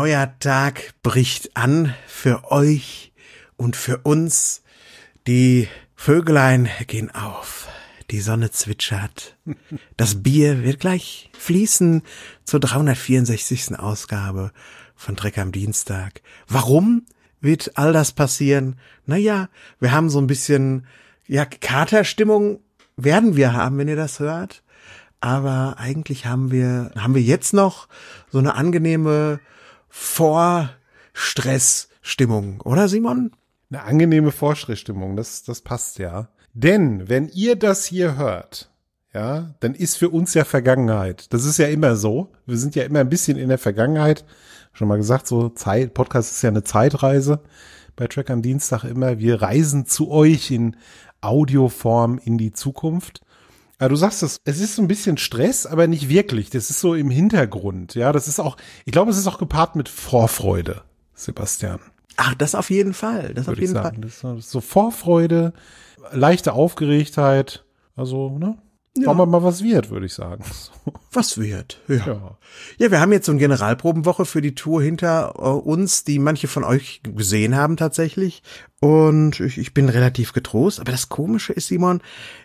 neuer Tag bricht an für euch und für uns. Die Vögelein gehen auf. Die Sonne zwitschert. Das Bier wird gleich fließen zur 364. Ausgabe von Dreck am Dienstag. Warum wird all das passieren? Naja, wir haben so ein bisschen, ja, Katerstimmung werden wir haben, wenn ihr das hört. Aber eigentlich haben wir, haben wir jetzt noch so eine angenehme vor Stressstimmung, oder Simon? Eine angenehme Vorstressstimmung, das, das passt ja. Denn wenn ihr das hier hört, ja, dann ist für uns ja Vergangenheit. Das ist ja immer so. Wir sind ja immer ein bisschen in der Vergangenheit. Schon mal gesagt, so Zeit, Podcast ist ja eine Zeitreise bei Track am Dienstag immer. Wir reisen zu euch in Audioform in die Zukunft. Ja, du sagst es, es ist so ein bisschen Stress, aber nicht wirklich. Das ist so im Hintergrund. Ja, das ist auch, ich glaube, es ist auch gepaart mit Vorfreude, Sebastian. Ach, das auf jeden Fall. Das Würde auf jeden sagen. Fall. Das ist so Vorfreude, leichte Aufgeregtheit. Also, ne? Ja. wir mal was wird, würde ich sagen. Was wird, ja. ja. ja. wir haben jetzt so eine Generalprobenwoche für die Tour hinter äh, uns, die manche von euch gesehen haben tatsächlich. Und ich, ich bin relativ getrost. Aber das Komische ist, Simon,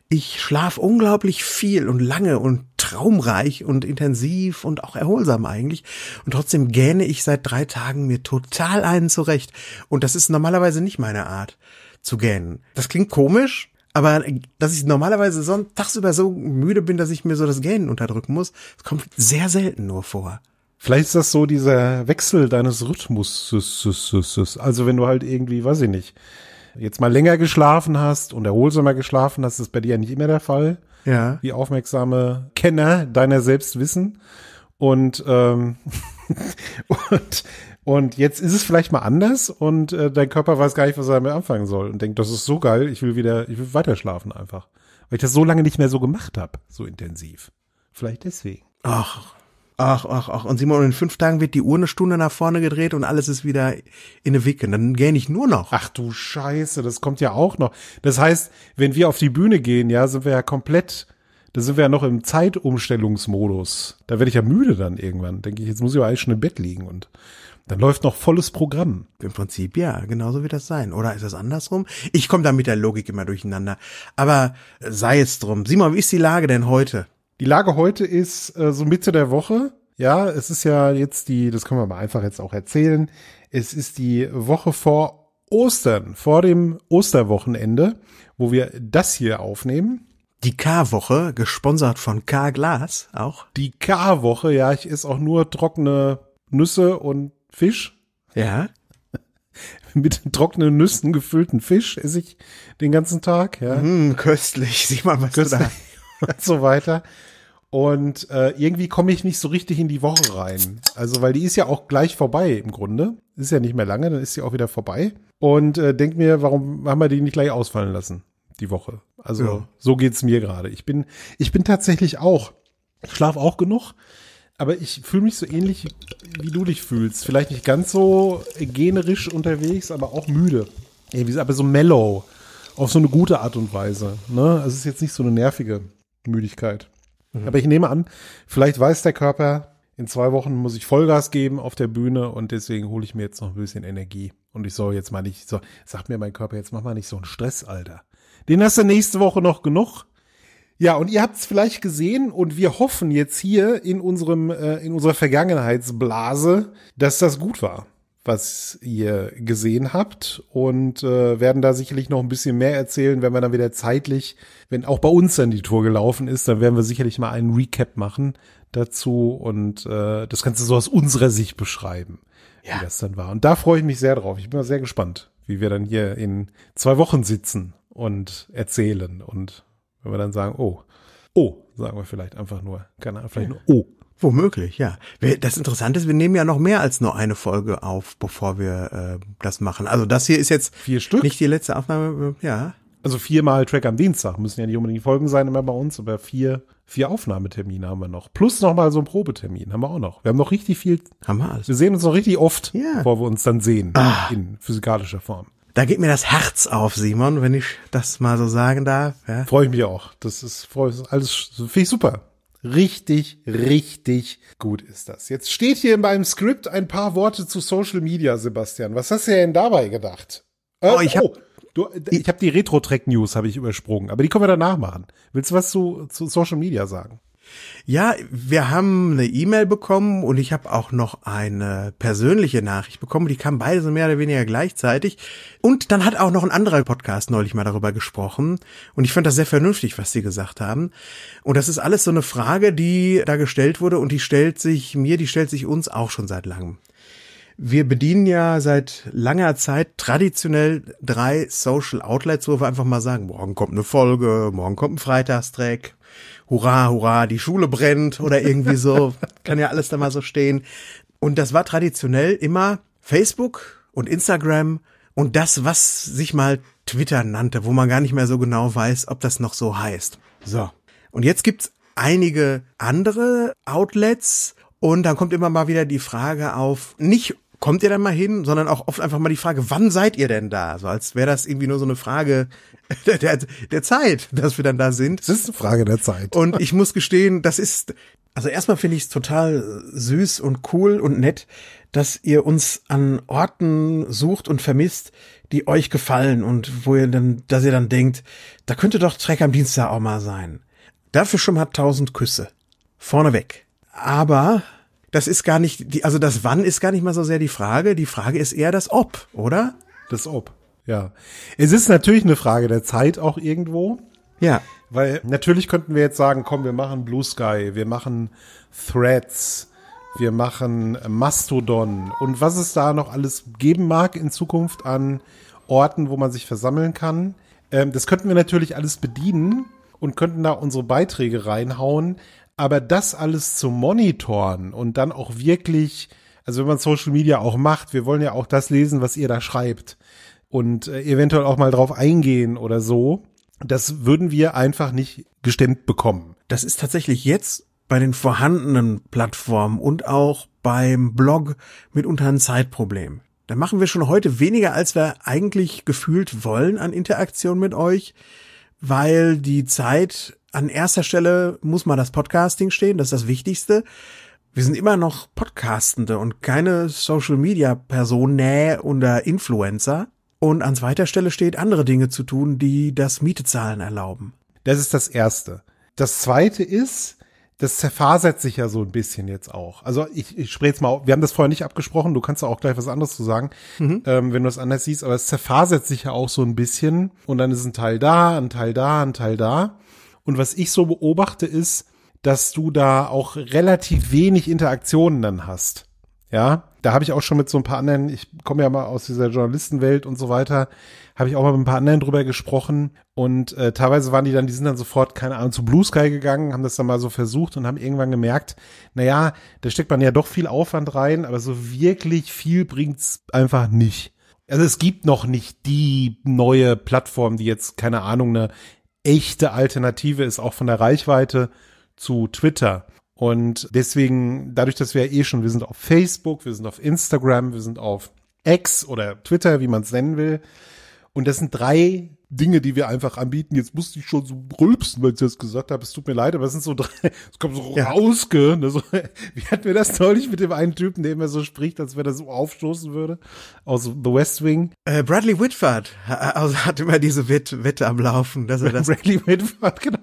ich schlaf unglaublich viel und lange und traumreich und intensiv und auch erholsam eigentlich. Und trotzdem gähne ich seit drei Tagen mir total einen zurecht. Und das ist normalerweise nicht meine Art zu gähnen. Das klingt komisch, aber dass ich normalerweise sonst tagsüber so müde bin, dass ich mir so das Gähnen unterdrücken muss, das kommt sehr selten nur vor. Vielleicht ist das so dieser Wechsel deines Rhythmus. Also wenn du halt irgendwie, weiß ich nicht, jetzt mal länger geschlafen hast und erholsamer geschlafen hast, ist bei dir ja nicht immer der Fall. Ja. Wie aufmerksame Kenner deiner selbst wissen. Und, ähm, und und jetzt ist es vielleicht mal anders und äh, dein Körper weiß gar nicht, was er damit anfangen soll und denkt, das ist so geil, ich will wieder, ich will weiter schlafen einfach. Weil ich das so lange nicht mehr so gemacht habe, so intensiv. Vielleicht deswegen. Ach, Ach, ach, ach. Und Simon, in fünf Tagen wird die Uhr eine Stunde nach vorne gedreht und alles ist wieder in der Wicke. Dann gehe ich nur noch. Ach du Scheiße, das kommt ja auch noch. Das heißt, wenn wir auf die Bühne gehen, ja, sind wir ja komplett, da sind wir ja noch im Zeitumstellungsmodus. Da werde ich ja müde dann irgendwann. Denke ich, jetzt muss ich aber eigentlich schon im Bett liegen und dann läuft noch volles Programm. Im Prinzip ja, genauso wird das sein. Oder ist das andersrum? Ich komme da mit der Logik immer durcheinander. Aber äh, sei es drum. Simon, wie ist die Lage denn heute? Die Lage heute ist äh, so Mitte der Woche. Ja, es ist ja jetzt die, das können wir mal einfach jetzt auch erzählen. Es ist die Woche vor Ostern, vor dem Osterwochenende, wo wir das hier aufnehmen. Die K-Woche, gesponsert von K-Glas auch. Die K-Woche, ja, ich esse auch nur trockene Nüsse und Fisch. Ja. Mit trockenen Nüssen gefüllten Fisch esse ich den ganzen Tag. Ja. Mm, köstlich, sieh mal, was köstlich. du da. und so weiter. Und äh, irgendwie komme ich nicht so richtig in die Woche rein. Also, weil die ist ja auch gleich vorbei im Grunde. Ist ja nicht mehr lange, dann ist sie auch wieder vorbei. Und äh, denk mir, warum haben wir die nicht gleich ausfallen lassen, die Woche? Also, ja. so es mir gerade. Ich bin, ich bin tatsächlich auch, ich schlaf auch genug. Aber ich fühle mich so ähnlich, wie du dich fühlst. Vielleicht nicht ganz so generisch unterwegs, aber auch müde. Aber so mellow. Auf so eine gute Art und Weise. Ne? Also es ist jetzt nicht so eine nervige Müdigkeit. Mhm. Aber ich nehme an, vielleicht weiß der Körper, in zwei Wochen muss ich Vollgas geben auf der Bühne und deswegen hole ich mir jetzt noch ein bisschen Energie. Und ich soll jetzt mal nicht, so, sagt mir mein Körper, jetzt mach mal nicht so einen Stress, Alter. Den hast du nächste Woche noch genug. Ja, und ihr habt es vielleicht gesehen und wir hoffen jetzt hier in unserem äh, in unserer Vergangenheitsblase, dass das gut war, was ihr gesehen habt und äh, werden da sicherlich noch ein bisschen mehr erzählen, wenn wir dann wieder zeitlich, wenn auch bei uns dann die Tour gelaufen ist, dann werden wir sicherlich mal einen Recap machen dazu und äh, das Ganze so aus unserer Sicht beschreiben, ja. wie das dann war. Und da freue ich mich sehr drauf. Ich bin mal sehr gespannt, wie wir dann hier in zwei Wochen sitzen und erzählen und wenn wir dann sagen, oh, oh, sagen wir vielleicht einfach nur, keine Ahnung, vielleicht nur oh. Womöglich, ja. Das Interessante ist, wir nehmen ja noch mehr als nur eine Folge auf, bevor wir äh, das machen. Also das hier ist jetzt vier Stück. nicht die letzte Aufnahme, äh, ja. Also viermal Track am Dienstag müssen ja nicht unbedingt Folgen sein immer bei uns, aber vier, vier Aufnahmetermine haben wir noch. Plus nochmal so ein Probetermin haben wir auch noch. Wir haben noch richtig viel. Haben wir alles. Wir sehen uns noch richtig oft, ja. bevor wir uns dann sehen. Ah. In physikalischer Form da geht mir das Herz auf, Simon, wenn ich das mal so sagen darf. Ja. Freue ich mich auch. Das ist, freu, alles, finde ich super. Richtig, richtig gut ist das. Jetzt steht hier in meinem Skript ein paar Worte zu Social Media, Sebastian. Was hast du denn dabei gedacht? Äh, oh, ich habe oh, ich, ich hab die Retro-Track-News habe ich übersprungen, aber die können wir danach machen. Willst du was zu, zu Social Media sagen? Ja, wir haben eine E-Mail bekommen und ich habe auch noch eine persönliche Nachricht bekommen. Die kamen beide so mehr oder weniger gleichzeitig. Und dann hat auch noch ein anderer Podcast neulich mal darüber gesprochen. Und ich fand das sehr vernünftig, was sie gesagt haben. Und das ist alles so eine Frage, die da gestellt wurde und die stellt sich mir, die stellt sich uns auch schon seit langem. Wir bedienen ja seit langer Zeit traditionell drei Social Outlets, wo wir einfach mal sagen, morgen kommt eine Folge, morgen kommt ein Freitagstrack hurra, hurra, die Schule brennt oder irgendwie so. Kann ja alles da mal so stehen. Und das war traditionell immer Facebook und Instagram und das, was sich mal Twitter nannte, wo man gar nicht mehr so genau weiß, ob das noch so heißt. So. Und jetzt gibt's einige andere Outlets und dann kommt immer mal wieder die Frage auf, nicht kommt ihr dann mal hin, sondern auch oft einfach mal die Frage, wann seid ihr denn da? So als wäre das irgendwie nur so eine Frage der, der, der Zeit, dass wir dann da sind. Das ist eine Frage der Zeit. Und ich muss gestehen, das ist, also erstmal finde ich es total süß und cool und nett, dass ihr uns an Orten sucht und vermisst, die euch gefallen und wo ihr dann, dass ihr dann denkt, da könnte doch Trek am Dienstag auch mal sein. Dafür schon mal tausend Küsse. Vorneweg. Aber das ist gar nicht, die, also das Wann ist gar nicht mal so sehr die Frage. Die Frage ist eher das Ob, oder? Das Ob, ja. Es ist natürlich eine Frage der Zeit auch irgendwo. Ja. Weil natürlich könnten wir jetzt sagen, komm, wir machen Blue Sky, wir machen Threads, wir machen Mastodon und was es da noch alles geben mag in Zukunft an Orten, wo man sich versammeln kann. Ähm, das könnten wir natürlich alles bedienen und könnten da unsere Beiträge reinhauen. Aber das alles zu monitoren und dann auch wirklich, also wenn man Social Media auch macht, wir wollen ja auch das lesen, was ihr da schreibt und äh, eventuell auch mal drauf eingehen oder so, das würden wir einfach nicht gestemmt bekommen. Das ist tatsächlich jetzt bei den vorhandenen Plattformen und auch beim Blog mitunter ein Zeitproblem. Da machen wir schon heute weniger, als wir eigentlich gefühlt wollen an Interaktion mit euch, weil die Zeit an erster Stelle muss mal das Podcasting stehen, das ist das Wichtigste. Wir sind immer noch Podcastende und keine Social Media Personä oder Influencer. Und an zweiter Stelle steht, andere Dinge zu tun, die das Mietezahlen erlauben. Das ist das Erste. Das Zweite ist, das zerfasert sich ja so ein bisschen jetzt auch. Also ich, ich spreche jetzt mal, wir haben das vorher nicht abgesprochen, du kannst da auch gleich was anderes zu sagen, mhm. ähm, wenn du es anders siehst, aber es zerfasert sich ja auch so ein bisschen und dann ist ein Teil da, ein Teil da, ein Teil da. Und was ich so beobachte, ist, dass du da auch relativ wenig Interaktionen dann hast. Ja, da habe ich auch schon mit so ein paar anderen, ich komme ja mal aus dieser Journalistenwelt und so weiter, habe ich auch mal mit ein paar anderen drüber gesprochen und äh, teilweise waren die dann, die sind dann sofort, keine Ahnung, zu Blue Sky gegangen, haben das dann mal so versucht und haben irgendwann gemerkt, naja, da steckt man ja doch viel Aufwand rein, aber so wirklich viel bringt es einfach nicht. Also es gibt noch nicht die neue Plattform, die jetzt, keine Ahnung, eine echte Alternative ist, auch von der Reichweite zu Twitter. Und deswegen, dadurch, dass wir eh schon, wir sind auf Facebook, wir sind auf Instagram, wir sind auf X oder Twitter, wie man es nennen will. Und das sind drei Dinge, die wir einfach anbieten. Jetzt musste ich schon so rülpsen, weil ich das gesagt habe. Es tut mir leid, aber es sind so drei, es kommt so ja. rausge. Ne? So, wie hatten wir das neulich mit dem einen Typen, der immer so spricht, als wenn er so aufstoßen würde? Aus The West Wing. Äh, Bradley Whitford also hat immer diese Wette, Wette am Laufen, dass er das. Bradley Whitford, genau.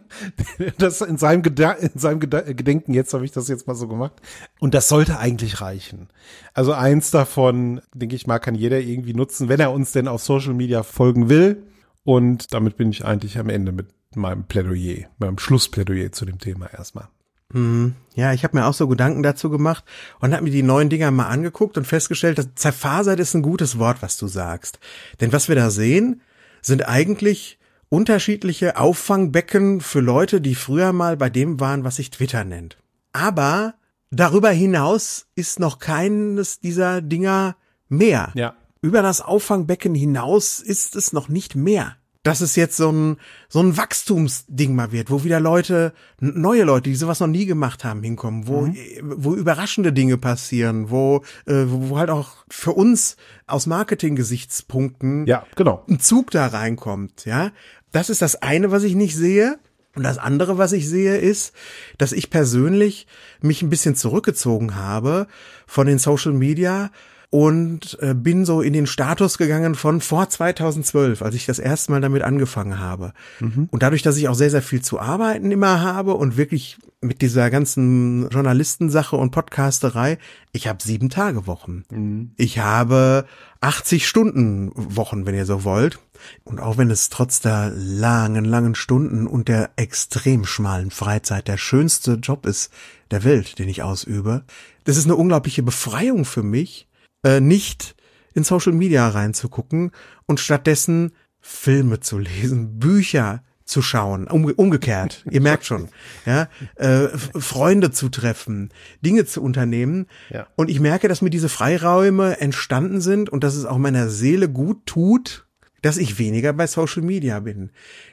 Das in seinem, Geda in seinem Geda äh, Gedenken, jetzt habe ich das jetzt mal so gemacht. Und das sollte eigentlich reichen. Also eins davon, denke ich mal, kann jeder irgendwie nutzen, wenn er uns denn auf Social Media folgen will. Und damit bin ich eigentlich am Ende mit meinem Plädoyer, meinem Schlussplädoyer zu dem Thema erstmal. Mhm. Ja, ich habe mir auch so Gedanken dazu gemacht und habe mir die neuen Dinger mal angeguckt und festgestellt, dass zerfasert ist ein gutes Wort, was du sagst. Denn was wir da sehen, sind eigentlich unterschiedliche Auffangbecken für Leute, die früher mal bei dem waren, was sich Twitter nennt. Aber darüber hinaus ist noch keines dieser Dinger mehr. Ja über das Auffangbecken hinaus ist es noch nicht mehr. Dass es jetzt so ein, so ein Wachstumsding mal wird, wo wieder Leute, neue Leute, die sowas noch nie gemacht haben, hinkommen, wo, mhm. Äh, wo überraschende Dinge passieren, wo, äh, wo halt auch für uns aus Marketing-Gesichtspunkten ja, genau. ein Zug da reinkommt, ja. Das ist das eine, was ich nicht sehe. Und das andere, was ich sehe, ist, dass ich persönlich mich ein bisschen zurückgezogen habe von den Social Media, und äh, bin so in den Status gegangen von vor 2012, als ich das erste Mal damit angefangen habe. Mhm. Und dadurch, dass ich auch sehr, sehr viel zu arbeiten immer habe und wirklich mit dieser ganzen Journalistensache und Podcasterei, ich habe sieben Tage Wochen. Mhm. Ich habe 80 Stunden Wochen, wenn ihr so wollt. Und auch wenn es trotz der langen, langen Stunden und der extrem schmalen Freizeit der schönste Job ist der Welt, den ich ausübe, das ist eine unglaubliche Befreiung für mich, äh, nicht in Social Media reinzugucken und stattdessen Filme zu lesen, Bücher zu schauen, um, umgekehrt, ihr merkt schon, ja, äh, Freunde zu treffen, Dinge zu unternehmen. Ja. Und ich merke, dass mir diese Freiräume entstanden sind und dass es auch meiner Seele gut tut, dass ich weniger bei Social Media bin.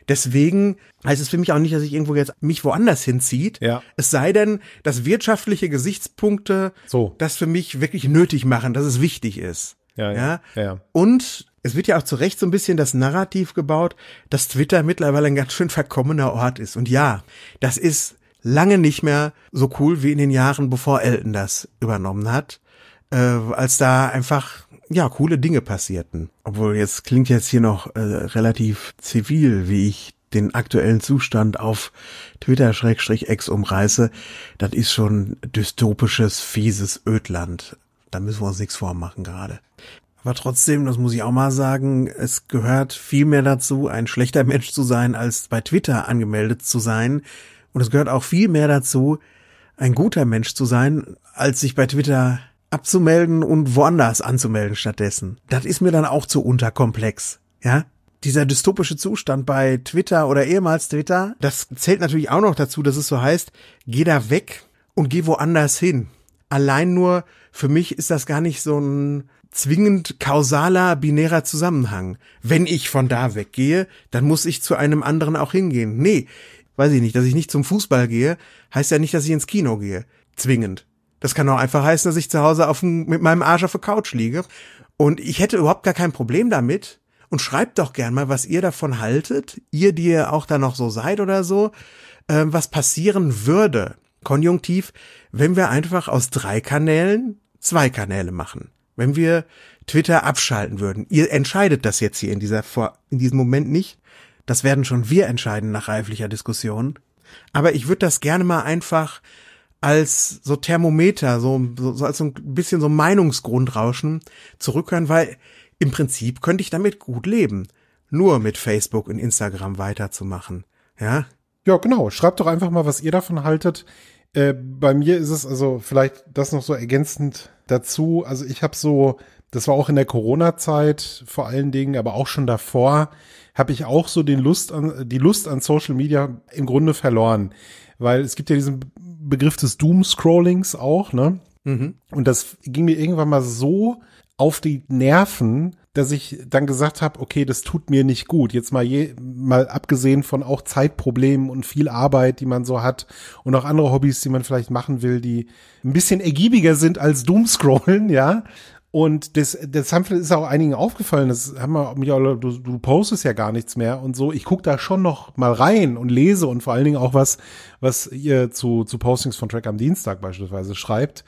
Deswegen heißt es für mich auch nicht, dass ich irgendwo jetzt mich woanders hinzieht. Ja. Es sei denn, dass wirtschaftliche Gesichtspunkte so. das für mich wirklich nötig machen, dass es wichtig ist. Ja, ja. ja. ja. Und es wird ja auch zu Recht so ein bisschen das Narrativ gebaut, dass Twitter mittlerweile ein ganz schön verkommener Ort ist. Und ja, das ist lange nicht mehr so cool wie in den Jahren, bevor Elton das übernommen hat, äh, als da einfach ja, coole Dinge passierten. Obwohl jetzt klingt jetzt hier noch äh, relativ zivil, wie ich den aktuellen Zustand auf Twitter-X umreiße. Das ist schon dystopisches, fieses Ödland. Da müssen wir uns nichts vormachen gerade. Aber trotzdem, das muss ich auch mal sagen, es gehört viel mehr dazu, ein schlechter Mensch zu sein, als bei Twitter angemeldet zu sein. Und es gehört auch viel mehr dazu, ein guter Mensch zu sein, als sich bei Twitter abzumelden und woanders anzumelden stattdessen. Das ist mir dann auch zu unterkomplex. Ja, dieser dystopische Zustand bei Twitter oder ehemals Twitter, das zählt natürlich auch noch dazu, dass es so heißt, geh da weg und geh woanders hin. Allein nur, für mich ist das gar nicht so ein zwingend kausaler, binärer Zusammenhang. Wenn ich von da weggehe, dann muss ich zu einem anderen auch hingehen. Nee, weiß ich nicht, dass ich nicht zum Fußball gehe, heißt ja nicht, dass ich ins Kino gehe. Zwingend. Das kann auch einfach heißen, dass ich zu Hause auf dem, mit meinem Arsch auf der Couch liege. Und ich hätte überhaupt gar kein Problem damit. Und schreibt doch gern mal, was ihr davon haltet. Ihr, die ihr auch da noch so seid oder so. Äh, was passieren würde, konjunktiv, wenn wir einfach aus drei Kanälen zwei Kanäle machen. Wenn wir Twitter abschalten würden. Ihr entscheidet das jetzt hier in dieser Vor in diesem Moment nicht. Das werden schon wir entscheiden nach reiflicher Diskussion. Aber ich würde das gerne mal einfach als so Thermometer, so, so als so ein bisschen so Meinungsgrundrauschen zurückhören, weil im Prinzip könnte ich damit gut leben, nur mit Facebook und Instagram weiterzumachen. Ja? Ja, genau. Schreibt doch einfach mal, was ihr davon haltet. Äh, bei mir ist es also vielleicht das noch so ergänzend dazu. Also ich habe so, das war auch in der Corona-Zeit vor allen Dingen, aber auch schon davor, habe ich auch so den Lust an, die Lust an Social Media im Grunde verloren. Weil es gibt ja diesen Begriff des Doom-Scrollings auch, ne? Mhm. Und das ging mir irgendwann mal so auf die Nerven, dass ich dann gesagt habe, okay, das tut mir nicht gut. Jetzt mal je, mal abgesehen von auch Zeitproblemen und viel Arbeit, die man so hat und auch andere Hobbys, die man vielleicht machen will, die ein bisschen ergiebiger sind als Doom-Scrollen, ja. Und das, das ist auch einigen aufgefallen, das haben wir du, du postest ja gar nichts mehr und so. Ich gucke da schon noch mal rein und lese und vor allen Dingen auch was, was ihr zu, zu Postings von Track am Dienstag beispielsweise schreibt.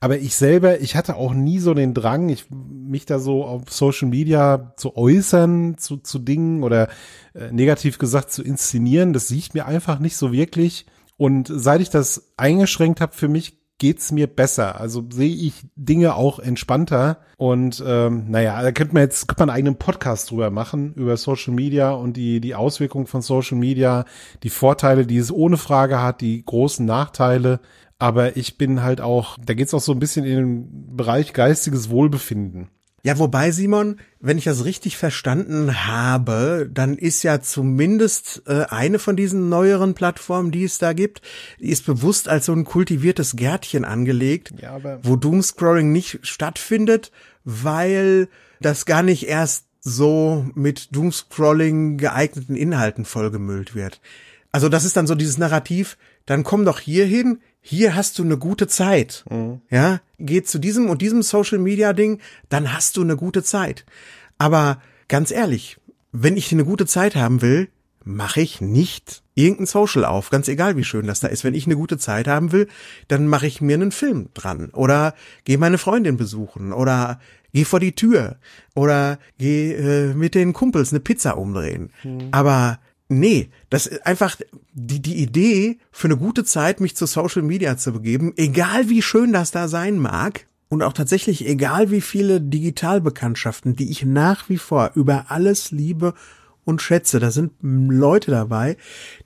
Aber ich selber, ich hatte auch nie so den Drang, ich, mich da so auf Social Media zu äußern, zu, zu Dingen oder äh, negativ gesagt zu inszenieren. Das sieht mir einfach nicht so wirklich. Und seit ich das eingeschränkt habe für mich, geht's mir besser. Also sehe ich Dinge auch entspannter. Und ähm, naja, da könnte man jetzt könnte man einen eigenen Podcast drüber machen, über Social Media und die, die Auswirkungen von Social Media, die Vorteile, die es ohne Frage hat, die großen Nachteile. Aber ich bin halt auch, da geht's auch so ein bisschen in den Bereich geistiges Wohlbefinden. Ja, wobei, Simon, wenn ich das richtig verstanden habe, dann ist ja zumindest äh, eine von diesen neueren Plattformen, die es da gibt, die ist bewusst als so ein kultiviertes Gärtchen angelegt, ja, wo Doomscrolling nicht stattfindet, weil das gar nicht erst so mit Doomscrolling geeigneten Inhalten vollgemüllt wird. Also das ist dann so dieses Narrativ, dann komm doch hier hin, hier hast du eine gute Zeit. Mhm. Ja, geh zu diesem und diesem Social Media Ding, dann hast du eine gute Zeit. Aber ganz ehrlich, wenn ich eine gute Zeit haben will, mache ich nicht irgendein Social auf, ganz egal wie schön das da ist. Wenn ich eine gute Zeit haben will, dann mache ich mir einen Film dran oder gehe meine Freundin besuchen oder geh vor die Tür oder geh äh, mit den Kumpels eine Pizza umdrehen. Mhm. Aber Nee, das ist einfach die, die Idee, für eine gute Zeit mich zu Social Media zu begeben, egal wie schön das da sein mag. Und auch tatsächlich, egal wie viele Digitalbekanntschaften, die ich nach wie vor über alles liebe und schätze, da sind Leute dabei,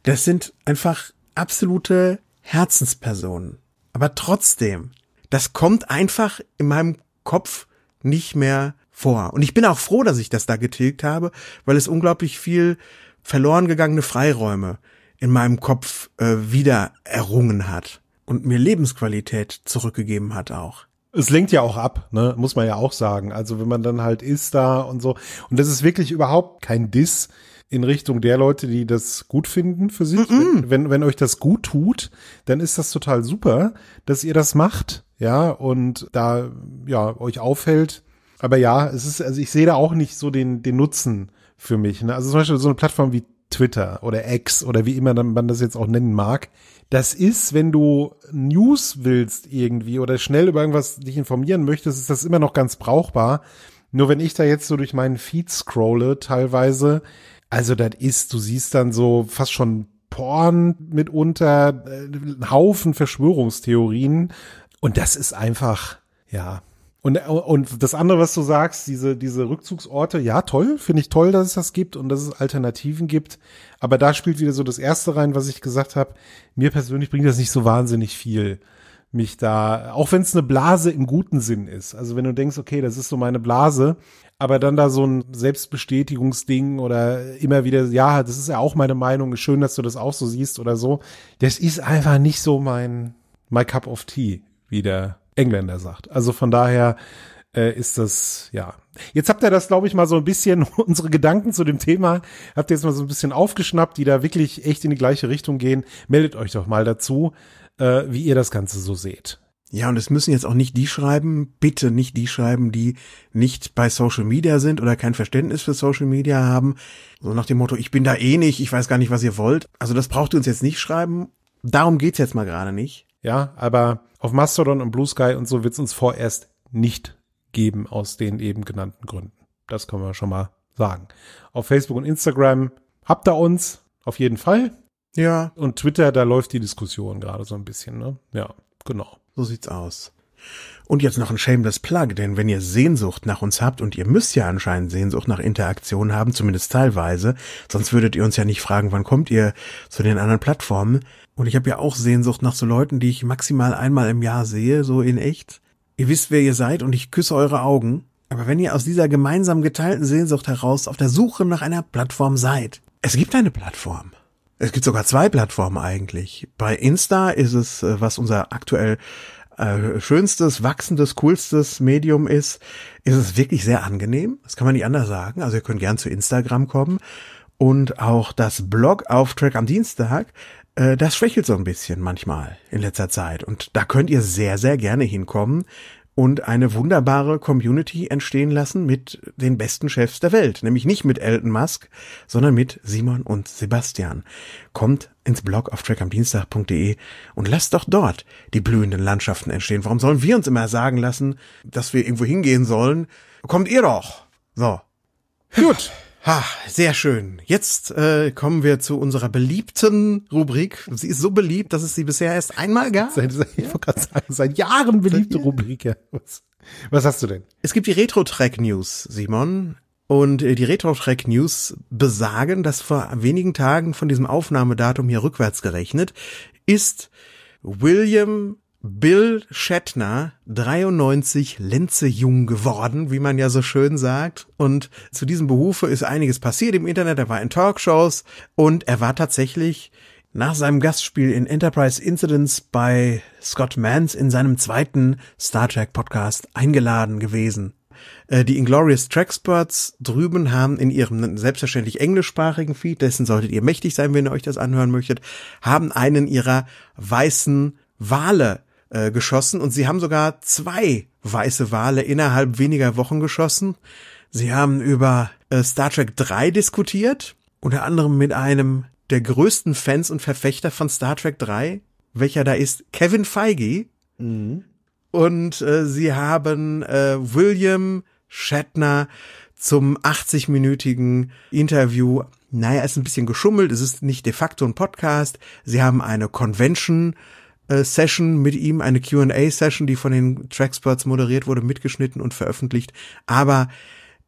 das sind einfach absolute Herzenspersonen. Aber trotzdem, das kommt einfach in meinem Kopf nicht mehr vor. Und ich bin auch froh, dass ich das da getilgt habe, weil es unglaublich viel verloren gegangene Freiräume in meinem Kopf äh, wieder errungen hat und mir Lebensqualität zurückgegeben hat auch. Es lenkt ja auch ab, ne? muss man ja auch sagen. Also wenn man dann halt ist da und so. Und das ist wirklich überhaupt kein Diss in Richtung der Leute, die das gut finden für sich. Mm -mm. Wenn, wenn, wenn euch das gut tut, dann ist das total super, dass ihr das macht, ja, und da ja euch aufhält. Aber ja, es ist, also ich sehe da auch nicht so den, den Nutzen für mich. Ne? Also zum Beispiel so eine Plattform wie Twitter oder X oder wie immer man das jetzt auch nennen mag. Das ist, wenn du News willst irgendwie oder schnell über irgendwas dich informieren möchtest, ist das immer noch ganz brauchbar. Nur wenn ich da jetzt so durch meinen Feed scrolle teilweise, also das ist, du siehst dann so fast schon Porn mitunter, äh, Haufen Verschwörungstheorien und das ist einfach, ja, und, und das andere, was du sagst, diese, diese Rückzugsorte, ja, toll, finde ich toll, dass es das gibt und dass es Alternativen gibt. Aber da spielt wieder so das Erste rein, was ich gesagt habe. Mir persönlich bringt das nicht so wahnsinnig viel, mich da, auch wenn es eine Blase im guten Sinn ist. Also wenn du denkst, okay, das ist so meine Blase, aber dann da so ein Selbstbestätigungsding oder immer wieder, ja, das ist ja auch meine Meinung, schön, dass du das auch so siehst oder so. Das ist einfach nicht so mein, my cup of tea, wie der Engländer sagt. Also von daher äh, ist das, ja. Jetzt habt ihr das, glaube ich, mal so ein bisschen, unsere Gedanken zu dem Thema, habt ihr jetzt mal so ein bisschen aufgeschnappt, die da wirklich echt in die gleiche Richtung gehen. Meldet euch doch mal dazu, äh, wie ihr das Ganze so seht. Ja, und es müssen jetzt auch nicht die schreiben, bitte nicht die schreiben, die nicht bei Social Media sind oder kein Verständnis für Social Media haben. So nach dem Motto, ich bin da eh nicht, ich weiß gar nicht, was ihr wollt. Also das braucht ihr uns jetzt nicht schreiben. Darum geht's jetzt mal gerade nicht. Ja, aber auf Mastodon und Blue Sky und so wird es uns vorerst nicht geben aus den eben genannten Gründen. Das können wir schon mal sagen. Auf Facebook und Instagram habt ihr uns auf jeden Fall. Ja. Und Twitter, da läuft die Diskussion gerade so ein bisschen, ne? Ja, genau. So sieht's aus. Und jetzt noch ein shameless Plug, denn wenn ihr Sehnsucht nach uns habt und ihr müsst ja anscheinend Sehnsucht nach Interaktion haben, zumindest teilweise, sonst würdet ihr uns ja nicht fragen, wann kommt ihr zu den anderen Plattformen, und ich habe ja auch Sehnsucht nach so Leuten, die ich maximal einmal im Jahr sehe, so in echt. Ihr wisst, wer ihr seid und ich küsse eure Augen. Aber wenn ihr aus dieser gemeinsam geteilten Sehnsucht heraus auf der Suche nach einer Plattform seid, es gibt eine Plattform. Es gibt sogar zwei Plattformen eigentlich. Bei Insta ist es, äh, was unser aktuell äh, schönstes, wachsendes, coolstes Medium ist, ist es wirklich sehr angenehm. Das kann man nicht anders sagen. Also ihr könnt gern zu Instagram kommen und auch das Blog auf Track am Dienstag äh, das schwächelt so ein bisschen manchmal in letzter Zeit. Und da könnt ihr sehr, sehr gerne hinkommen und eine wunderbare Community entstehen lassen mit den besten Chefs der Welt. Nämlich nicht mit Elton Musk, sondern mit Simon und Sebastian. Kommt ins Blog auf trackamdienstag.de und lasst doch dort die blühenden Landschaften entstehen. Warum sollen wir uns immer sagen lassen, dass wir irgendwo hingehen sollen? Kommt ihr doch! So. Gut. Ha, sehr schön. Jetzt äh, kommen wir zu unserer beliebten Rubrik. Sie ist so beliebt, dass es sie bisher erst einmal gab. Seit, seit, ich wollte gerade sagen, seit Jahren beliebte Rubrik. Was, was hast du denn? Es gibt die Retro-Track-News, Simon. Und äh, die Retro-Track News besagen, dass vor wenigen Tagen von diesem Aufnahmedatum hier rückwärts gerechnet ist William Bill Shatner, 93 Lenze jung geworden, wie man ja so schön sagt. Und zu diesem Berufe ist einiges passiert im Internet. Er war in Talkshows und er war tatsächlich nach seinem Gastspiel in Enterprise Incidents bei Scott Mans in seinem zweiten Star Trek Podcast eingeladen gewesen. Äh, die Inglorious Trackspots drüben haben in ihrem selbstverständlich englischsprachigen Feed, dessen solltet ihr mächtig sein, wenn ihr euch das anhören möchtet, haben einen ihrer weißen Wale äh, geschossen und sie haben sogar zwei weiße Wale innerhalb weniger Wochen geschossen. Sie haben über äh, Star Trek 3 diskutiert, unter anderem mit einem der größten Fans und Verfechter von Star Trek 3, welcher da ist, Kevin Feige. Mhm. Und äh, sie haben äh, William Shatner zum 80-minütigen Interview. Naja, ist ein bisschen geschummelt, es ist nicht de facto ein Podcast. Sie haben eine Convention äh, Session mit ihm, eine QA-Session, die von den Tracksperts moderiert wurde, mitgeschnitten und veröffentlicht. Aber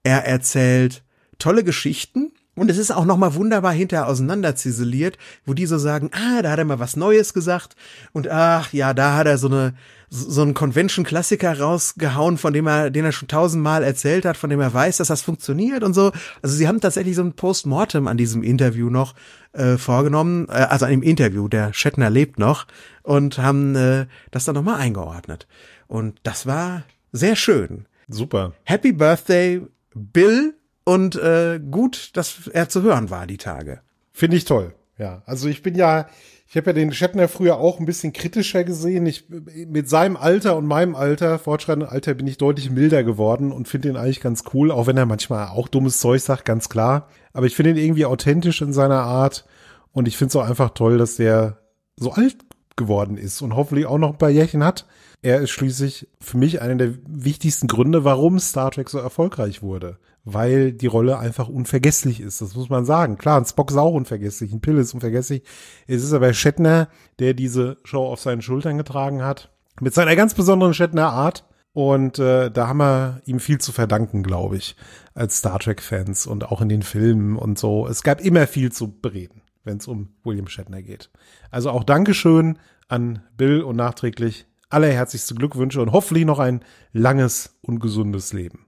er erzählt tolle Geschichten und es ist auch nochmal wunderbar hinterher auseinander ziseliert, wo die so sagen, ah, da hat er mal was Neues gesagt und ach ja, da hat er so eine, so einen Convention-Klassiker rausgehauen, von dem er, den er schon tausendmal erzählt hat, von dem er weiß, dass das funktioniert und so. Also sie haben tatsächlich so ein Postmortem an diesem Interview noch äh, vorgenommen, äh, also an dem Interview, der Shatner lebt noch und haben äh, das dann nochmal eingeordnet. Und das war sehr schön. Super. Happy Birthday, Bill und äh, gut, dass er zu hören war die Tage. Finde ich toll. Ja, also ich bin ja ich habe ja den Shatner früher auch ein bisschen kritischer gesehen. Ich, mit seinem Alter und meinem Alter, fortschreitendem Alter, bin ich deutlich milder geworden und finde ihn eigentlich ganz cool, auch wenn er manchmal auch dummes Zeug sagt, ganz klar. Aber ich finde ihn irgendwie authentisch in seiner Art und ich finde es auch einfach toll, dass der so alt geworden ist und hoffentlich auch noch ein paar Jährchen hat er ist schließlich für mich einer der wichtigsten Gründe, warum Star Trek so erfolgreich wurde. Weil die Rolle einfach unvergesslich ist. Das muss man sagen. Klar, ein Spock ist auch unvergesslich, ein Pill ist unvergesslich. Es ist aber Shatner, der diese Show auf seinen Schultern getragen hat. Mit seiner ganz besonderen Shatner-Art. Und äh, da haben wir ihm viel zu verdanken, glaube ich, als Star Trek-Fans und auch in den Filmen und so. Es gab immer viel zu bereden, wenn es um William Shatner geht. Also auch Dankeschön an Bill und nachträglich allerherzlichste Glückwünsche und hoffentlich noch ein langes und gesundes Leben.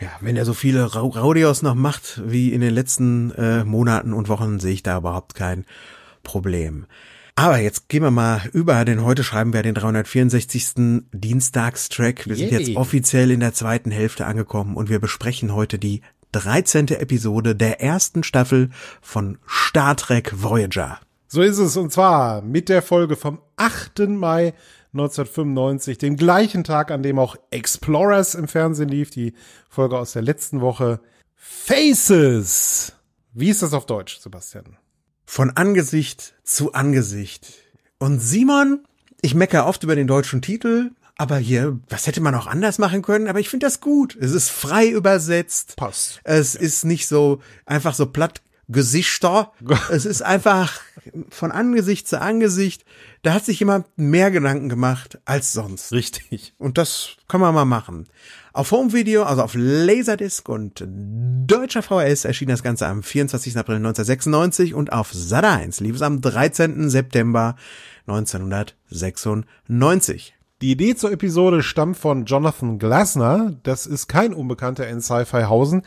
Ja, wenn er so viele Raudios noch macht wie in den letzten äh, Monaten und Wochen, sehe ich da überhaupt kein Problem. Aber jetzt gehen wir mal über, denn heute schreiben wir den 364. Dienstagstrack. Wir sind jetzt offiziell in der zweiten Hälfte angekommen und wir besprechen heute die 13. Episode der ersten Staffel von Star Trek Voyager. So ist es und zwar mit der Folge vom 8. Mai 1995, dem gleichen Tag, an dem auch Explorers im Fernsehen lief, die Folge aus der letzten Woche. Faces! Wie ist das auf Deutsch, Sebastian? Von Angesicht zu Angesicht. Und Simon, ich meckere oft über den deutschen Titel, aber hier, was hätte man auch anders machen können? Aber ich finde das gut. Es ist frei übersetzt. Passt. Es ja. ist nicht so einfach so platt Gesichter. es ist einfach von Angesicht zu Angesicht. Da hat sich jemand mehr Gedanken gemacht als sonst. Richtig. Und das kann man mal machen. Auf Home Video, also auf Laserdisc und deutscher VHS erschien das Ganze am 24. April 1996 und auf Sada 1 lief es am 13. September 1996. Die Idee zur Episode stammt von Jonathan Glasner. Das ist kein Unbekannter in Sci-Fi-Hausen.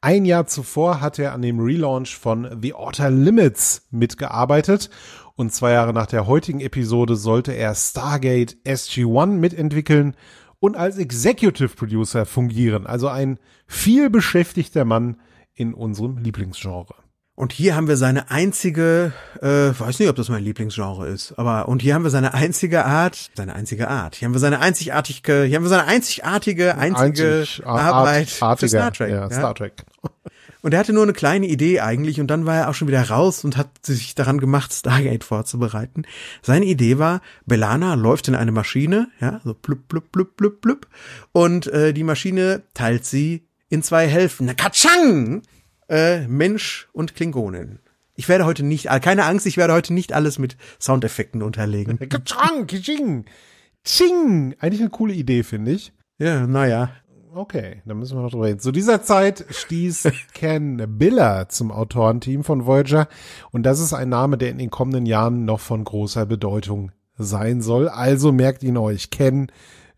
Ein Jahr zuvor hat er an dem Relaunch von The Outer Limits mitgearbeitet. Und zwei Jahre nach der heutigen Episode sollte er Stargate SG-1 mitentwickeln und als Executive Producer fungieren. Also ein viel beschäftigter Mann in unserem Lieblingsgenre. Und hier haben wir seine einzige, äh, weiß nicht, ob das mein Lieblingsgenre ist, aber und hier haben wir seine einzige Art, seine einzige Art. Hier haben wir seine einzigartige, hier haben wir seine einzigartige, einzige Einzig, Arbeit Art, für Star Trek. Ja, Star Trek. Und er hatte nur eine kleine Idee eigentlich und dann war er auch schon wieder raus und hat sich daran gemacht, Stargate vorzubereiten. Seine Idee war, Belana läuft in eine Maschine, ja, so blub, blub, blub, blub, blub, und äh, die Maschine teilt sie in zwei Hälften. Na, katschang! Äh, Mensch und Klingonen. Ich werde heute nicht, äh, keine Angst, ich werde heute nicht alles mit Soundeffekten unterlegen. Chang, Ching, Ching. Eigentlich eine coole Idee, finde ich. Ja, naja. Okay, dann müssen wir noch drüber reden. Zu dieser Zeit stieß Ken Biller zum Autorenteam von Voyager und das ist ein Name, der in den kommenden Jahren noch von großer Bedeutung sein soll. Also merkt ihn euch, Ken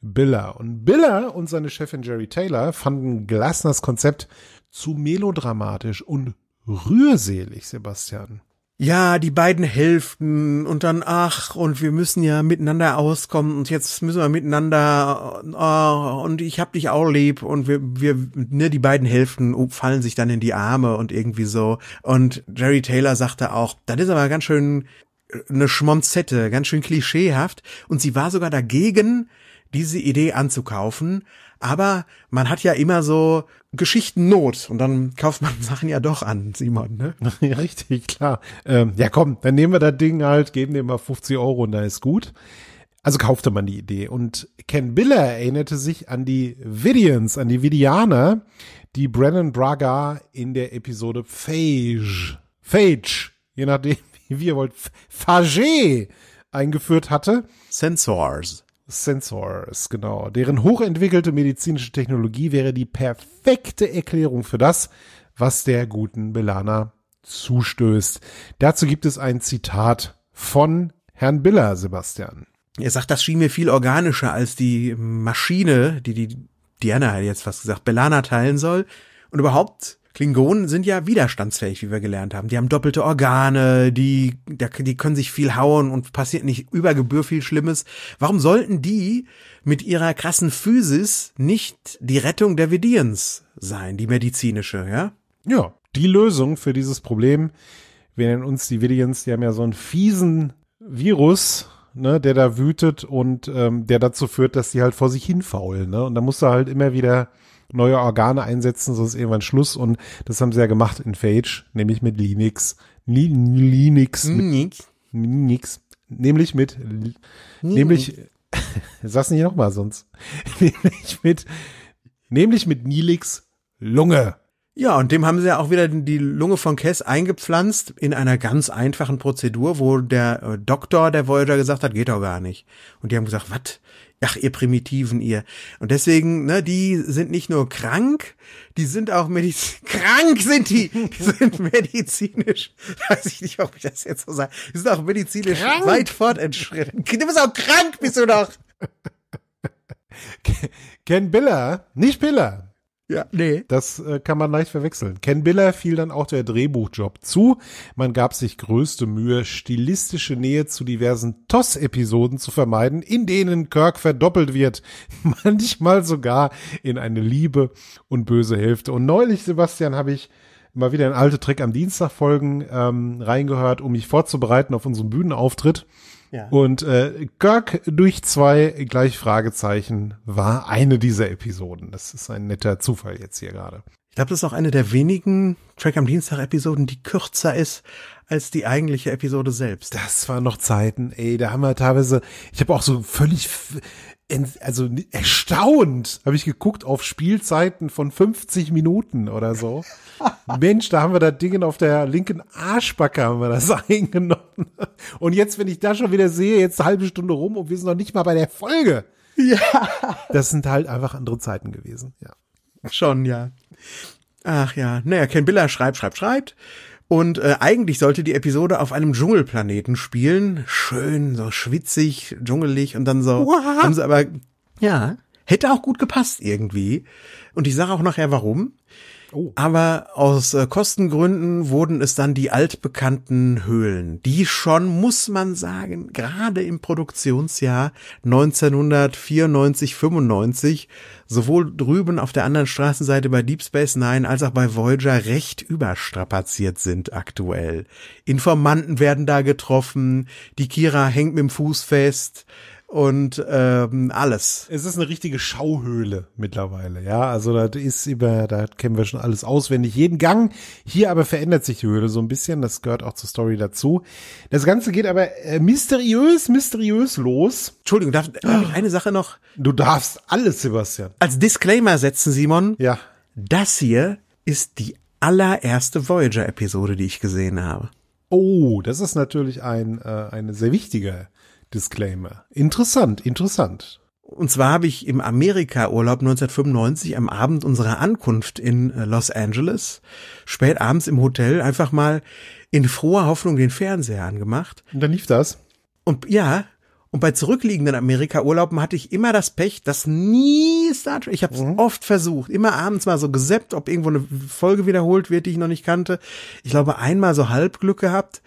Biller. Und Biller und seine Chefin Jerry Taylor fanden Glasners Konzept zu melodramatisch und rührselig, Sebastian. Ja, die beiden Hälften und dann ach und wir müssen ja miteinander auskommen und jetzt müssen wir miteinander oh, und ich hab dich auch lieb und wir wir ne die beiden Hälften oh, fallen sich dann in die Arme und irgendwie so und Jerry Taylor sagte auch, das ist aber ganz schön äh, eine Schmonzette, ganz schön klischeehaft und sie war sogar dagegen diese Idee anzukaufen, aber man hat ja immer so Geschichtennot und dann kauft man Sachen ja doch an, Simon, ne? Ja, richtig, klar. Ähm, ja, komm, dann nehmen wir das Ding halt, geben dem mal 50 Euro und da ist gut. Also kaufte man die Idee. Und Ken Biller erinnerte sich an die Vidians, an die Vidianer, die Brennan Braga in der Episode Phage, Phage, je nachdem, wie ihr wollt, Phage eingeführt hatte. Sensors. Sensors, genau. Deren hochentwickelte medizinische Technologie wäre die perfekte Erklärung für das, was der guten Belana zustößt. Dazu gibt es ein Zitat von Herrn Biller, Sebastian. Er sagt, das schien mir viel organischer als die Maschine, die die Diana jetzt fast gesagt Belana teilen soll. Und überhaupt Klingonen sind ja widerstandsfähig, wie wir gelernt haben. Die haben doppelte Organe, die, die können sich viel hauen und passiert nicht über Gebühr viel Schlimmes. Warum sollten die mit ihrer krassen Physis nicht die Rettung der Vidians sein, die medizinische, ja? Ja, die Lösung für dieses Problem wären uns die Vidians, die haben ja so einen fiesen Virus, ne, der da wütet und ähm, der dazu führt, dass die halt vor sich hinfaulen, ne? Und da musst du halt immer wieder neue Organe einsetzen, sonst irgendwann Schluss. Und das haben sie ja gemacht in Phage, nämlich mit Linux. Li Linux. Linux. Linux. Nämlich mit, Linux. nämlich, sag's nicht nochmal sonst. nämlich mit, nämlich mit Nilix Lunge. Ja, und dem haben sie ja auch wieder die Lunge von Kess eingepflanzt in einer ganz einfachen Prozedur, wo der äh, Doktor der Voyager gesagt hat, geht doch gar nicht. Und die haben gesagt, was? ach, ihr Primitiven, ihr. Und deswegen, ne, die sind nicht nur krank, die sind auch medizinisch, krank sind die, die sind medizinisch, weiß ich nicht, ob ich das jetzt so sage, die sind auch medizinisch krank. weit fortentschritten. Du bist auch krank, bist du doch. Ken Biller, nicht Biller, ja, nee. Das äh, kann man leicht verwechseln. Ken Biller fiel dann auch der Drehbuchjob zu. Man gab sich größte Mühe, stilistische Nähe zu diversen toss episoden zu vermeiden, in denen Kirk verdoppelt wird. Manchmal sogar in eine liebe und böse Hälfte. Und neulich, Sebastian, habe ich mal wieder ein alte Trick am Dienstag folgen ähm, reingehört, um mich vorzubereiten auf unseren Bühnenauftritt. Und äh, Kirk durch zwei gleich Fragezeichen war eine dieser Episoden. Das ist ein netter Zufall jetzt hier gerade. Ich glaube, das ist auch eine der wenigen Track am Dienstag-Episoden, die kürzer ist als die eigentliche Episode selbst. Das waren noch Zeiten, ey. Da haben wir teilweise, ich habe auch so völlig also erstaunt habe ich geguckt auf Spielzeiten von 50 Minuten oder so. Mensch, da haben wir da Ding auf der linken Arschbacke haben wir das eingenommen. Und jetzt, wenn ich da schon wieder sehe, jetzt eine halbe Stunde rum und wir sind noch nicht mal bei der Folge. Ja. Das sind halt einfach andere Zeiten gewesen, ja. Schon, ja. Ach ja. Naja, Ken Biller schreibt, schreibt, schreibt. Und äh, eigentlich sollte die Episode auf einem Dschungelplaneten spielen. Schön, so schwitzig, dschungelig und dann so. Wow. Haben sie aber. Ja. Hätte auch gut gepasst irgendwie. Und ich sage auch nachher warum. Oh. Aber aus äh, Kostengründen wurden es dann die altbekannten Höhlen, die schon, muss man sagen, gerade im Produktionsjahr 1994, 95 sowohl drüben auf der anderen Straßenseite bei Deep Space Nine als auch bei Voyager recht überstrapaziert sind aktuell. Informanten werden da getroffen, die Kira hängt mit dem Fuß fest, und ähm, alles. Es ist eine richtige Schauhöhle mittlerweile, ja. Also da ist über, da kennen wir schon alles auswendig, jeden Gang. Hier aber verändert sich die Höhle so ein bisschen. Das gehört auch zur Story dazu. Das Ganze geht aber äh, mysteriös, mysteriös los. Entschuldigung, darf, darf ich eine Sache noch? Du darfst alles, Sebastian. Als Disclaimer setzen, Simon. Ja. Das hier ist die allererste Voyager-Episode, die ich gesehen habe. Oh, das ist natürlich ein, äh, eine sehr wichtige Disclaimer. Interessant, interessant. Und zwar habe ich im Amerika-Urlaub 1995 am Abend unserer Ankunft in äh, Los Angeles, spät abends im Hotel, einfach mal in froher Hoffnung den Fernseher angemacht. Und dann lief das. Und ja, und bei zurückliegenden Amerika-Urlauben hatte ich immer das Pech, dass nie Star Trek. Ich habe es mhm. oft versucht, immer abends mal so gesäppt, ob irgendwo eine Folge wiederholt wird, die ich noch nicht kannte. Ich glaube, einmal so halb Glück gehabt.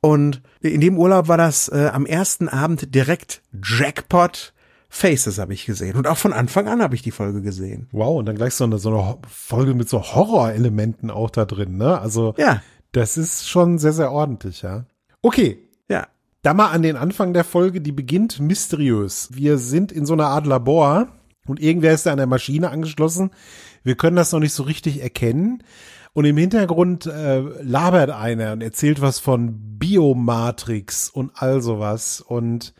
Und in dem Urlaub war das äh, am ersten Abend direkt Jackpot. Faces habe ich gesehen. Und auch von Anfang an habe ich die Folge gesehen. Wow, und dann gleich so eine, so eine Folge mit so Horrorelementen auch da drin, ne? Also, ja. das ist schon sehr, sehr ordentlich, ja. Okay. Ja. Da mal an den Anfang der Folge, die beginnt mysteriös. Wir sind in so einer Art Labor und irgendwer ist da an der Maschine angeschlossen. Wir können das noch nicht so richtig erkennen. Und im Hintergrund äh, labert einer und erzählt was von Biomatrix und all sowas. Und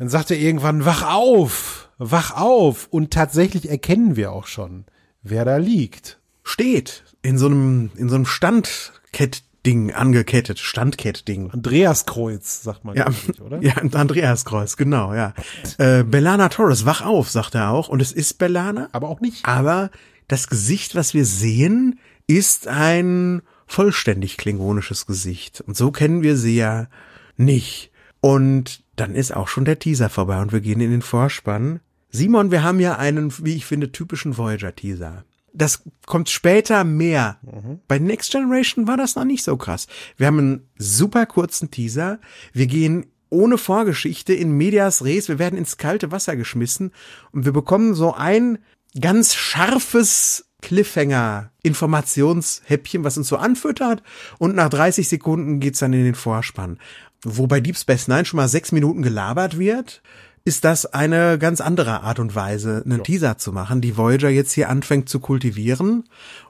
dann sagt er irgendwann, wach auf, wach auf. Und tatsächlich erkennen wir auch schon, wer da liegt. Steht in so einem, in so einem Standkett Ding angekettet, Standkett-Ding. Andreaskreuz, sagt man, ja, oder? Ja, Andreaskreuz, genau, ja. Äh, Bellana Torres, wach auf, sagt er auch. Und es ist Bellana. Aber auch nicht. Aber das Gesicht, was wir sehen, ist ein vollständig klingonisches Gesicht. Und so kennen wir sie ja nicht. Und dann ist auch schon der Teaser vorbei und wir gehen in den Vorspann. Simon, wir haben ja einen, wie ich finde, typischen Voyager-Teaser. Das kommt später mehr. Mhm. Bei Next Generation war das noch nicht so krass. Wir haben einen super kurzen Teaser. Wir gehen ohne Vorgeschichte in Medias Res. Wir werden ins kalte Wasser geschmissen und wir bekommen so ein ganz scharfes Cliffhanger, Informationshäppchen, was uns so anfüttert. Und nach 30 Sekunden geht's dann in den Vorspann. Wobei Deep Space Nine schon mal sechs Minuten gelabert wird, ist das eine ganz andere Art und Weise, einen ja. Teaser zu machen, die Voyager jetzt hier anfängt zu kultivieren.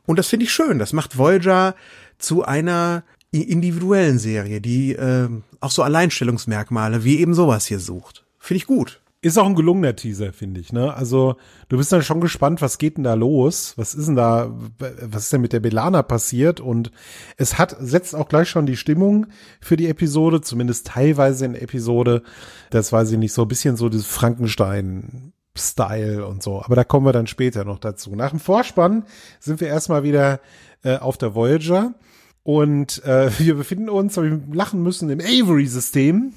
Und das finde ich schön. Das macht Voyager zu einer individuellen Serie, die äh, auch so Alleinstellungsmerkmale wie eben sowas hier sucht. Finde ich gut. Ist auch ein gelungener Teaser, finde ich. Ne? Also du bist dann schon gespannt, was geht denn da los? Was ist denn da, was ist denn mit der Belana passiert? Und es hat, setzt auch gleich schon die Stimmung für die Episode, zumindest teilweise in Episode. Das weiß ich nicht, so ein bisschen so dieses Frankenstein Style und so. Aber da kommen wir dann später noch dazu. Nach dem Vorspann sind wir erstmal wieder äh, auf der Voyager und äh, wir befinden uns, habe ich lachen müssen, im Avery-System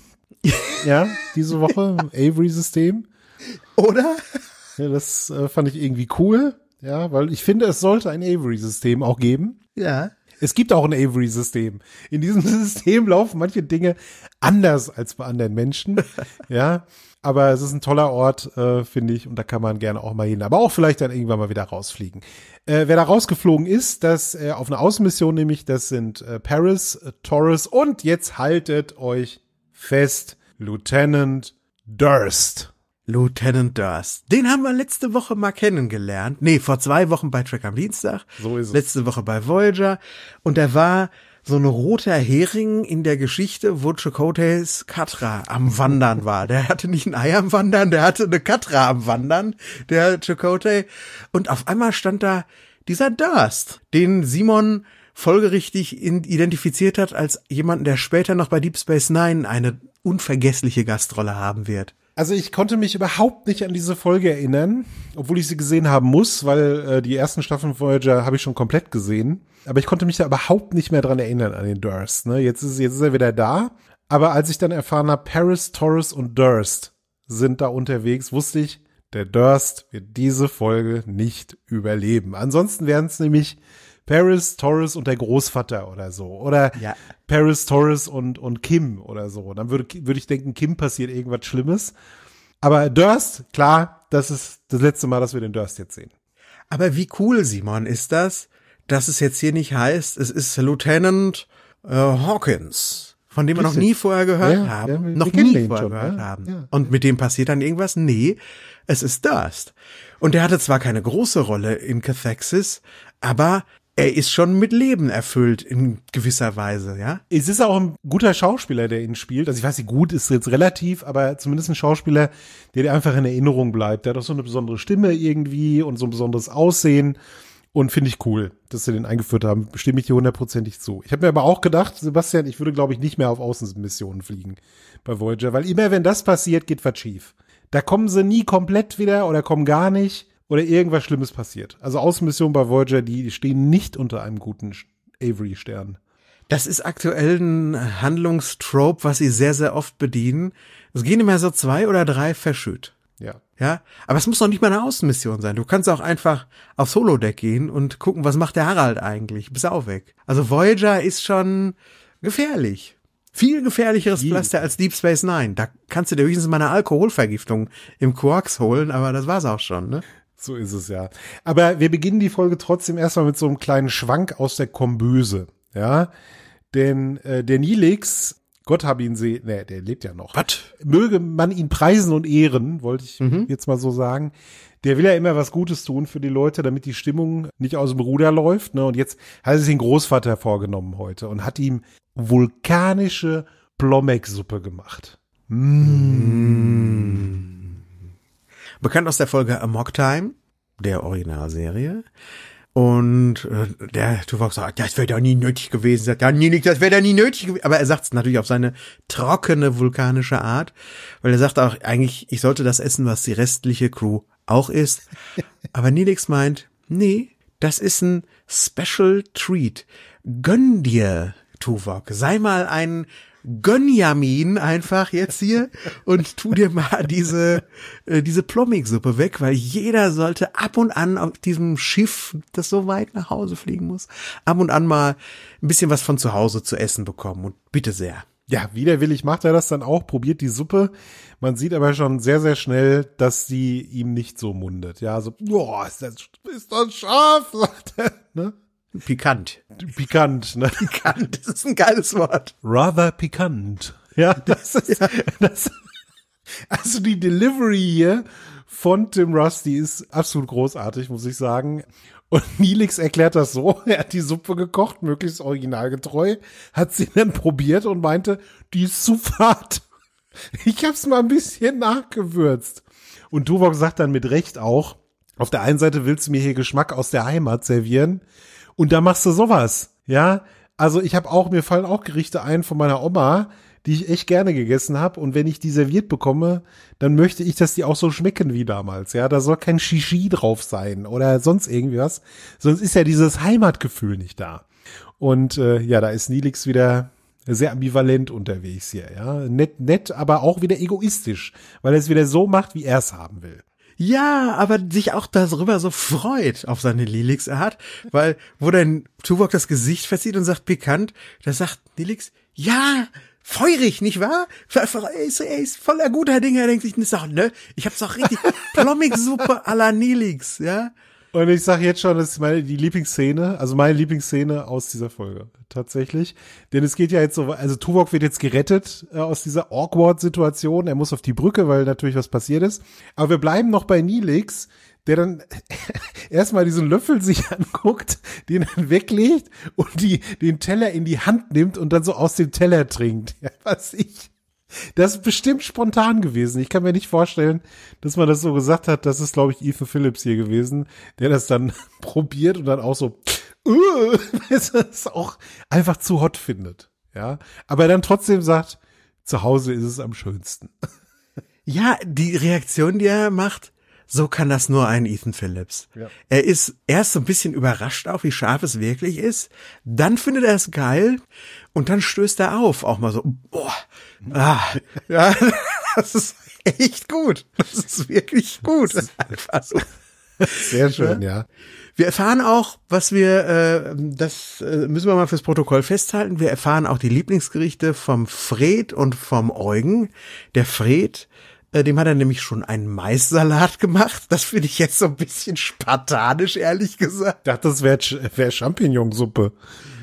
ja, diese Woche im Avery-System. Oder? Ja, das äh, fand ich irgendwie cool. Ja, weil ich finde, es sollte ein Avery-System auch geben. Ja. Es gibt auch ein Avery-System. In diesem System laufen manche Dinge anders als bei anderen Menschen. ja. Aber es ist ein toller Ort, äh, finde ich, und da kann man gerne auch mal hin. Aber auch vielleicht dann irgendwann mal wieder rausfliegen. Äh, wer da rausgeflogen ist, das äh, auf einer Außenmission nämlich, das sind äh, Paris, äh, Taurus und jetzt haltet euch fest Lieutenant Durst. Lieutenant Durst. Den haben wir letzte Woche mal kennengelernt. Nee, vor zwei Wochen bei Trek am Dienstag. So ist es. Letzte Woche bei Voyager. Und er war so ein roter Hering in der Geschichte, wo Chakotay's Katra am Wandern war. Der hatte nicht ein Ei am Wandern, der hatte eine Katra am Wandern, der Chakotay. Und auf einmal stand da dieser Durst, den Simon folgerichtig identifiziert hat als jemanden, der später noch bei Deep Space Nine eine unvergessliche Gastrolle haben wird. Also ich konnte mich überhaupt nicht an diese Folge erinnern, obwohl ich sie gesehen haben muss, weil äh, die ersten Staffeln Voyager habe ich schon komplett gesehen. Aber ich konnte mich da überhaupt nicht mehr dran erinnern an den Durst. Ne? Jetzt, ist, jetzt ist er wieder da. Aber als ich dann erfahren habe, Paris, Torres und Durst sind da unterwegs, wusste ich, der Durst wird diese Folge nicht überleben. Ansonsten wären es nämlich Paris, Torres und der Großvater oder so. Oder ja. Paris, Torres und, und Kim oder so. Dann würde, würde ich denken, Kim passiert irgendwas Schlimmes. Aber Durst, klar, das ist das letzte Mal, dass wir den Durst jetzt sehen. Aber wie cool, Simon, ist das, dass es jetzt hier nicht heißt, es ist Lieutenant äh, Hawkins, von dem wir noch nie vorher gehört ja, haben. Ja, wir, noch wir nie vorher schon, gehört ja, haben. Und mit dem passiert dann irgendwas? Nee, es ist Durst. Und er hatte zwar keine große Rolle in Cathexis, aber er ist schon mit Leben erfüllt in gewisser Weise, ja. Es ist auch ein guter Schauspieler, der ihn spielt. Also ich weiß nicht, gut ist jetzt relativ, aber zumindest ein Schauspieler, der dir einfach in Erinnerung bleibt. Der hat auch so eine besondere Stimme irgendwie und so ein besonderes Aussehen. Und finde ich cool, dass sie den eingeführt haben. Stimme ich dir hundertprozentig zu. Ich habe mir aber auch gedacht, Sebastian, ich würde, glaube ich, nicht mehr auf Außenmissionen fliegen bei Voyager, weil immer wenn das passiert, geht was schief. Da kommen sie nie komplett wieder oder kommen gar nicht oder irgendwas Schlimmes passiert. Also Außenmissionen bei Voyager, die stehen nicht unter einem guten Avery-Stern. Das ist aktuell ein Handlungstrope, was sie sehr, sehr oft bedienen. Es gehen immer so zwei oder drei verschütt. Ja. Ja, aber es muss doch nicht mal eine Außenmission sein. Du kannst auch einfach aufs Holodeck gehen und gucken, was macht der Harald eigentlich? Bist auch weg. Also Voyager ist schon gefährlich. Viel gefährlicheres Die. Pflaster als Deep Space Nine. Da kannst du dir höchstens mal eine Alkoholvergiftung im Quarks holen, aber das war's auch schon, ne? So ist es ja. Aber wir beginnen die Folge trotzdem erstmal mit so einem kleinen Schwank aus der Komböse. Ja. Denn äh, der Nilix, Gott habe ihn sehen, ne, der lebt ja noch. Was? Möge man ihn preisen und ehren, wollte ich mhm. jetzt mal so sagen. Der will ja immer was Gutes tun für die Leute, damit die Stimmung nicht aus dem Ruder läuft. Ne? Und jetzt hat er sich den Großvater vorgenommen heute und hat ihm vulkanische Plomek-Suppe gemacht. Mmh. mmh. Bekannt aus der Folge Amok Time, der Originalserie. Und äh, der Tuvok sagt, ah, das wäre doch nie nötig gewesen. Sagt, ja, nie, das wäre doch nie nötig gewesen. Aber er sagt es natürlich auf seine trockene vulkanische Art, weil er sagt auch eigentlich, ich sollte das essen, was die restliche Crew auch isst. Aber Nilix meint, nee, das ist ein Special Treat. Gönn dir, Tuvok, sei mal ein Gönjamin einfach jetzt hier und tu dir mal diese, äh, diese Plommigsuppe weg, weil jeder sollte ab und an auf diesem Schiff, das so weit nach Hause fliegen muss, ab und an mal ein bisschen was von zu Hause zu essen bekommen und bitte sehr. Ja, widerwillig macht er das dann auch, probiert die Suppe. Man sieht aber schon sehr, sehr schnell, dass sie ihm nicht so mundet. Ja, so, boah, ist das, ist das scharf, sagt er, ne? Pikant. Pikant, ne? Pikant, das ist ein geiles Wort. Rather pikant. Ja, das ist, ja. Das, also die Delivery hier von Tim Rusty ist absolut großartig, muss ich sagen. Und Nilix erklärt das so, er hat die Suppe gekocht, möglichst originalgetreu, hat sie dann probiert und meinte, die ist zu fad. Ich hab's mal ein bisschen nachgewürzt. Und Tuvok sagt dann mit Recht auch, auf der einen Seite willst du mir hier Geschmack aus der Heimat servieren, und da machst du sowas, ja. Also ich habe auch, mir fallen auch Gerichte ein von meiner Oma, die ich echt gerne gegessen habe. Und wenn ich die serviert bekomme, dann möchte ich, dass die auch so schmecken wie damals. Ja, da soll kein Shishi drauf sein oder sonst irgendwie was. Sonst ist ja dieses Heimatgefühl nicht da. Und äh, ja, da ist Nilix wieder sehr ambivalent unterwegs hier. Ja, nett, nett, aber auch wieder egoistisch, weil er es wieder so macht, wie er es haben will. Ja, aber sich auch darüber so freut auf seine Lilix Art, weil wo dann Tuvok das Gesicht verzieht und sagt pikant, da sagt Lilix, ja, feurig, nicht wahr? Er ist, er ist voller guter Dinge, er denkt sich, ne, ich hab's auch richtig, Plommig-Suppe à la Nelix, ja? Und ich sage jetzt schon, das ist meine, die Lieblingsszene, also meine Lieblingsszene aus dieser Folge, tatsächlich. Denn es geht ja jetzt so, also Tuvok wird jetzt gerettet äh, aus dieser Awkward-Situation. Er muss auf die Brücke, weil natürlich was passiert ist. Aber wir bleiben noch bei Nilix, der dann erstmal diesen Löffel sich anguckt, den dann weglegt und die, den Teller in die Hand nimmt und dann so aus dem Teller trinkt. Ja, was ich das ist bestimmt spontan gewesen. Ich kann mir nicht vorstellen, dass man das so gesagt hat. Das ist, glaube ich, Ethan Phillips hier gewesen, der das dann probiert und dann auch so, uh, es auch einfach zu hot findet. Ja, aber dann trotzdem sagt, zu Hause ist es am schönsten. Ja, die Reaktion, die er macht, so kann das nur ein Ethan Phillips. Ja. Er ist erst so ein bisschen überrascht auch, wie scharf es wirklich ist. Dann findet er es geil und dann stößt er auf, auch mal so, boah, ah, ja, das ist echt gut. Das ist wirklich gut. Das ist Einfach so. Sehr schön, ja. ja. Wir erfahren auch, was wir, äh, das äh, müssen wir mal fürs Protokoll festhalten, wir erfahren auch die Lieblingsgerichte vom Fred und vom Eugen. Der Fred äh, dem hat er nämlich schon einen Maissalat gemacht. Das finde ich jetzt so ein bisschen spartanisch, ehrlich gesagt. Ich dachte, das wäre wär Champignonsuppe.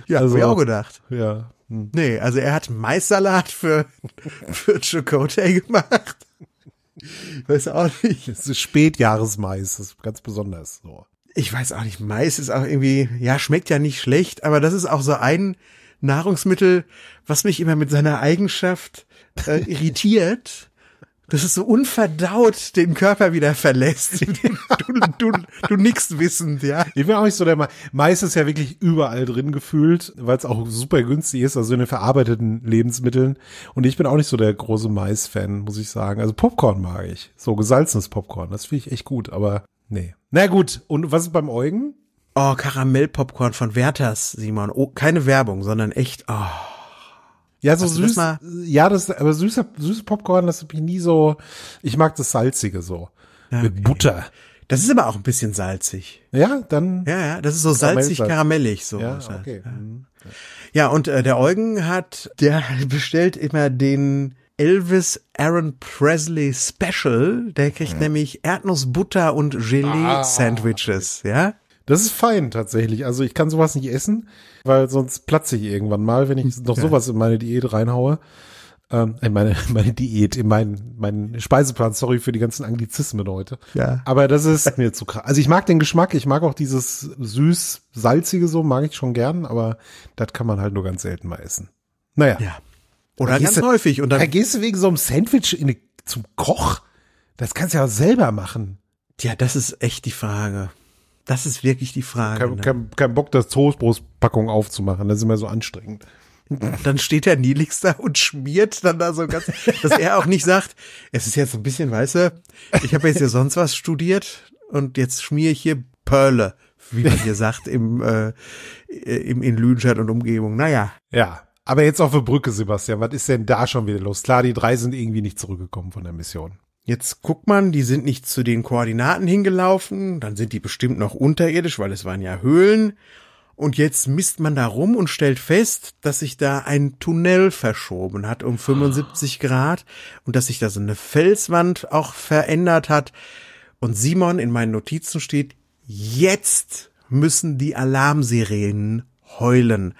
Ja, also, hab ich also, auch gedacht. Ja. Hm. Nee, also er hat Maissalat für, für Chakotay gemacht. Ich weiß auch nicht. Es ist Spätjahresmais, das ist ganz besonders so. Ich weiß auch nicht, Mais ist auch irgendwie, ja, schmeckt ja nicht schlecht, aber das ist auch so ein Nahrungsmittel, was mich immer mit seiner Eigenschaft äh, irritiert, das ist so unverdaut den Körper wieder verlässt. du, du, du nix wissend, ja. Ich bin auch nicht so der Ma Mais ist ja wirklich überall drin gefühlt, weil es auch super günstig ist, also in den verarbeiteten Lebensmitteln. Und ich bin auch nicht so der große Mais-Fan, muss ich sagen. Also Popcorn mag ich. So gesalzenes Popcorn. Das finde ich echt gut, aber nee. Na gut, und was ist beim Eugen? Oh, Karamellpopcorn von Werthers, Simon. Oh, keine Werbung, sondern echt. Oh. Ja, so süß. Das ja, das, aber süßer, süße Popcorn, das habe ich nie so. Ich mag das Salzige so. Ja, mit Butter. Das ist aber auch ein bisschen salzig. Ja, dann. Ja, ja, das ist so salzig, karamellig, so. Ja, okay. ja. Mhm. ja und äh, der Eugen hat, der bestellt immer den Elvis Aaron Presley Special. Der kriegt ja. nämlich Erdnussbutter und Gelee-Sandwiches, ah, okay. ja. Das ist fein tatsächlich. Also ich kann sowas nicht essen, weil sonst platze ich irgendwann mal, wenn ich noch sowas in meine Diät reinhaue. Ähm, äh, meine, meine Diät, in meinen meinen Speiseplan, sorry für die ganzen Anglizismen heute. Ja. Aber das ist mir zu krass. Also ich mag den Geschmack, ich mag auch dieses süß-salzige so, mag ich schon gern, aber das kann man halt nur ganz selten mal essen. Naja. Ja. Oder ganz häufig. Und dann da gehst du wegen so einem Sandwich in die, zum Koch. Das kannst du ja selber machen. Ja, das ist echt die Frage. Das ist wirklich die Frage. Kein, ne? kein, kein Bock, das Toastbrustpackung aufzumachen. Das ist immer so anstrengend. dann steht der Nilix da und schmiert dann da so ganz, dass er auch nicht sagt, es ist jetzt ein bisschen, weißt ich habe jetzt ja sonst was studiert und jetzt schmiere ich hier Perle, wie man hier sagt, im, äh, im, in Lüdenscheid und Umgebung. Naja. Ja, aber jetzt auf der Brücke, Sebastian, was ist denn da schon wieder los? Klar, die drei sind irgendwie nicht zurückgekommen von der Mission. Jetzt guckt man, die sind nicht zu den Koordinaten hingelaufen, dann sind die bestimmt noch unterirdisch, weil es waren ja Höhlen. Und jetzt misst man da rum und stellt fest, dass sich da ein Tunnel verschoben hat um 75 Grad und dass sich da so eine Felswand auch verändert hat. Und Simon in meinen Notizen steht, jetzt müssen die Alarmsirenen heulen.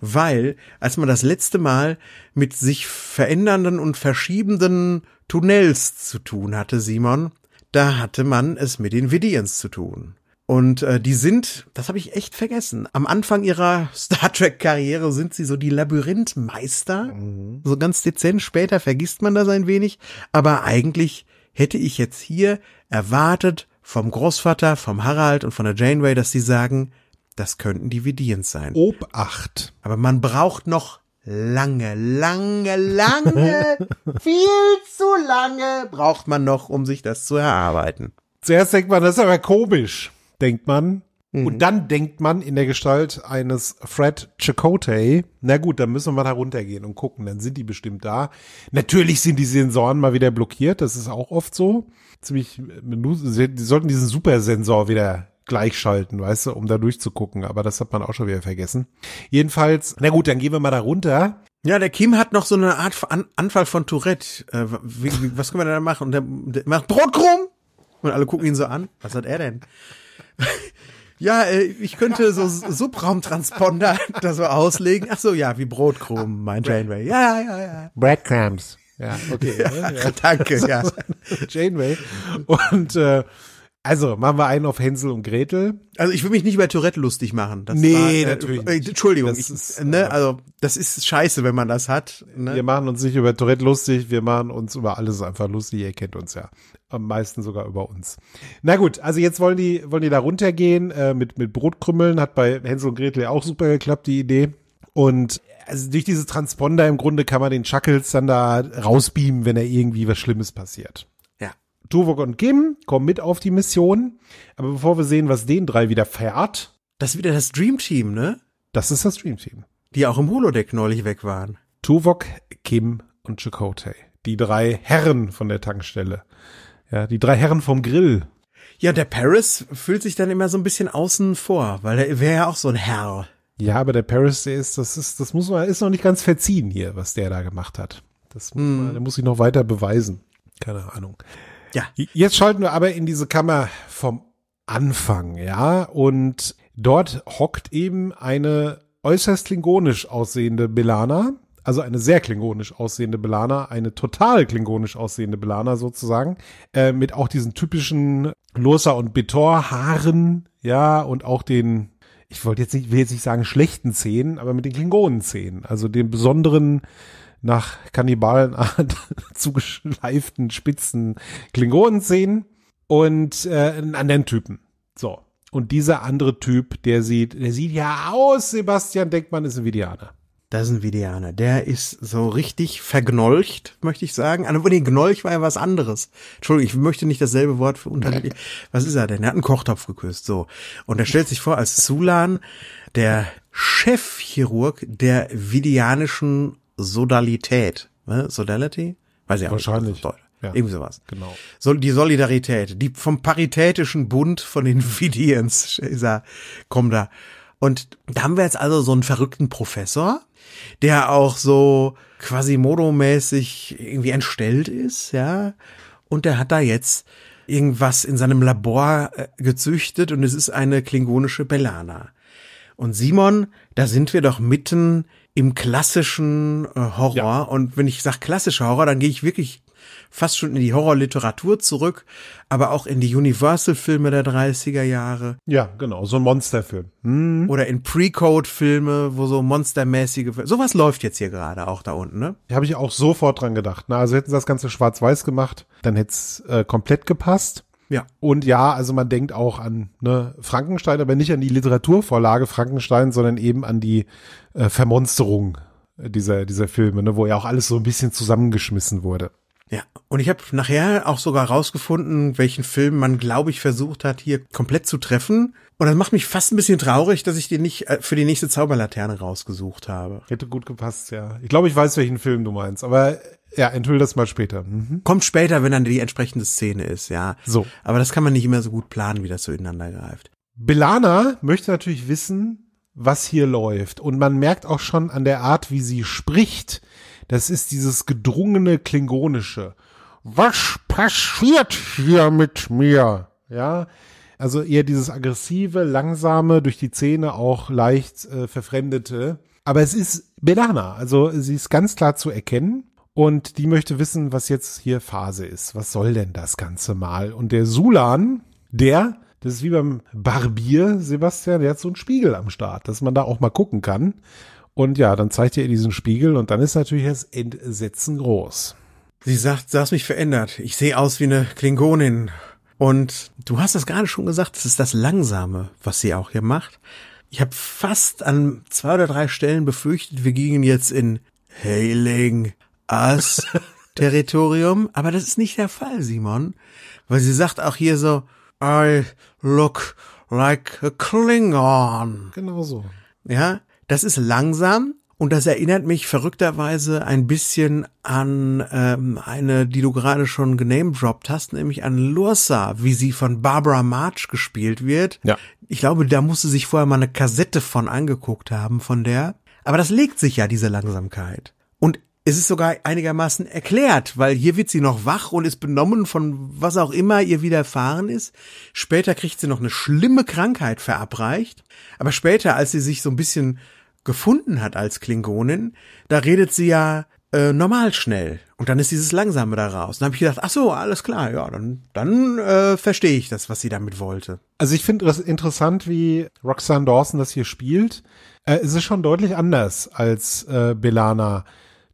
Weil, als man das letzte Mal mit sich verändernden und verschiebenden Tunnels zu tun hatte, Simon, da hatte man es mit den Vidians zu tun. Und äh, die sind, das habe ich echt vergessen, am Anfang ihrer Star Trek-Karriere sind sie so die Labyrinthmeister. Mhm. So ganz dezent, später vergisst man das ein wenig. Aber eigentlich hätte ich jetzt hier erwartet vom Großvater, vom Harald und von der Janeway, dass sie sagen, das könnten die Vidians sein. Obacht. Aber man braucht noch lange, lange, lange, viel zu lange braucht man noch, um sich das zu erarbeiten. Zuerst denkt man, das ist aber komisch, denkt man. Mhm. Und dann denkt man in der Gestalt eines Fred Chakotay, na gut, dann müssen wir mal heruntergehen und gucken, dann sind die bestimmt da. Natürlich sind die Sensoren mal wieder blockiert, das ist auch oft so. Ziemlich, äh, die sollten diesen Supersensor wieder gleichschalten, weißt du, um da durchzugucken. Aber das hat man auch schon wieder vergessen. Jedenfalls, na gut, dann gehen wir mal da runter. Ja, der Kim hat noch so eine Art Anfall von Tourette. Äh, wie, wie, was können wir da machen? Und der, der macht Brotkrumm! Und alle gucken ihn so an. Was hat er denn? ja, äh, ich könnte so Subraumtransponder das so auslegen. Ach so, ja, wie Brotkrumm, mein Janeway. Ja, ja, ja. Breadcrumbs. Ja, okay. Ja, ja. Danke, ja. Janeway. Und äh, also, machen wir einen auf Hänsel und Gretel. Also, ich will mich nicht über Tourette lustig machen. Das nee, war, äh, natürlich. Äh, nicht. Entschuldigung. Ich, ist, ne, also, das ist scheiße, wenn man das hat. Ne? Wir machen uns nicht über Tourette lustig, wir machen uns über alles einfach lustig. Ihr kennt uns ja. Am meisten sogar über uns. Na gut, also jetzt wollen die, wollen die da runtergehen äh, mit, mit Brotkrümmeln. Hat bei Hänsel und Gretel ja auch super geklappt, die Idee. Und also durch diese Transponder im Grunde kann man den Chuckles dann da rausbeamen, wenn er irgendwie was Schlimmes passiert. Tuvok und Kim kommen mit auf die Mission. Aber bevor wir sehen, was den drei wieder fährt. Das ist wieder das Dream Team, ne? Das ist das Dream Team. Die auch im Holodeck neulich weg waren. Tuvok, Kim und Chakotay. Die drei Herren von der Tankstelle. Ja, die drei Herren vom Grill. Ja, der Paris fühlt sich dann immer so ein bisschen außen vor, weil er wäre ja auch so ein Herr. Ja, aber der Paris, der ist, das ist, das muss man, ist noch nicht ganz verziehen hier, was der da gemacht hat. Das muss hm. man, der muss sich noch weiter beweisen. Keine Ahnung. Ja. Jetzt schalten wir aber in diese Kammer vom Anfang, ja. Und dort hockt eben eine äußerst klingonisch aussehende Belana, also eine sehr klingonisch aussehende Belana, eine total klingonisch aussehende Belana sozusagen, äh, mit auch diesen typischen Loser- und Betor-Haaren, ja, und auch den, ich wollte jetzt nicht, will jetzt nicht sagen schlechten Zähnen, aber mit den Klingonenzähnen, also den besonderen nach Kannibalenart zugeschleiften spitzen Klingonen sehen und äh, einen anderen Typen. So. Und dieser andere Typ, der sieht, der sieht ja aus, Sebastian Deckmann ist ein Vidianer. Das ist ein Vidianer. Der ist so richtig vergnolcht, möchte ich sagen. Aber ah, nee, Gnolch war ja was anderes. Entschuldigung, ich möchte nicht dasselbe Wort für unterschiedlich. Was ist er denn? Er hat einen Kochtopf geküsst, so. Und er stellt sich vor als Sulan, der Chefchirurg der vidianischen Sodalität, ne? Sodality? Weiß ich Wahrscheinlich. Auch nicht, ja. Irgendwie sowas. Genau. So, die Solidarität, die vom Paritätischen Bund von Invidiens, ist er, komm da. Und da haben wir jetzt also so einen verrückten Professor, der auch so Quasimodo-mäßig irgendwie entstellt ist, ja. Und der hat da jetzt irgendwas in seinem Labor äh, gezüchtet und es ist eine klingonische Bellana. Und Simon, da sind wir doch mitten im klassischen äh, Horror. Ja. Und wenn ich sage klassischer Horror, dann gehe ich wirklich fast schon in die Horrorliteratur zurück, aber auch in die Universal-Filme der 30er Jahre. Ja, genau, so ein Monsterfilm. Hm. Oder in Pre-Code-Filme, wo so monstermäßige, sowas läuft jetzt hier gerade auch da unten, ne? Habe ich auch sofort dran gedacht. Na, ne? also hätten sie das Ganze schwarz-weiß gemacht, dann hätte es äh, komplett gepasst. Ja. Und ja, also man denkt auch an ne, Frankenstein, aber nicht an die Literaturvorlage Frankenstein, sondern eben an die äh, Vermonsterung dieser, dieser Filme, ne, wo ja auch alles so ein bisschen zusammengeschmissen wurde. Ja, und ich habe nachher auch sogar rausgefunden, welchen Film man, glaube ich, versucht hat, hier komplett zu treffen. Und das macht mich fast ein bisschen traurig, dass ich den nicht äh, für die nächste Zauberlaterne rausgesucht habe. Hätte gut gepasst, ja. Ich glaube, ich weiß, welchen Film du meinst, aber ja, enthüll das mal später. Mhm. Kommt später, wenn dann die entsprechende Szene ist, ja. So. Aber das kann man nicht immer so gut planen, wie das so ineinander greift. Belana möchte natürlich wissen, was hier läuft. Und man merkt auch schon an der Art, wie sie spricht, das ist dieses gedrungene Klingonische. Was passiert hier mit mir? Ja, also eher dieses aggressive, langsame, durch die Zähne auch leicht äh, verfremdete. Aber es ist Belana, also sie ist ganz klar zu erkennen und die möchte wissen, was jetzt hier Phase ist. Was soll denn das Ganze mal? Und der Sulan, der, das ist wie beim Barbier Sebastian, der hat so einen Spiegel am Start, dass man da auch mal gucken kann. Und ja, dann zeigt ihr diesen Spiegel und dann ist natürlich das Entsetzen groß. Sie sagt, du hast mich verändert. Ich sehe aus wie eine Klingonin. Und du hast es gerade schon gesagt, es ist das Langsame, was sie auch hier macht. Ich habe fast an zwei oder drei Stellen befürchtet, wir gingen jetzt in Hailing Us Territorium, aber das ist nicht der Fall, Simon, weil sie sagt auch hier so I look like a Klingon. Genau so. Ja, das ist langsam, und das erinnert mich verrückterweise ein bisschen an ähm, eine, die du gerade schon genamedroppt hast, nämlich an Lursa, wie sie von Barbara March gespielt wird. Ja. Ich glaube, da musste sich vorher mal eine Kassette von angeguckt haben, von der. Aber das legt sich ja, diese Langsamkeit. Und es ist sogar einigermaßen erklärt, weil hier wird sie noch wach und ist benommen von was auch immer ihr widerfahren ist. Später kriegt sie noch eine schlimme Krankheit verabreicht. Aber später, als sie sich so ein bisschen gefunden hat als Klingonin, da redet sie ja äh, normal schnell. Und dann ist dieses Langsame da raus. dann habe ich gedacht, ach so, alles klar, ja, dann, dann äh, verstehe ich das, was sie damit wollte. Also ich finde das interessant, wie Roxanne Dawson das hier spielt. Äh, es ist schon deutlich anders als äh, Belana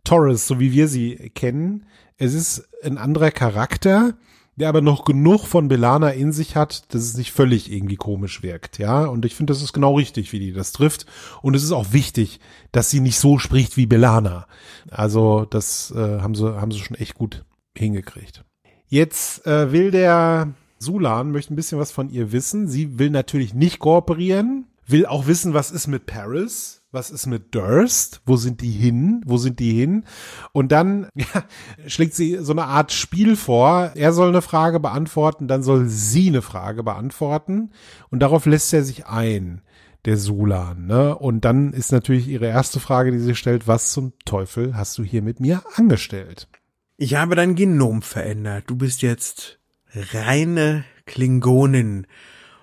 Torres, so wie wir sie kennen. Es ist ein anderer Charakter der aber noch genug von Belana in sich hat, dass es nicht völlig irgendwie komisch wirkt, ja. Und ich finde, das ist genau richtig, wie die das trifft. Und es ist auch wichtig, dass sie nicht so spricht wie Belana. Also das äh, haben sie haben sie schon echt gut hingekriegt. Jetzt äh, will der Sulan möchte ein bisschen was von ihr wissen. Sie will natürlich nicht kooperieren, will auch wissen, was ist mit Paris was ist mit Durst? Wo sind die hin? Wo sind die hin? Und dann ja, schlägt sie so eine Art Spiel vor. Er soll eine Frage beantworten, dann soll sie eine Frage beantworten. Und darauf lässt er sich ein, der Sulan. Ne? Und dann ist natürlich ihre erste Frage, die sie stellt, was zum Teufel hast du hier mit mir angestellt? Ich habe dein Genom verändert. Du bist jetzt reine Klingonin.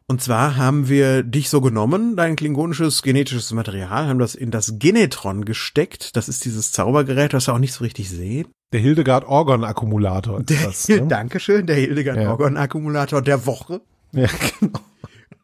Und zwar haben wir dich so genommen, dein klingonisches genetisches Material, haben das in das Genetron gesteckt. Das ist dieses Zaubergerät, das wir auch nicht so richtig sehen. Der Hildegard Orgon Akkumulator. Ist der, das, ne? Dankeschön, der Hildegard ja. Orgon Akkumulator der Woche. Ja, genau.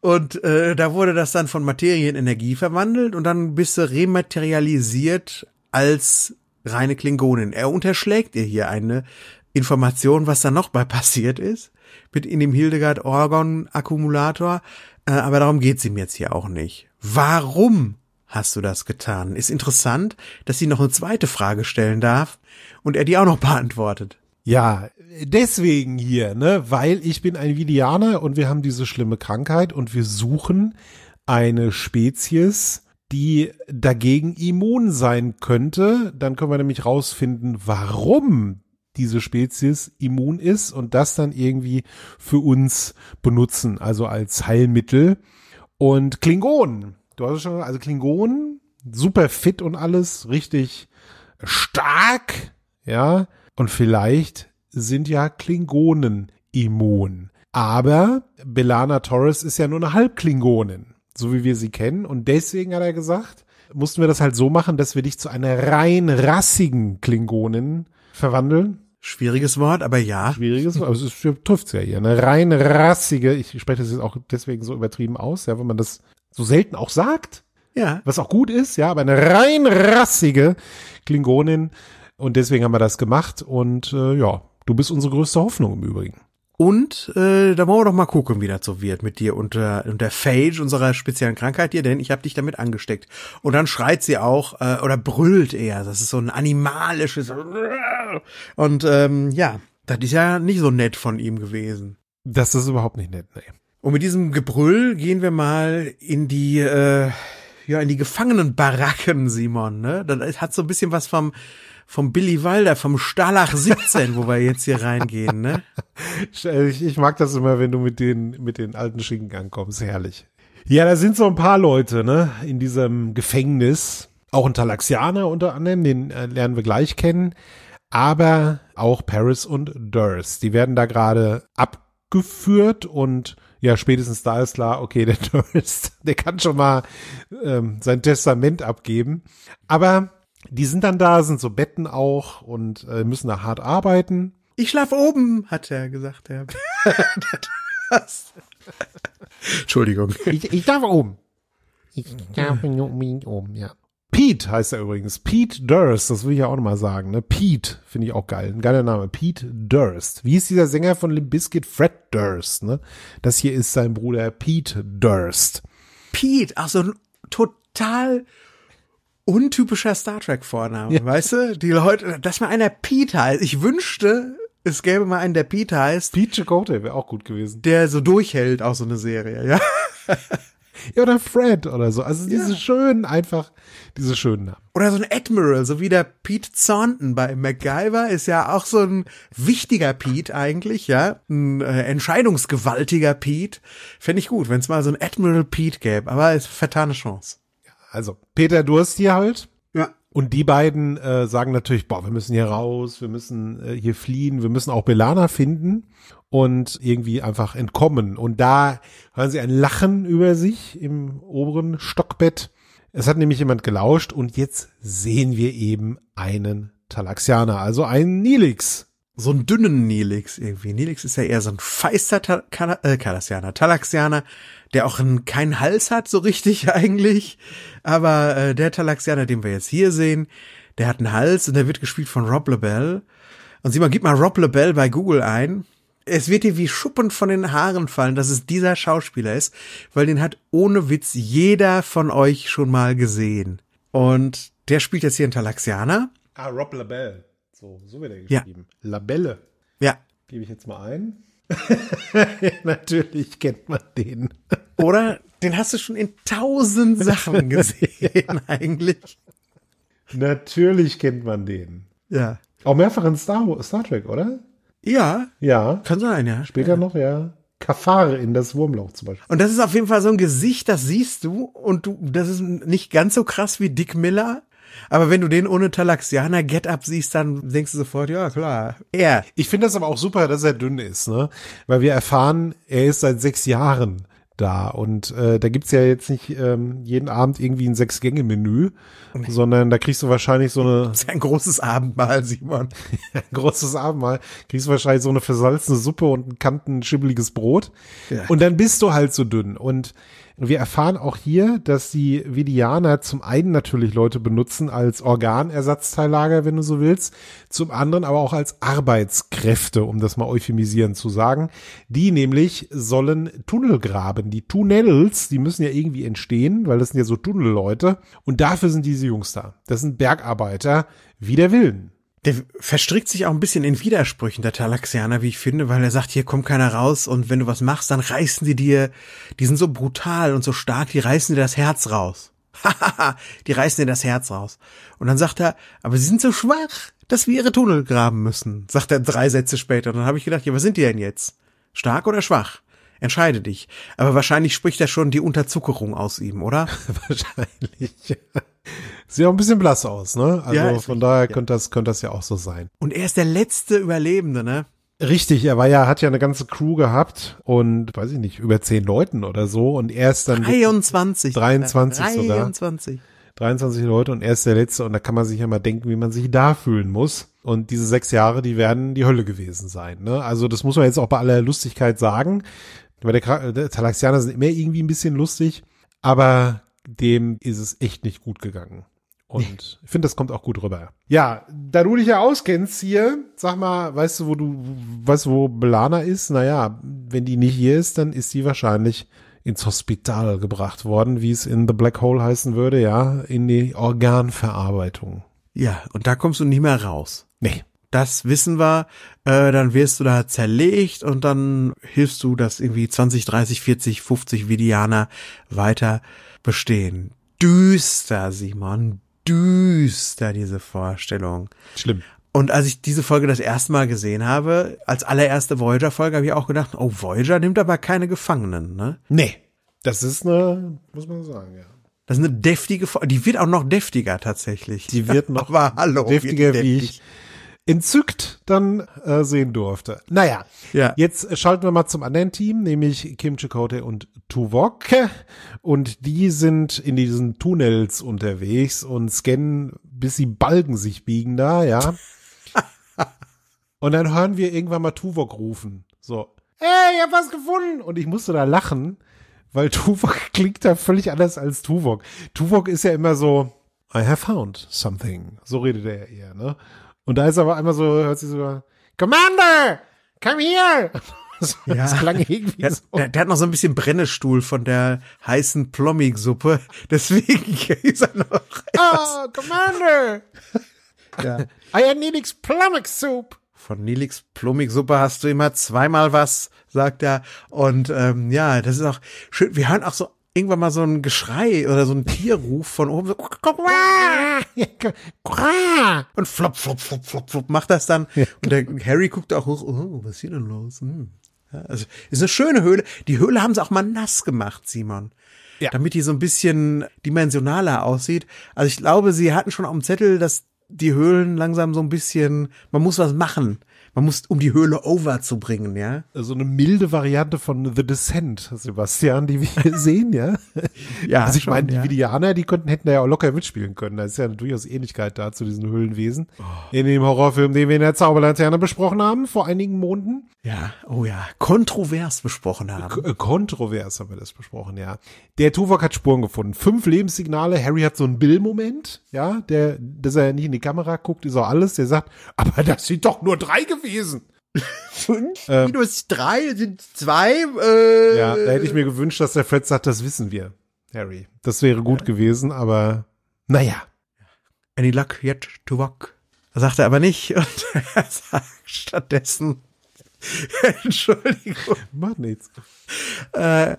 Und äh, da wurde das dann von Materie in Energie verwandelt und dann bist du rematerialisiert als reine Klingonin. Er unterschlägt ihr hier eine Information, was da noch bei passiert ist mit in dem Hildegard Orgon Akkumulator. Äh, aber darum geht's ihm jetzt hier auch nicht. Warum hast du das getan? Ist interessant, dass sie noch eine zweite Frage stellen darf und er die auch noch beantwortet. Ja, deswegen hier, ne, weil ich bin ein Vidianer und wir haben diese schlimme Krankheit und wir suchen eine Spezies, die dagegen immun sein könnte. Dann können wir nämlich rausfinden, warum diese Spezies immun ist und das dann irgendwie für uns benutzen, also als Heilmittel. Und Klingonen, du hast es schon, also Klingonen, super fit und alles, richtig stark, ja. Und vielleicht sind ja Klingonen immun. Aber Belana Torres ist ja nur eine Halbklingonin, so wie wir sie kennen. Und deswegen hat er gesagt, mussten wir das halt so machen, dass wir dich zu einer rein rassigen Klingonin verwandeln. Schwieriges Wort, aber ja. Schwieriges Wort, aber es trifft's ja hier. Eine rein rassige, ich spreche das jetzt auch deswegen so übertrieben aus, ja, wenn man das so selten auch sagt. Ja. Was auch gut ist, ja, aber eine rein rassige Klingonin. Und deswegen haben wir das gemacht. Und äh, ja, du bist unsere größte Hoffnung im Übrigen. Und äh, da wollen wir doch mal gucken, wie das so wird mit dir und, äh, und der Phage, unserer speziellen Krankheit hier, denn ich habe dich damit angesteckt. Und dann schreit sie auch äh, oder brüllt eher. Das ist so ein animalisches. Und ähm, ja, das ist ja nicht so nett von ihm gewesen. Das ist überhaupt nicht nett, nee. Und mit diesem Gebrüll gehen wir mal in die, äh, ja, in die Gefangenenbaracken, Simon. Ne? Das hat so ein bisschen was vom vom Billy Walder, vom Stalach 17, wo wir jetzt hier reingehen, ne? Äh, ich, ich mag das immer, wenn du mit den, mit den alten Schinken ankommst. Herrlich. Ja, da sind so ein paar Leute, ne, in diesem Gefängnis. Auch ein Talaxianer unter anderem, den äh, lernen wir gleich kennen. Aber auch Paris und Durst. Die werden da gerade abgeführt und ja, spätestens da ist klar, okay, der Durst, der kann schon mal ähm, sein Testament abgeben. Aber die sind dann da, sind so Betten auch und äh, müssen da hart arbeiten. Ich schlaf oben, hat er gesagt. Ja. Entschuldigung. Ich, ich darf oben. Ich darf nur unbedingt oben, ja. Pete heißt er übrigens. Pete Durst, das will ich ja auch nochmal sagen. Ne? Pete finde ich auch geil. Ein geiler Name. Pete Durst. Wie ist dieser Sänger von Limp Bizkit? Fred Durst. Ne? Das hier ist sein Bruder Pete Durst. Pete, also total untypischer Star Trek-Vorname, ja. weißt du? Die Leute, dass mal einer Pete heißt. Ich wünschte, es gäbe mal einen, der Pete heißt. Pete Chakotay wäre auch gut gewesen. Der so durchhält, auch so eine Serie, ja. ja, oder Fred oder so. Also diese ja. schönen, einfach, diese schönen Namen. Oder so ein Admiral, so wie der Pete Thornton bei MacGyver, ist ja auch so ein wichtiger Pete eigentlich, ja. Ein äh, entscheidungsgewaltiger Pete. Fände ich gut, wenn es mal so ein Admiral Pete gäbe, aber es ist vertane Chance also Peter Durst hier halt. Ja. Und die beiden äh, sagen natürlich, boah, wir müssen hier raus, wir müssen äh, hier fliehen, wir müssen auch Belana finden und irgendwie einfach entkommen. Und da hören sie ein Lachen über sich im oberen Stockbett. Es hat nämlich jemand gelauscht und jetzt sehen wir eben einen Talaxianer, also einen Nilix so einen dünnen Nelix irgendwie. Nelix ist ja eher so ein feister Tal äh, Kalaxianer, Talaxianer, der auch einen, keinen Hals hat so richtig eigentlich. Aber äh, der Talaxianer, den wir jetzt hier sehen, der hat einen Hals und der wird gespielt von Rob LeBell. Und sieh mal, gib mal Rob LeBell bei Google ein. Es wird dir wie Schuppen von den Haaren fallen, dass es dieser Schauspieler ist, weil den hat ohne Witz jeder von euch schon mal gesehen. Und der spielt jetzt hier einen Talaxianer. Ah, Rob LeBell. So, so wird er geschrieben. Ja. Labelle. Ja. Gebe ich jetzt mal ein. Natürlich kennt man den. Oder? Den hast du schon in tausend Sachen gesehen, eigentlich. Natürlich kennt man den. Ja. Auch mehrfach in Star, Star Trek, oder? Ja. Ja. Kann sein, ja. Später ja. noch, ja. Kafare in das Wurmloch zum Beispiel. Und das ist auf jeden Fall so ein Gesicht, das siehst du und du, das ist nicht ganz so krass wie Dick Miller, aber wenn du den ohne Talaxianer Get-Up siehst, dann denkst du sofort, ja, klar, er. Ich finde das aber auch super, dass er dünn ist, ne? Weil wir erfahren, er ist seit sechs Jahren da. Und äh, da gibt's ja jetzt nicht ähm, jeden Abend irgendwie ein Sechs-Gänge-Menü, nee. sondern da kriegst du wahrscheinlich so eine. Das ist ein großes Abendmahl, Simon. ein großes Abendmahl. Kriegst du wahrscheinlich so eine versalzene Suppe und ein kanten schibbeliges Brot. Ja. Und dann bist du halt so dünn. Und und wir erfahren auch hier, dass die Vidianer zum einen natürlich Leute benutzen als Organersatzteillager, wenn du so willst, zum anderen aber auch als Arbeitskräfte, um das mal euphemisieren zu sagen. Die nämlich sollen Tunnel graben. Die Tunnels, die müssen ja irgendwie entstehen, weil das sind ja so Tunnelleute. Und dafür sind diese Jungs da. Das sind Bergarbeiter wie der Willen der verstrickt sich auch ein bisschen in Widersprüchen, der Talaxianer, wie ich finde, weil er sagt, hier kommt keiner raus und wenn du was machst, dann reißen die dir, die sind so brutal und so stark, die reißen dir das Herz raus. Hahaha, die reißen dir das Herz raus. Und dann sagt er, aber sie sind so schwach, dass wir ihre Tunnel graben müssen, sagt er drei Sätze später. Und dann habe ich gedacht, ja, was sind die denn jetzt? Stark oder schwach? Entscheide dich. Aber wahrscheinlich spricht er schon die Unterzuckerung aus ihm, oder? wahrscheinlich. Sieht auch ein bisschen blass aus, ne? Also ja, von daher ja. könnte das, könnte das ja auch so sein. Und er ist der letzte Überlebende, ne? Richtig, er war ja, hat ja eine ganze Crew gehabt und weiß ich nicht, über zehn Leuten oder so und er ist dann 23. 23 ja, sogar. 23. 23 Leute und er ist der Letzte und da kann man sich ja mal denken, wie man sich da fühlen muss. Und diese sechs Jahre, die werden die Hölle gewesen sein. Ne? Also das muss man jetzt auch bei aller Lustigkeit sagen, weil der, der Talaxianer sind immer irgendwie ein bisschen lustig, aber dem ist es echt nicht gut gegangen. Und ich finde, das kommt auch gut rüber. Ja, da du dich ja auskennst hier, sag mal, weißt du, wo du, weißt du, wo Belana ist? Naja, wenn die nicht hier ist, dann ist die wahrscheinlich ins Hospital gebracht worden, wie es in The Black Hole heißen würde, ja, in die Organverarbeitung. Ja, und da kommst du nicht mehr raus. Nee. Das wissen wir, äh, dann wirst du da zerlegt und dann hilfst du, dass irgendwie 20, 30, 40, 50 Vidianer weiter bestehen. Düster, Simon, düster diese Vorstellung. Schlimm. Und als ich diese Folge das erste Mal gesehen habe, als allererste Voyager-Folge, habe ich auch gedacht, oh, Voyager nimmt aber keine Gefangenen, ne? Nee. Das ist eine, muss man sagen, ja. Das ist eine deftige Die wird auch noch deftiger tatsächlich. Die wird noch aber, hallo, deftiger, deftig. wie ich entzückt dann äh, sehen durfte. Naja, ja. jetzt äh, schalten wir mal zum anderen Team, nämlich Kim Chakotay und Tuvok. Und die sind in diesen Tunnels unterwegs und scannen, bis sie Balken sich biegen da, ja. und dann hören wir irgendwann mal Tuvok rufen. So, hey, ich hab was gefunden. Und ich musste da lachen, weil Tuvok klingt da völlig anders als Tuvok. Tuvok ist ja immer so, I have found something. So redet er eher, ne? Und da ist aber einmal so, hört sie sogar, Commander, come here! ja. das klang irgendwie der, so. Der, der, hat noch so ein bisschen Brennestuhl von der heißen Plommig-Suppe. Deswegen ist er noch. Oh, Commander! ja. I had Nelix Plommig Soup. Von Nelix Plommig Suppe hast du immer zweimal was, sagt er. Und ähm, ja, das ist auch schön. Wir hören auch so irgendwann mal so ein Geschrei oder so ein Tierruf von oben so und flop, flop, flop, flop, flop macht das dann. Und der Harry guckt auch hoch, oh, was ist hier denn los? Hm. Also ist eine schöne Höhle. Die Höhle haben sie auch mal nass gemacht, Simon. Ja. Damit die so ein bisschen dimensionaler aussieht. Also ich glaube, sie hatten schon auf dem Zettel, dass die Höhlen langsam so ein bisschen, man muss was machen man muss, um die Höhle over zu bringen, ja. Äh, so eine milde Variante von The Descent, Sebastian, die wir hier sehen, ja. ja. Also ich schon, meine, die Vidianer, die könnten, hätten da ja auch locker mitspielen können. Da ist ja durchaus Ähnlichkeit da zu diesen Höhlenwesen. Oh. In dem Horrorfilm, den wir in der Zauberlanterne besprochen haben, vor einigen Monaten. Ja, oh ja. Kontrovers besprochen äh, haben. K äh, kontrovers haben wir das besprochen, ja. Der Tuvok hat Spuren gefunden. Fünf Lebenssignale. Harry hat so einen Bill-Moment, ja, der, dass er nicht in die Kamera guckt, ist auch alles. Der sagt, aber das sind doch nur drei gewesen gewesen. Fünf ähm, minus drei sind zwei. Äh, ja, da hätte ich mir gewünscht, dass der Fred sagt, das wissen wir, Harry. Das wäre gut ja. gewesen, aber naja. Any luck yet to walk? Sagt er aber nicht und er sagt stattdessen Entschuldigung. Macht nichts. Äh,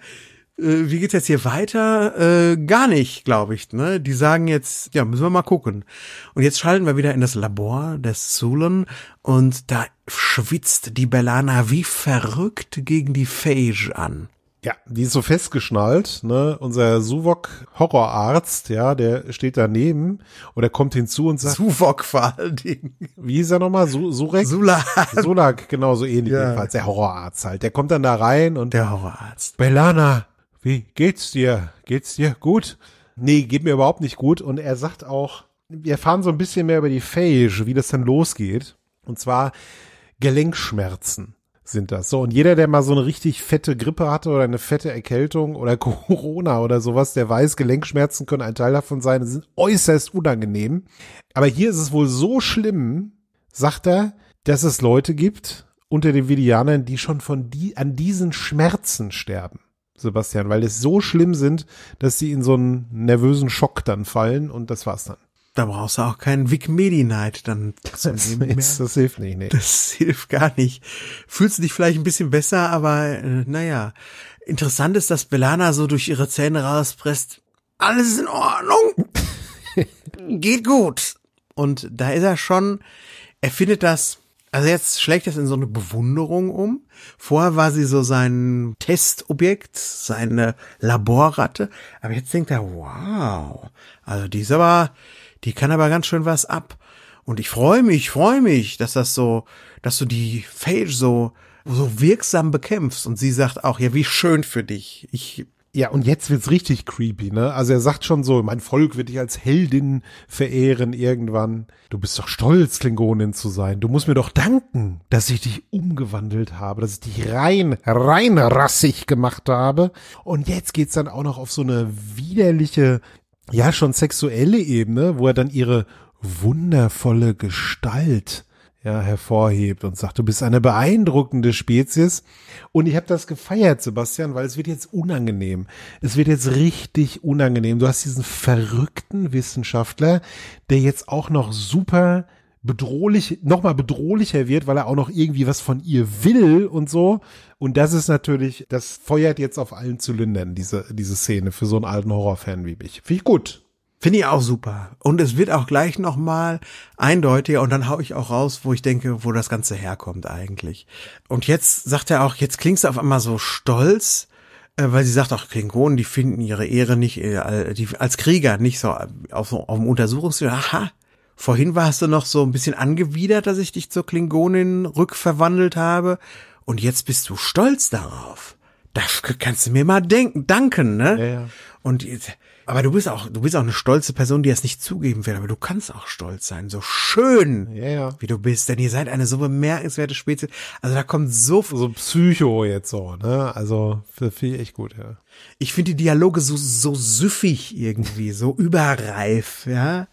äh, wie geht's jetzt hier weiter? Äh, gar nicht, glaube ich. Ne? Die sagen jetzt, ja, müssen wir mal gucken. Und jetzt schalten wir wieder in das Labor des Sulen und da schwitzt die Bellana wie verrückt gegen die Phage an. Ja, die ist so festgeschnallt, ne? Unser Suvok Horrorarzt, ja, der steht daneben und er kommt hinzu und sagt. Suvok vor allen Dingen. Wie ist er nochmal? Su Surek? Sulak. Sulak, genau so ähnlich ja. jedenfalls. Der Horrorarzt halt. Der kommt dann da rein und. Der Horrorarzt. Belana, wie geht's dir? Geht's dir gut? Nee, geht mir überhaupt nicht gut. Und er sagt auch, wir erfahren so ein bisschen mehr über die Phage, wie das dann losgeht. Und zwar Gelenkschmerzen sind das. So, und jeder, der mal so eine richtig fette Grippe hatte oder eine fette Erkältung oder Corona oder sowas, der weiß, Gelenkschmerzen können ein Teil davon sein, sind äußerst unangenehm. Aber hier ist es wohl so schlimm, sagt er, dass es Leute gibt unter den Vidianern, die schon von die, an diesen Schmerzen sterben. Sebastian, weil es so schlimm sind, dass sie in so einen nervösen Schock dann fallen und das war's dann. Da brauchst du auch keinen Vic Medi Night dann. Das, ist, das hilft nicht, nee. Das hilft gar nicht. Fühlst du dich vielleicht ein bisschen besser, aber äh, naja. Interessant ist, dass Belana so durch ihre Zähne rauspresst. Alles in Ordnung. Geht gut. Und da ist er schon. Er findet das also jetzt schlägt das in so eine Bewunderung um. Vorher war sie so sein Testobjekt, seine Laborratte. Aber jetzt denkt er, wow, also die ist aber, die kann aber ganz schön was ab. Und ich freue mich, freue mich, dass das so, dass du die Fage so, so wirksam bekämpfst. Und sie sagt auch, ja, wie schön für dich. Ich ja, und jetzt wird's richtig creepy, ne? Also er sagt schon so, mein Volk wird dich als Heldin verehren irgendwann. Du bist doch stolz, Klingonin zu sein. Du musst mir doch danken, dass ich dich umgewandelt habe, dass ich dich rein, rein rassig gemacht habe. Und jetzt geht's dann auch noch auf so eine widerliche, ja, schon sexuelle Ebene, wo er dann ihre wundervolle Gestalt ja, hervorhebt und sagt, du bist eine beeindruckende Spezies. Und ich habe das gefeiert, Sebastian, weil es wird jetzt unangenehm. Es wird jetzt richtig unangenehm. Du hast diesen verrückten Wissenschaftler, der jetzt auch noch super bedrohlich, nochmal bedrohlicher wird, weil er auch noch irgendwie was von ihr will und so. Und das ist natürlich, das feuert jetzt auf allen Zylindern, diese, diese Szene für so einen alten Horrorfan wie mich. Finde ich gut. Finde ich auch super. Und es wird auch gleich nochmal eindeutiger und dann hau ich auch raus, wo ich denke, wo das Ganze herkommt eigentlich. Und jetzt sagt er auch, jetzt klingst du auf einmal so stolz, äh, weil sie sagt auch, Klingonen, die finden ihre Ehre nicht, äh, die, als Krieger nicht so äh, auf, auf dem Untersuchungsfeld. Aha, vorhin warst du noch so ein bisschen angewidert, dass ich dich zur Klingonin rückverwandelt habe. Und jetzt bist du stolz darauf. Da kannst du mir mal denken, danken, ne? Ja, ja. Und jetzt, aber du bist auch, du bist auch eine stolze Person, die es nicht zugeben will, aber du kannst auch stolz sein, so schön, ja, ja. wie du bist, denn ihr seid eine so bemerkenswerte Spezies. Also da kommt so so Psycho jetzt so, ne? Also finde ich echt gut, ja. Ich finde die Dialoge so so süffig irgendwie, so überreif, ja?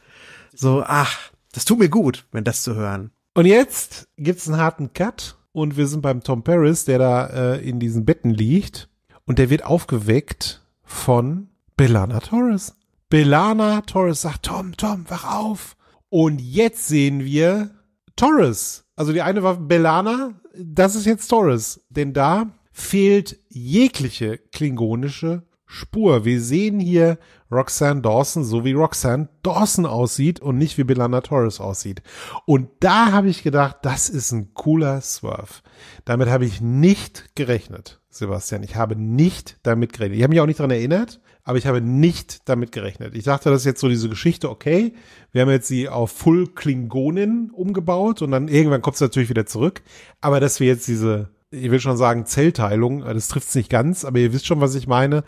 So ach, das tut mir gut, wenn das zu hören. Und jetzt gibt's einen harten Cut und wir sind beim Tom Paris, der da äh, in diesen Betten liegt und der wird aufgeweckt von Belana Torres. Belana Torres sagt, Tom, Tom, wach auf. Und jetzt sehen wir Torres. Also die eine war Belana, das ist jetzt Torres. Denn da fehlt jegliche klingonische Spur. Wir sehen hier Roxanne Dawson, so wie Roxanne Dawson aussieht und nicht wie Belana Torres aussieht. Und da habe ich gedacht, das ist ein cooler Swerve. Damit habe ich nicht gerechnet, Sebastian. Ich habe nicht damit gerechnet. Ich habe mich auch nicht daran erinnert aber ich habe nicht damit gerechnet. Ich dachte, das ist jetzt so diese Geschichte, okay, wir haben jetzt sie auf Full Klingonin umgebaut und dann irgendwann kommt es natürlich wieder zurück. Aber dass wir jetzt diese, ich will schon sagen, Zellteilung, äh, das trifft es nicht ganz, aber ihr wisst schon, was ich meine.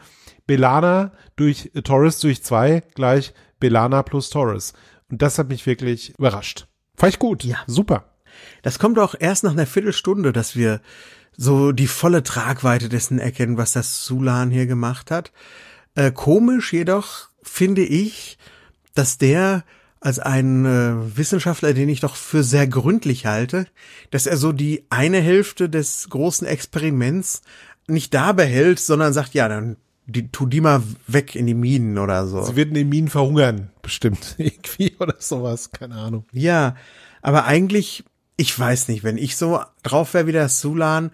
Belana durch äh, Torres durch zwei gleich Belana plus Torres. Und das hat mich wirklich überrascht. Fand ich gut. Ja. Super. Das kommt auch erst nach einer Viertelstunde, dass wir so die volle Tragweite dessen erkennen, was das Sulan hier gemacht hat. Äh, komisch jedoch finde ich, dass der als ein äh, Wissenschaftler, den ich doch für sehr gründlich halte, dass er so die eine Hälfte des großen Experiments nicht da behält, sondern sagt, ja, dann die, tu die mal weg in die Minen oder so. Sie wird in den Minen verhungern, bestimmt. Irgendwie oder sowas, keine Ahnung. Ja, aber eigentlich, ich weiß nicht, wenn ich so drauf wäre wie der Sulan,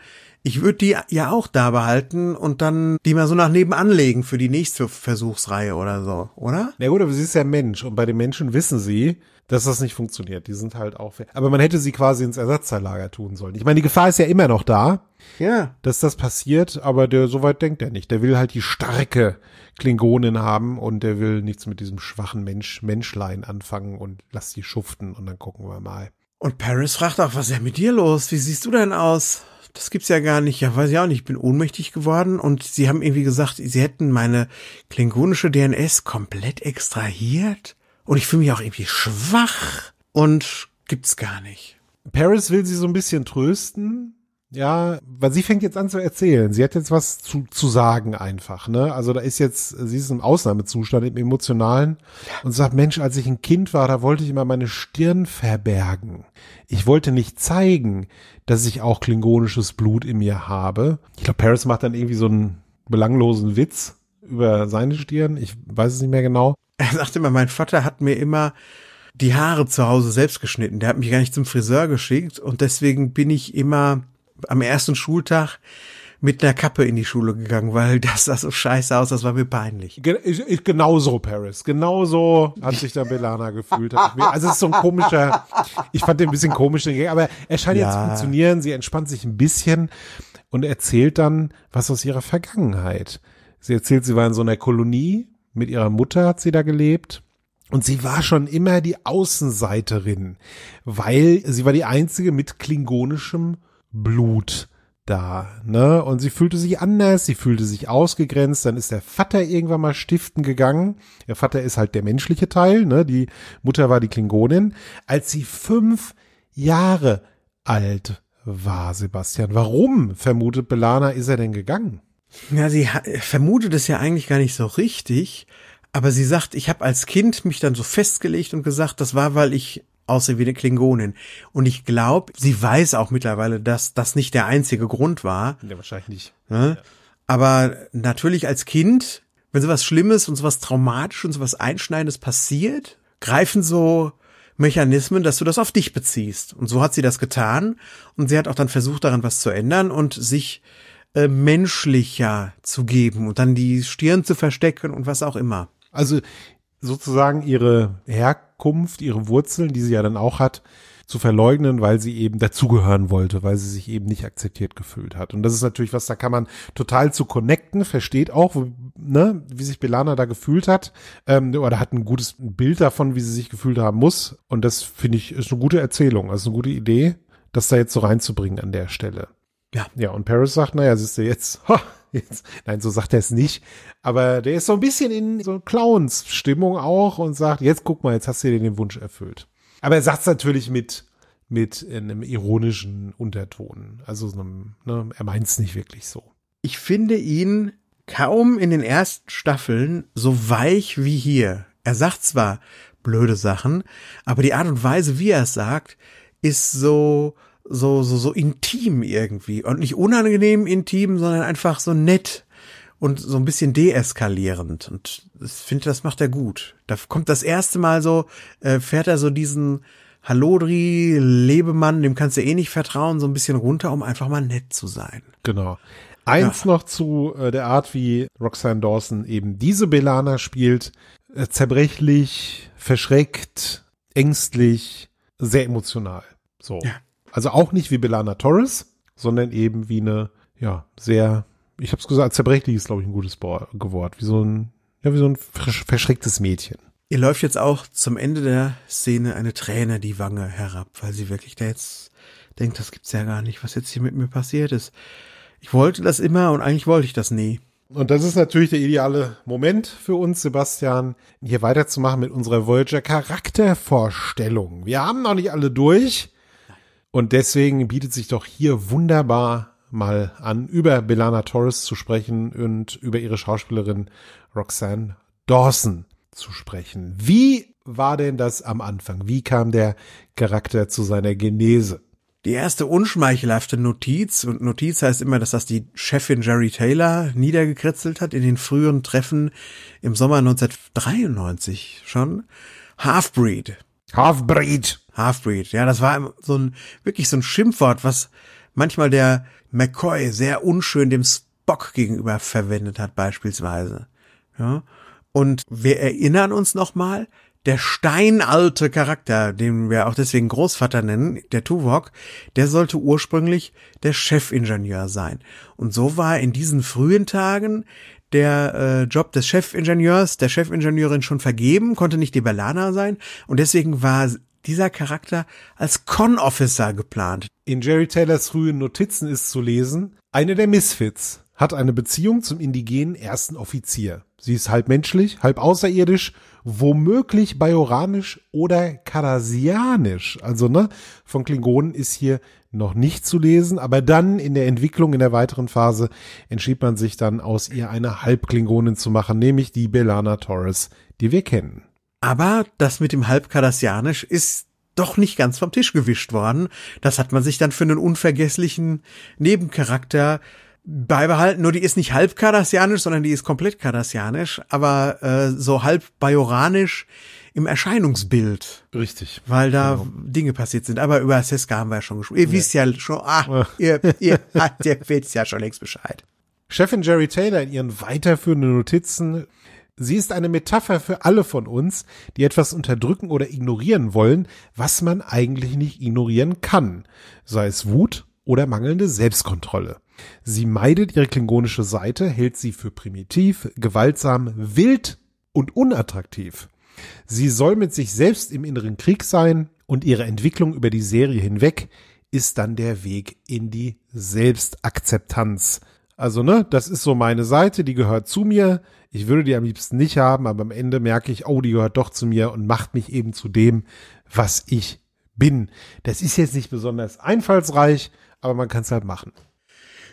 ich würde die ja auch da behalten und dann die mal so nach nebenan legen für die nächste Versuchsreihe oder so, oder? Na gut, aber sie ist ja Mensch und bei den Menschen wissen sie, dass das nicht funktioniert. Die sind halt auch. Aber man hätte sie quasi ins Ersatzteillager tun sollen. Ich meine, die Gefahr ist ja immer noch da, ja. dass das passiert, aber der soweit denkt er nicht. Der will halt die starke Klingonin haben und der will nichts mit diesem schwachen Mensch, Menschlein anfangen und lass die schuften und dann gucken wir mal. Und Paris fragt auch, was ist denn mit dir los? Wie siehst du denn aus? das gibt's ja gar nicht. Ja, weiß ich auch nicht. Ich bin ohnmächtig geworden und sie haben irgendwie gesagt, sie hätten meine klingonische DNS komplett extrahiert und ich fühle mich auch irgendwie schwach und gibt's gar nicht. Paris will sie so ein bisschen trösten, ja, weil sie fängt jetzt an zu erzählen. Sie hat jetzt was zu, zu sagen einfach, ne? Also da ist jetzt, sie ist im Ausnahmezustand, im emotionalen und sagt, Mensch, als ich ein Kind war, da wollte ich immer meine Stirn verbergen. Ich wollte nicht zeigen, dass ich auch klingonisches Blut in mir habe. Ich glaube, Paris macht dann irgendwie so einen belanglosen Witz über seine Stirn. Ich weiß es nicht mehr genau. Er sagt immer, mein Vater hat mir immer die Haare zu Hause selbst geschnitten. Der hat mich gar nicht zum Friseur geschickt und deswegen bin ich immer am ersten Schultag mit einer Kappe in die Schule gegangen, weil das sah so scheiße aus, das war mir peinlich. Gen ich, genauso, Paris. Genauso hat sich da Belana gefühlt. Also es ist so ein komischer, ich fand den ein bisschen komisch, aber er scheint ja. jetzt zu funktionieren. Sie entspannt sich ein bisschen und erzählt dann was aus ihrer Vergangenheit. Sie erzählt, sie war in so einer Kolonie, mit ihrer Mutter hat sie da gelebt. Und sie war schon immer die Außenseiterin, weil sie war die einzige mit klingonischem Blut da, ne? Und sie fühlte sich anders, sie fühlte sich ausgegrenzt, dann ist der Vater irgendwann mal stiften gegangen. Der Vater ist halt der menschliche Teil, ne? Die Mutter war die Klingonin. Als sie fünf Jahre alt war, Sebastian. Warum, vermutet Belana, ist er denn gegangen? Ja, sie vermutet es ja eigentlich gar nicht so richtig, aber sie sagt, ich habe als Kind mich dann so festgelegt und gesagt, das war, weil ich außer wie eine Klingonin. Und ich glaube, sie weiß auch mittlerweile, dass das nicht der einzige Grund war. Ja, wahrscheinlich nicht. Ne? Ja? Aber natürlich als Kind, wenn so was Schlimmes und so was Traumatisches und so was Einschneidendes passiert, greifen so Mechanismen, dass du das auf dich beziehst. Und so hat sie das getan. Und sie hat auch dann versucht, daran was zu ändern und sich äh, menschlicher zu geben und dann die Stirn zu verstecken und was auch immer. Also sozusagen ihre Herkunft Herkunft, ihre Wurzeln, die sie ja dann auch hat, zu verleugnen, weil sie eben dazugehören wollte, weil sie sich eben nicht akzeptiert gefühlt hat. Und das ist natürlich was, da kann man total zu connecten, versteht auch, ne, wie sich Belana da gefühlt hat, ähm, oder hat ein gutes Bild davon, wie sie sich gefühlt haben muss. Und das finde ich, ist eine gute Erzählung, also eine gute Idee, das da jetzt so reinzubringen an der Stelle. Ja. Ja, und Paris sagt, naja, siehst du jetzt, ha, Jetzt, nein, so sagt er es nicht. Aber der ist so ein bisschen in so Clowns-Stimmung auch und sagt, jetzt guck mal, jetzt hast du dir den Wunsch erfüllt. Aber er sagt es natürlich mit, mit einem ironischen Unterton. Also ne, er meint es nicht wirklich so. Ich finde ihn kaum in den ersten Staffeln so weich wie hier. Er sagt zwar blöde Sachen, aber die Art und Weise, wie er es sagt, ist so so, so, so intim irgendwie. Und nicht unangenehm intim, sondern einfach so nett und so ein bisschen deeskalierend. Und ich finde, das macht er gut. Da kommt das erste Mal so, äh, fährt er so diesen Hallodri, Lebemann, dem kannst du eh nicht vertrauen, so ein bisschen runter, um einfach mal nett zu sein. Genau. Eins ja. noch zu äh, der Art, wie Roxanne Dawson eben diese Belana spielt. Äh, zerbrechlich, verschreckt, ängstlich, sehr emotional. So. Ja. Also auch nicht wie Belana Torres, sondern eben wie eine, ja, sehr, ich habe es gesagt, zerbrechlich ist, glaube ich, ein gutes Wort. Wie so ein, ja, wie so ein verschrecktes Mädchen. Ihr läuft jetzt auch zum Ende der Szene eine Träne die Wange herab, weil sie wirklich da jetzt denkt, das gibt's ja gar nicht, was jetzt hier mit mir passiert ist. Ich wollte das immer und eigentlich wollte ich das nie. Und das ist natürlich der ideale Moment für uns, Sebastian, hier weiterzumachen mit unserer Voyager Charaktervorstellung. Wir haben noch nicht alle durch. Und deswegen bietet sich doch hier wunderbar mal an, über Belana Torres zu sprechen und über ihre Schauspielerin Roxanne Dawson zu sprechen. Wie war denn das am Anfang? Wie kam der Charakter zu seiner Genese? Die erste unschmeichelhafte Notiz, und Notiz heißt immer, dass das die Chefin Jerry Taylor niedergekritzelt hat in den früheren Treffen im Sommer 1993 schon. Halfbreed, Halfbreed. Halfbreed, ja, das war so ein, wirklich so ein Schimpfwort, was manchmal der McCoy sehr unschön dem Spock gegenüber verwendet hat, beispielsweise. Ja. Und wir erinnern uns nochmal, der steinalte Charakter, den wir auch deswegen Großvater nennen, der Tuvok, der sollte ursprünglich der Chefingenieur sein. Und so war in diesen frühen Tagen der äh, Job des Chefingenieurs, der Chefingenieurin schon vergeben, konnte nicht die Berlana sein und deswegen war dieser Charakter als Con-Officer geplant. In Jerry Taylors frühen Notizen ist zu lesen, eine der Misfits hat eine Beziehung zum indigenen ersten Offizier. Sie ist halb menschlich, halb außerirdisch, womöglich bajoranisch oder karasianisch. Also, ne, von Klingonen ist hier noch nicht zu lesen, aber dann in der Entwicklung in der weiteren Phase entschied man sich dann aus ihr eine Halbklingonin zu machen, nämlich die Belana Torres, die wir kennen. Aber das mit dem Halbkardassianisch ist doch nicht ganz vom Tisch gewischt worden. Das hat man sich dann für einen unvergesslichen Nebencharakter beibehalten. Nur die ist nicht halb kardassianisch, sondern die ist komplett kardassianisch, aber äh, so halb bajoranisch im Erscheinungsbild. Richtig. Weil da genau. Dinge passiert sind. Aber über Seska haben wir ja schon gesprochen. Ihr wisst ja schon, ah, ihr, ihr, ah, ihr wisst ja schon längst Bescheid. Chefin Jerry Taylor in ihren weiterführenden Notizen Sie ist eine Metapher für alle von uns, die etwas unterdrücken oder ignorieren wollen, was man eigentlich nicht ignorieren kann, sei es Wut oder mangelnde Selbstkontrolle. Sie meidet ihre klingonische Seite, hält sie für primitiv, gewaltsam, wild und unattraktiv. Sie soll mit sich selbst im inneren Krieg sein und ihre Entwicklung über die Serie hinweg ist dann der Weg in die Selbstakzeptanz. Also, ne, das ist so meine Seite, die gehört zu mir. Ich würde die am liebsten nicht haben, aber am Ende merke ich, oh, die gehört doch zu mir und macht mich eben zu dem, was ich bin. Das ist jetzt nicht besonders einfallsreich, aber man kann es halt machen.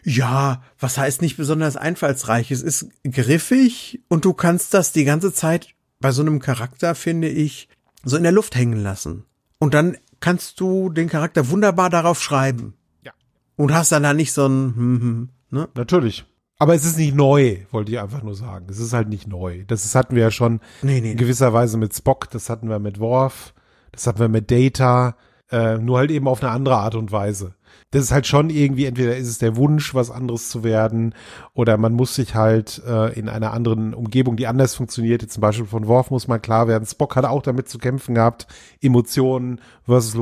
Ja, was heißt nicht besonders einfallsreich? Es ist griffig und du kannst das die ganze Zeit bei so einem Charakter, finde ich, so in der Luft hängen lassen. Und dann kannst du den Charakter wunderbar darauf schreiben. Ja. Und hast dann da nicht so ein, hm, hm, ne? Natürlich. Aber es ist nicht neu, wollte ich einfach nur sagen. Es ist halt nicht neu. Das, das hatten wir ja schon nee, nee, in gewisser nee. Weise mit Spock, das hatten wir mit Worf, das hatten wir mit Data, äh, nur halt eben auf eine andere Art und Weise das ist halt schon irgendwie, entweder ist es der Wunsch, was anderes zu werden, oder man muss sich halt äh, in einer anderen Umgebung, die anders funktioniert, jetzt zum Beispiel von Worf muss man klar werden, Spock hat auch damit zu kämpfen gehabt, Emotionen versus äh,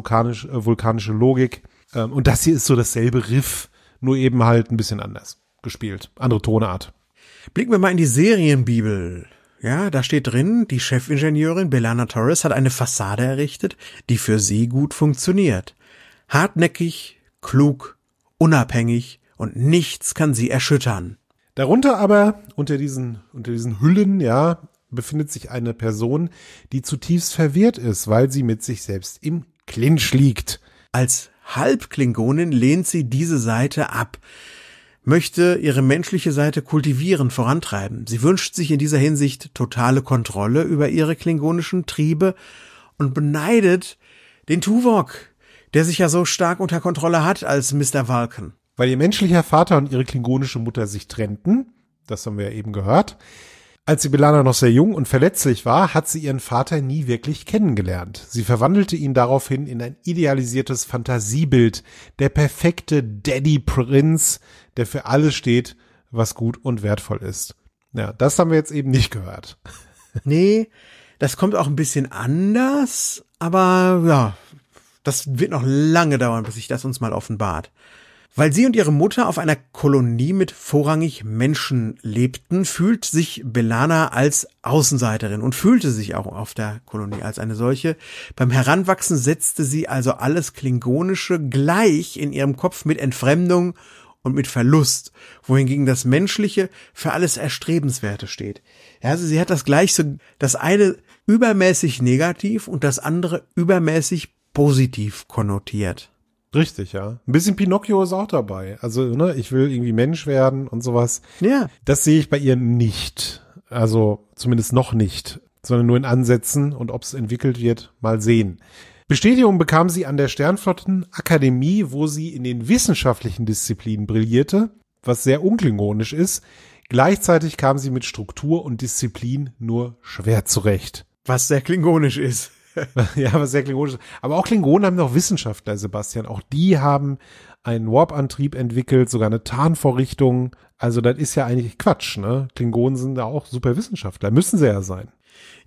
vulkanische Logik. Ähm, und das hier ist so dasselbe Riff, nur eben halt ein bisschen anders gespielt, andere Tonart. Blicken wir mal in die Serienbibel. Ja, da steht drin, die Chefingenieurin Belana Torres hat eine Fassade errichtet, die für sie gut funktioniert. Hartnäckig, klug, unabhängig und nichts kann sie erschüttern. Darunter aber, unter diesen, unter diesen Hüllen, ja, befindet sich eine Person, die zutiefst verwirrt ist, weil sie mit sich selbst im Clinch liegt. Als Halbklingonin lehnt sie diese Seite ab, möchte ihre menschliche Seite kultivieren, vorantreiben. Sie wünscht sich in dieser Hinsicht totale Kontrolle über ihre klingonischen Triebe und beneidet den Tuvok, der sich ja so stark unter Kontrolle hat als Mr. Valken. Weil ihr menschlicher Vater und ihre klingonische Mutter sich trennten, das haben wir ja eben gehört, als Sibylana noch sehr jung und verletzlich war, hat sie ihren Vater nie wirklich kennengelernt. Sie verwandelte ihn daraufhin in ein idealisiertes Fantasiebild, der perfekte Daddy-Prinz, der für alles steht, was gut und wertvoll ist. Ja, das haben wir jetzt eben nicht gehört. Nee, das kommt auch ein bisschen anders, aber ja, das wird noch lange dauern, bis sich das uns mal offenbart. Weil sie und ihre Mutter auf einer Kolonie mit vorrangig Menschen lebten, fühlt sich Belana als Außenseiterin und fühlte sich auch auf der Kolonie als eine solche. Beim Heranwachsen setzte sie also alles Klingonische gleich in ihrem Kopf mit Entfremdung und mit Verlust, wohingegen das Menschliche für alles Erstrebenswerte steht. Ja, also sie hat das gleich so, das eine übermäßig negativ und das andere übermäßig positiv konnotiert. Richtig, ja. Ein bisschen Pinocchio ist auch dabei. Also, ne, ich will irgendwie Mensch werden und sowas. Ja. Das sehe ich bei ihr nicht. Also, zumindest noch nicht, sondern nur in Ansätzen und ob es entwickelt wird, mal sehen. Bestätigung bekam sie an der Sternflottenakademie, wo sie in den wissenschaftlichen Disziplinen brillierte, was sehr unklingonisch ist. Gleichzeitig kam sie mit Struktur und Disziplin nur schwer zurecht. Was sehr klingonisch ist. ja, was sehr klingonisch ist. Aber auch Klingonen haben noch Wissenschaftler, Sebastian. Auch die haben einen Warp-Antrieb entwickelt, sogar eine Tarnvorrichtung. Also das ist ja eigentlich Quatsch, ne? Klingonen sind da auch super Wissenschaftler. Müssen sie ja sein.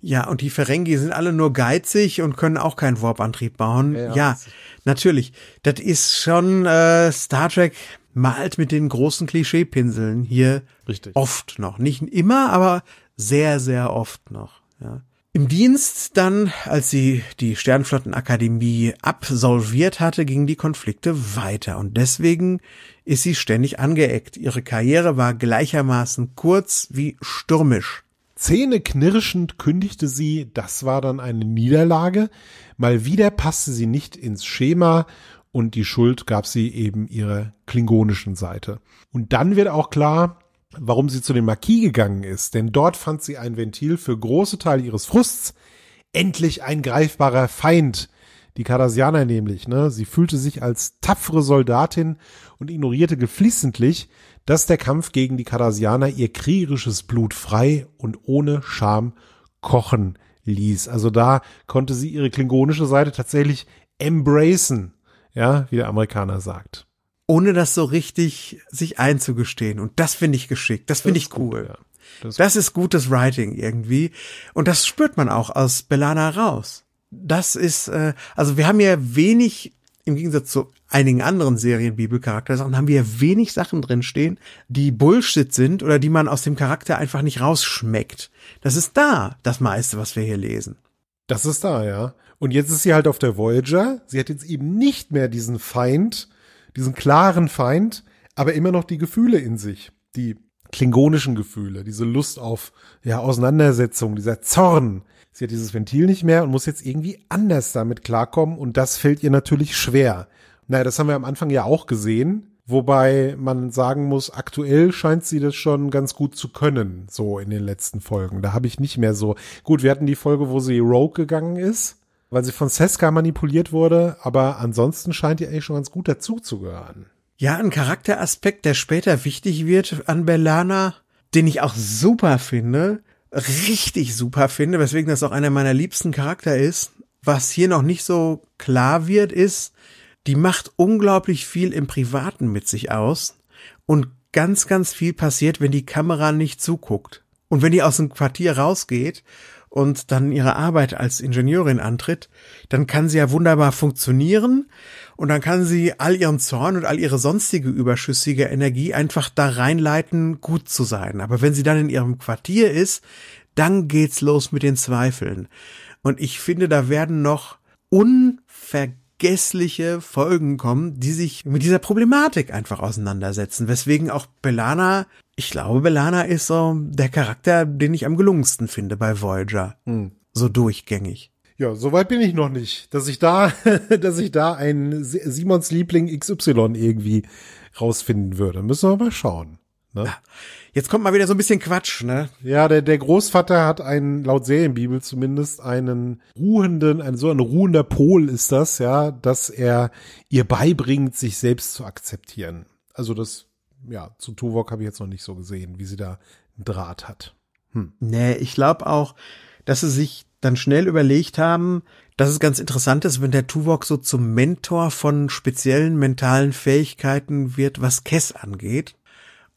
Ja, und die Ferengi sind alle nur geizig und können auch keinen Warp-Antrieb bauen. Ja, ja natürlich. Das ist schon äh, Star Trek malt mit den großen Klischeepinseln hier Richtig. oft noch. Nicht immer, aber sehr, sehr oft noch. Ja. Im Dienst dann, als sie die Sternflottenakademie absolviert hatte, gingen die Konflikte weiter und deswegen ist sie ständig angeeckt. Ihre Karriere war gleichermaßen kurz wie stürmisch. knirschend kündigte sie, das war dann eine Niederlage. Mal wieder passte sie nicht ins Schema und die Schuld gab sie eben ihrer klingonischen Seite. Und dann wird auch klar, warum sie zu dem Marquis gegangen ist, denn dort fand sie ein Ventil für große Teile ihres Frusts. Endlich ein greifbarer Feind, die Cardassianer nämlich. Ne? Sie fühlte sich als tapfere Soldatin und ignorierte geflissentlich, dass der Kampf gegen die Cardassianer ihr kriegerisches Blut frei und ohne Scham kochen ließ. Also da konnte sie ihre klingonische Seite tatsächlich embracen, ja, wie der Amerikaner sagt ohne das so richtig sich einzugestehen. Und das finde ich geschickt, das finde ich cool. Gut, ja. das, das ist gutes Writing irgendwie. Und das spürt man auch aus Belana raus. Das ist, äh, also wir haben ja wenig, im Gegensatz zu einigen anderen Serien Bibelcharaktersachen, haben wir ja wenig Sachen drinstehen, die Bullshit sind oder die man aus dem Charakter einfach nicht rausschmeckt. Das ist da, das meiste, was wir hier lesen. Das ist da, ja. Und jetzt ist sie halt auf der Voyager. Sie hat jetzt eben nicht mehr diesen Feind, diesen klaren Feind, aber immer noch die Gefühle in sich, die klingonischen Gefühle, diese Lust auf ja, Auseinandersetzung, dieser Zorn. Sie hat dieses Ventil nicht mehr und muss jetzt irgendwie anders damit klarkommen und das fällt ihr natürlich schwer. Naja, das haben wir am Anfang ja auch gesehen, wobei man sagen muss, aktuell scheint sie das schon ganz gut zu können, so in den letzten Folgen. Da habe ich nicht mehr so. Gut, wir hatten die Folge, wo sie Rogue gegangen ist weil sie von Seska manipuliert wurde, aber ansonsten scheint ihr eigentlich schon ganz gut dazu zu gehören. Ja, ein Charakteraspekt, der später wichtig wird an Bellana, den ich auch super finde, richtig super finde, weswegen das auch einer meiner liebsten Charakter ist. Was hier noch nicht so klar wird, ist, die macht unglaublich viel im Privaten mit sich aus und ganz, ganz viel passiert, wenn die Kamera nicht zuguckt. Und wenn die aus dem Quartier rausgeht und dann ihre Arbeit als Ingenieurin antritt, dann kann sie ja wunderbar funktionieren und dann kann sie all ihren Zorn und all ihre sonstige überschüssige Energie einfach da reinleiten, gut zu sein. Aber wenn sie dann in ihrem Quartier ist, dann geht's los mit den Zweifeln. Und ich finde, da werden noch unvergessliche Folgen kommen, die sich mit dieser Problematik einfach auseinandersetzen, weswegen auch Belana ich glaube, Belana ist so der Charakter, den ich am gelungensten finde bei Voyager. Mhm. So durchgängig. Ja, soweit bin ich noch nicht, dass ich da, dass ich da ein Simons Liebling XY irgendwie rausfinden würde. Müssen wir mal schauen. Ne? Ah, jetzt kommt mal wieder so ein bisschen Quatsch, ne? Ja, der, der Großvater hat einen, laut Serienbibel zumindest, einen ruhenden, ein so ein ruhender Pol ist das, ja, dass er ihr beibringt, sich selbst zu akzeptieren. Also das ja, zu Tuvok habe ich jetzt noch nicht so gesehen, wie sie da einen Draht hat. Hm. Nee, ich glaube auch, dass sie sich dann schnell überlegt haben, dass es ganz interessant ist, wenn der Tuvok so zum Mentor von speziellen mentalen Fähigkeiten wird, was Kess angeht.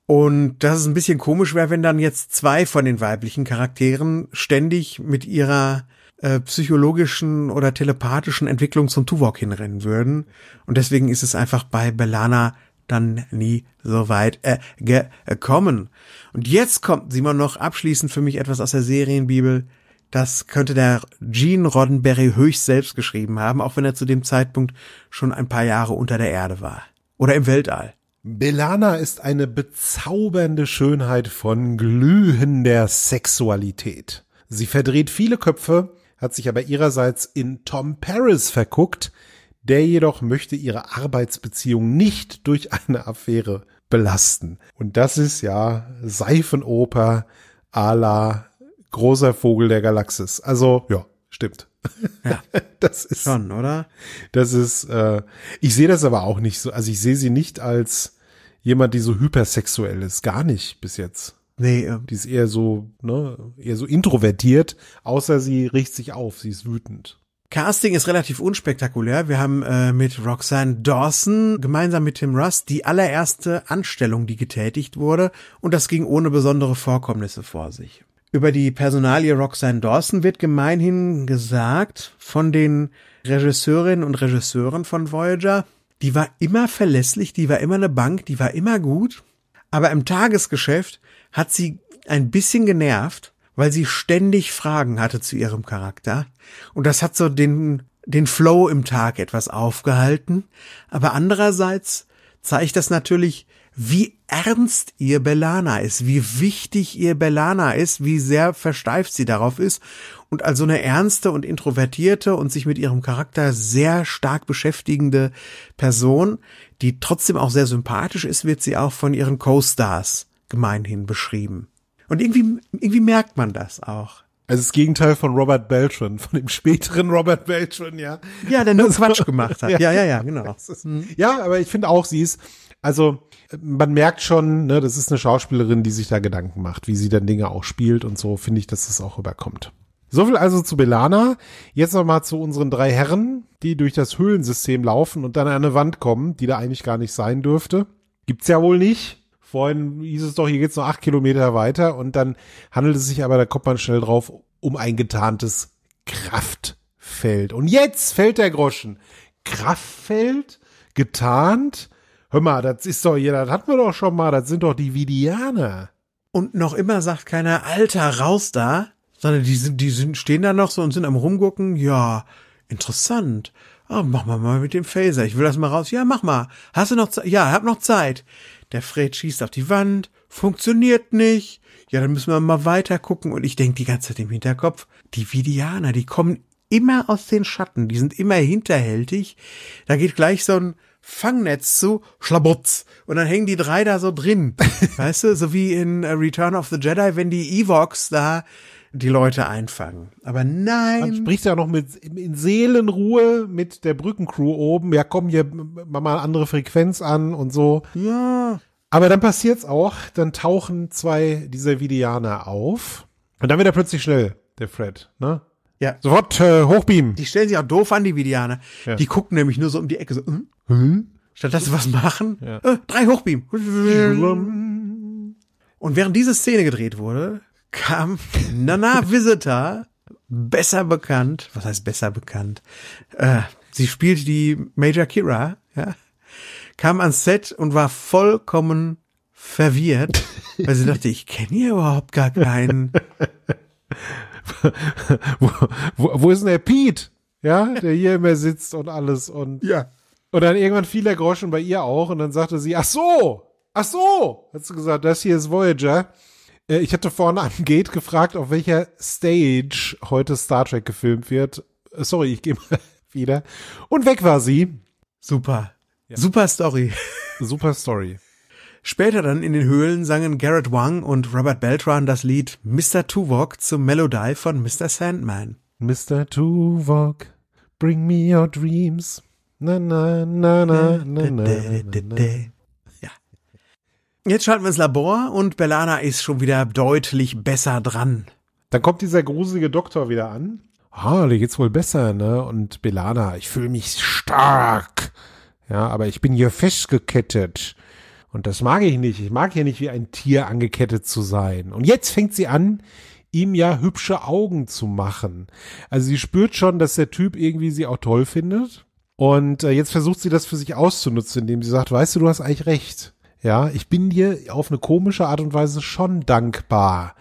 Und dass es ein bisschen komisch wäre, wenn dann jetzt zwei von den weiblichen Charakteren ständig mit ihrer äh, psychologischen oder telepathischen Entwicklung zum Tuvok hinrennen würden. Und deswegen ist es einfach bei Belana dann nie so weit äh, gekommen. Äh, Und jetzt kommt Simon noch abschließend für mich etwas aus der Serienbibel. Das könnte der Gene Roddenberry höchst selbst geschrieben haben, auch wenn er zu dem Zeitpunkt schon ein paar Jahre unter der Erde war. Oder im Weltall. Belana ist eine bezaubernde Schönheit von glühender Sexualität. Sie verdreht viele Köpfe, hat sich aber ihrerseits in Tom Paris verguckt, der jedoch möchte ihre Arbeitsbeziehung nicht durch eine Affäre belasten. Und das ist ja Seifenoper à la großer Vogel der Galaxis. Also, ja, stimmt. Ja, das ist schon, oder? Das ist, äh, ich sehe das aber auch nicht so. Also ich sehe sie nicht als jemand, die so hypersexuell ist. Gar nicht bis jetzt. Nee, ähm, die ist eher so, ne, eher so introvertiert, außer sie richtet sich auf, sie ist wütend. Casting ist relativ unspektakulär. Wir haben äh, mit Roxanne Dawson gemeinsam mit Tim Russ die allererste Anstellung, die getätigt wurde, und das ging ohne besondere Vorkommnisse vor sich. Über die Personalie Roxanne Dawson wird gemeinhin gesagt von den Regisseurinnen und Regisseuren von Voyager, die war immer verlässlich, die war immer eine Bank, die war immer gut, aber im Tagesgeschäft hat sie ein bisschen genervt weil sie ständig Fragen hatte zu ihrem Charakter. Und das hat so den, den Flow im Tag etwas aufgehalten. Aber andererseits zeigt das natürlich, wie ernst ihr Bellana ist, wie wichtig ihr Bellana ist, wie sehr versteift sie darauf ist und als so eine ernste und introvertierte und sich mit ihrem Charakter sehr stark beschäftigende Person, die trotzdem auch sehr sympathisch ist, wird sie auch von ihren Co-Stars gemeinhin beschrieben. Und irgendwie, irgendwie merkt man das auch. Also das Gegenteil von Robert Beltran, von dem späteren Robert Beltran, ja. Ja, der nur Quatsch gemacht hat. ja, ja, ja, genau. Mhm. Ja, aber ich finde auch, sie ist, also man merkt schon, ne, das ist eine Schauspielerin, die sich da Gedanken macht, wie sie dann Dinge auch spielt und so finde ich, dass das auch rüberkommt. So viel also zu Belana. Jetzt nochmal zu unseren drei Herren, die durch das Höhlensystem laufen und dann an eine Wand kommen, die da eigentlich gar nicht sein dürfte. Gibt's ja wohl nicht. Vorhin hieß es doch, hier geht es noch acht Kilometer weiter und dann handelt es sich aber, da kommt man schnell drauf, um ein getarntes Kraftfeld. Und jetzt fällt der Groschen. Kraftfeld? Getarnt? Hör mal, das ist doch hier, das hatten wir doch schon mal, das sind doch die Vidianer. Und noch immer sagt keiner, Alter, raus da, sondern die sind, die sind, stehen da noch so und sind am rumgucken, ja, interessant. Oh, mach mal mal mit dem Phaser. Ich will das mal raus. Ja, mach mal. Hast du noch Zeit? Ja, hab noch Zeit. Der Fred schießt auf die Wand, funktioniert nicht. Ja, dann müssen wir mal weiter gucken. Und ich denke die ganze Zeit im Hinterkopf, die Vidianer, die kommen immer aus den Schatten, die sind immer hinterhältig. Da geht gleich so ein Fangnetz zu, Schlabutz. Und dann hängen die drei da so drin. weißt du, so wie in äh, Return of the Jedi, wenn die Evox da die Leute einfangen. Aber nein. Man spricht ja noch mit in Seelenruhe mit der Brückencrew oben. Ja, komm, hier mal andere Frequenz an und so. Ja. Aber dann passiert's auch. Dann tauchen zwei dieser Vidianer auf. Und dann wird er plötzlich schnell, der Fred, ne? Ja. Sofort äh, hochbeamen. Die stellen sich auch doof an, die Vidianer. Ja. Die gucken nämlich nur so um die Ecke so, hm? hm? Statt dass sie was machen, ja. äh, drei hochbeamen. Und während diese Szene gedreht wurde, kam Nana Visitor, besser bekannt, was heißt besser bekannt? Äh, sie spielt die Major Kira, ja, kam ans Set und war vollkommen verwirrt, weil sie dachte, ich kenne hier überhaupt gar keinen. wo, wo, wo ist denn der Pete? Ja, der hier immer sitzt und alles und. Ja. Und dann irgendwann fiel der Groschen bei ihr auch und dann sagte sie, ach so, ach so, hat sie gesagt, das hier ist Voyager. Äh, ich hatte vorne am Gate gefragt, auf welcher Stage heute Star Trek gefilmt wird. Äh, sorry, ich gehe mal wieder. Und weg war sie. Super. Ja. Super Story. Super Story. Später dann in den Höhlen sangen Garrett Wang und Robert Beltran das Lied Mr. Tuvok zum Melodie von Mr. Sandman. Mr. Tuvok, bring me your dreams. Na na na na na na. na, na, na, na. Jetzt schalten wir ins Labor und Bellana ist schon wieder deutlich besser dran. Dann kommt dieser gruselige Doktor wieder an. Ah, oh, dir geht's wohl besser, ne? Und Belana, ich fühle mich stark. Ja, aber ich bin hier festgekettet. Und das mag ich nicht. Ich mag ja nicht wie ein Tier angekettet zu sein. Und jetzt fängt sie an, ihm ja hübsche Augen zu machen. Also sie spürt schon, dass der Typ irgendwie sie auch toll findet. Und äh, jetzt versucht sie das für sich auszunutzen, indem sie sagt, weißt du, du hast eigentlich recht. Ja, ich bin dir auf eine komische Art und Weise schon dankbar,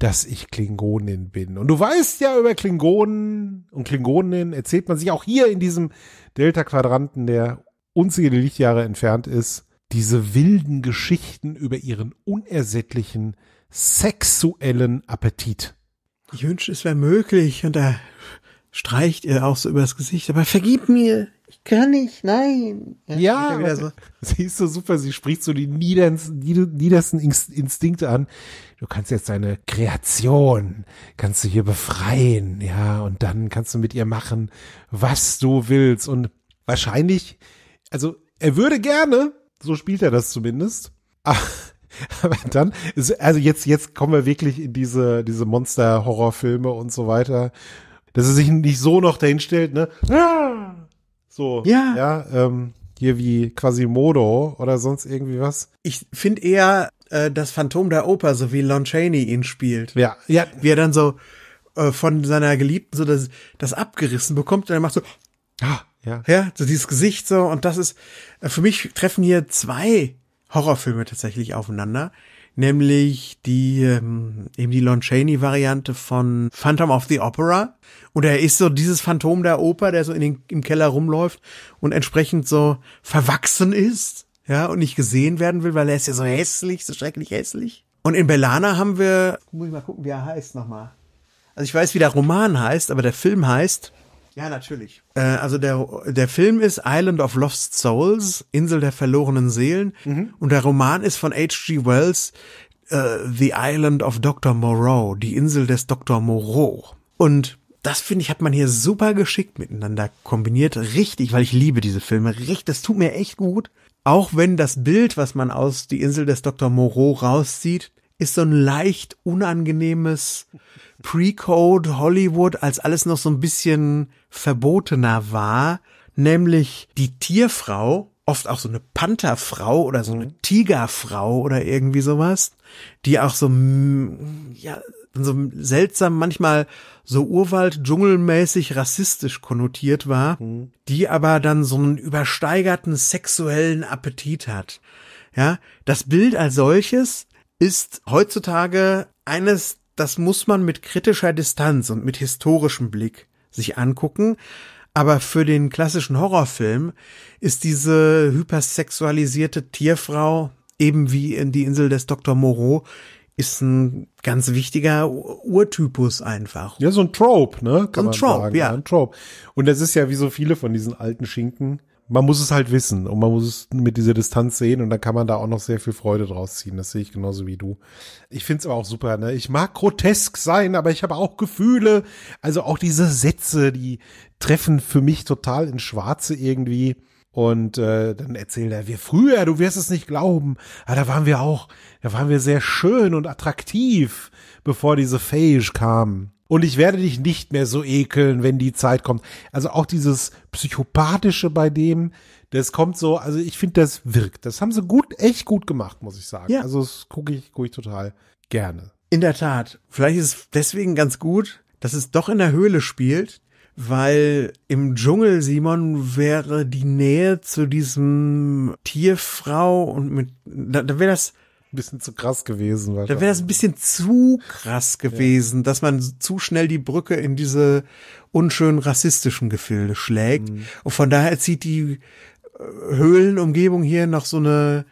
dass ich Klingonin bin. Und du weißt ja, über Klingonen und Klingoninnen erzählt man sich auch hier in diesem Delta-Quadranten, der unzählige Lichtjahre entfernt ist, diese wilden Geschichten über ihren unersättlichen sexuellen Appetit. Ich wünschte, es wäre möglich. Und da streicht ihr auch so übers Gesicht. Aber vergib mir, ich kann nicht, nein. Ja, ja also, so. sie ist so super, sie spricht so die niedersten, Instinkte an. Du kannst jetzt deine Kreation, kannst du hier befreien, ja, und dann kannst du mit ihr machen, was du willst. Und wahrscheinlich, also er würde gerne, so spielt er das zumindest. Aber dann, ist, also jetzt, jetzt kommen wir wirklich in diese, diese Monster-Horrorfilme und so weiter, dass er sich nicht so noch dahin stellt, ne? So. Ja. Ja, ähm, hier wie Quasimodo oder sonst irgendwie was. Ich finde eher äh, das Phantom der Oper, so wie Lon Chaney ihn spielt. Ja, ja. Wie er dann so äh, von seiner Geliebten so das, das abgerissen bekommt und er macht so, ah, ja. ja, so dieses Gesicht so und das ist, äh, für mich treffen hier zwei Horrorfilme tatsächlich aufeinander nämlich die ähm, eben die Lon Chaney Variante von Phantom of the Opera und er ist so dieses Phantom der Oper, der so in den, im Keller rumläuft und entsprechend so verwachsen ist, ja, und nicht gesehen werden will, weil er ist ja so hässlich, so schrecklich hässlich. Und in Bellana haben wir, muss ich mal gucken, wie er heißt nochmal. Also ich weiß, wie der Roman heißt, aber der Film heißt ja, natürlich. Äh, also der, der Film ist Island of Lost Souls, Insel der verlorenen Seelen. Mhm. Und der Roman ist von H.G. Wells, äh, The Island of Dr. Moreau, die Insel des Dr. Moreau. Und das finde ich, hat man hier super geschickt miteinander kombiniert. Richtig, weil ich liebe diese Filme. Richtig, das tut mir echt gut. Auch wenn das Bild, was man aus die Insel des Dr. Moreau rauszieht, ist so ein leicht unangenehmes, Pre-Code Hollywood, als alles noch so ein bisschen verbotener war, nämlich die Tierfrau, oft auch so eine Pantherfrau oder so eine Tigerfrau oder irgendwie sowas, die auch so, mm, ja, so seltsam manchmal so Urwald-Dschungelmäßig rassistisch konnotiert war, mhm. die aber dann so einen übersteigerten sexuellen Appetit hat. Ja, das Bild als solches ist heutzutage eines das muss man mit kritischer Distanz und mit historischem Blick sich angucken. Aber für den klassischen Horrorfilm ist diese hypersexualisierte Tierfrau, eben wie in die Insel des Dr. Moreau, ist ein ganz wichtiger Urtypus einfach. Ja, so ein Trope, ne? Kann so ein Trope, sagen. ja. Ein Trope. Und das ist ja wie so viele von diesen alten Schinken man muss es halt wissen und man muss es mit dieser Distanz sehen und dann kann man da auch noch sehr viel Freude draus ziehen. Das sehe ich genauso wie du. Ich finde es aber auch super. Ne? Ich mag grotesk sein, aber ich habe auch Gefühle. Also auch diese Sätze, die treffen für mich total in Schwarze irgendwie. Und äh, dann erzählt er, wir früher, du wirst es nicht glauben, aber da waren wir auch, da waren wir sehr schön und attraktiv, bevor diese Fage kam und ich werde dich nicht mehr so ekeln, wenn die Zeit kommt. Also auch dieses Psychopathische bei dem, das kommt so, also ich finde, das wirkt. Das haben sie gut, echt gut gemacht, muss ich sagen. Ja. Also das gucke ich, gucke ich total gerne. In der Tat. Vielleicht ist es deswegen ganz gut, dass es doch in der Höhle spielt, weil im Dschungel, Simon, wäre die Nähe zu diesem Tierfrau und mit, da, da wäre das, ein bisschen zu krass gewesen. Da wäre das ein bisschen zu krass gewesen, ja. dass man zu schnell die Brücke in diese unschönen rassistischen Gefilde schlägt. Mhm. Und von daher zieht die äh, Höhlenumgebung hier noch so eine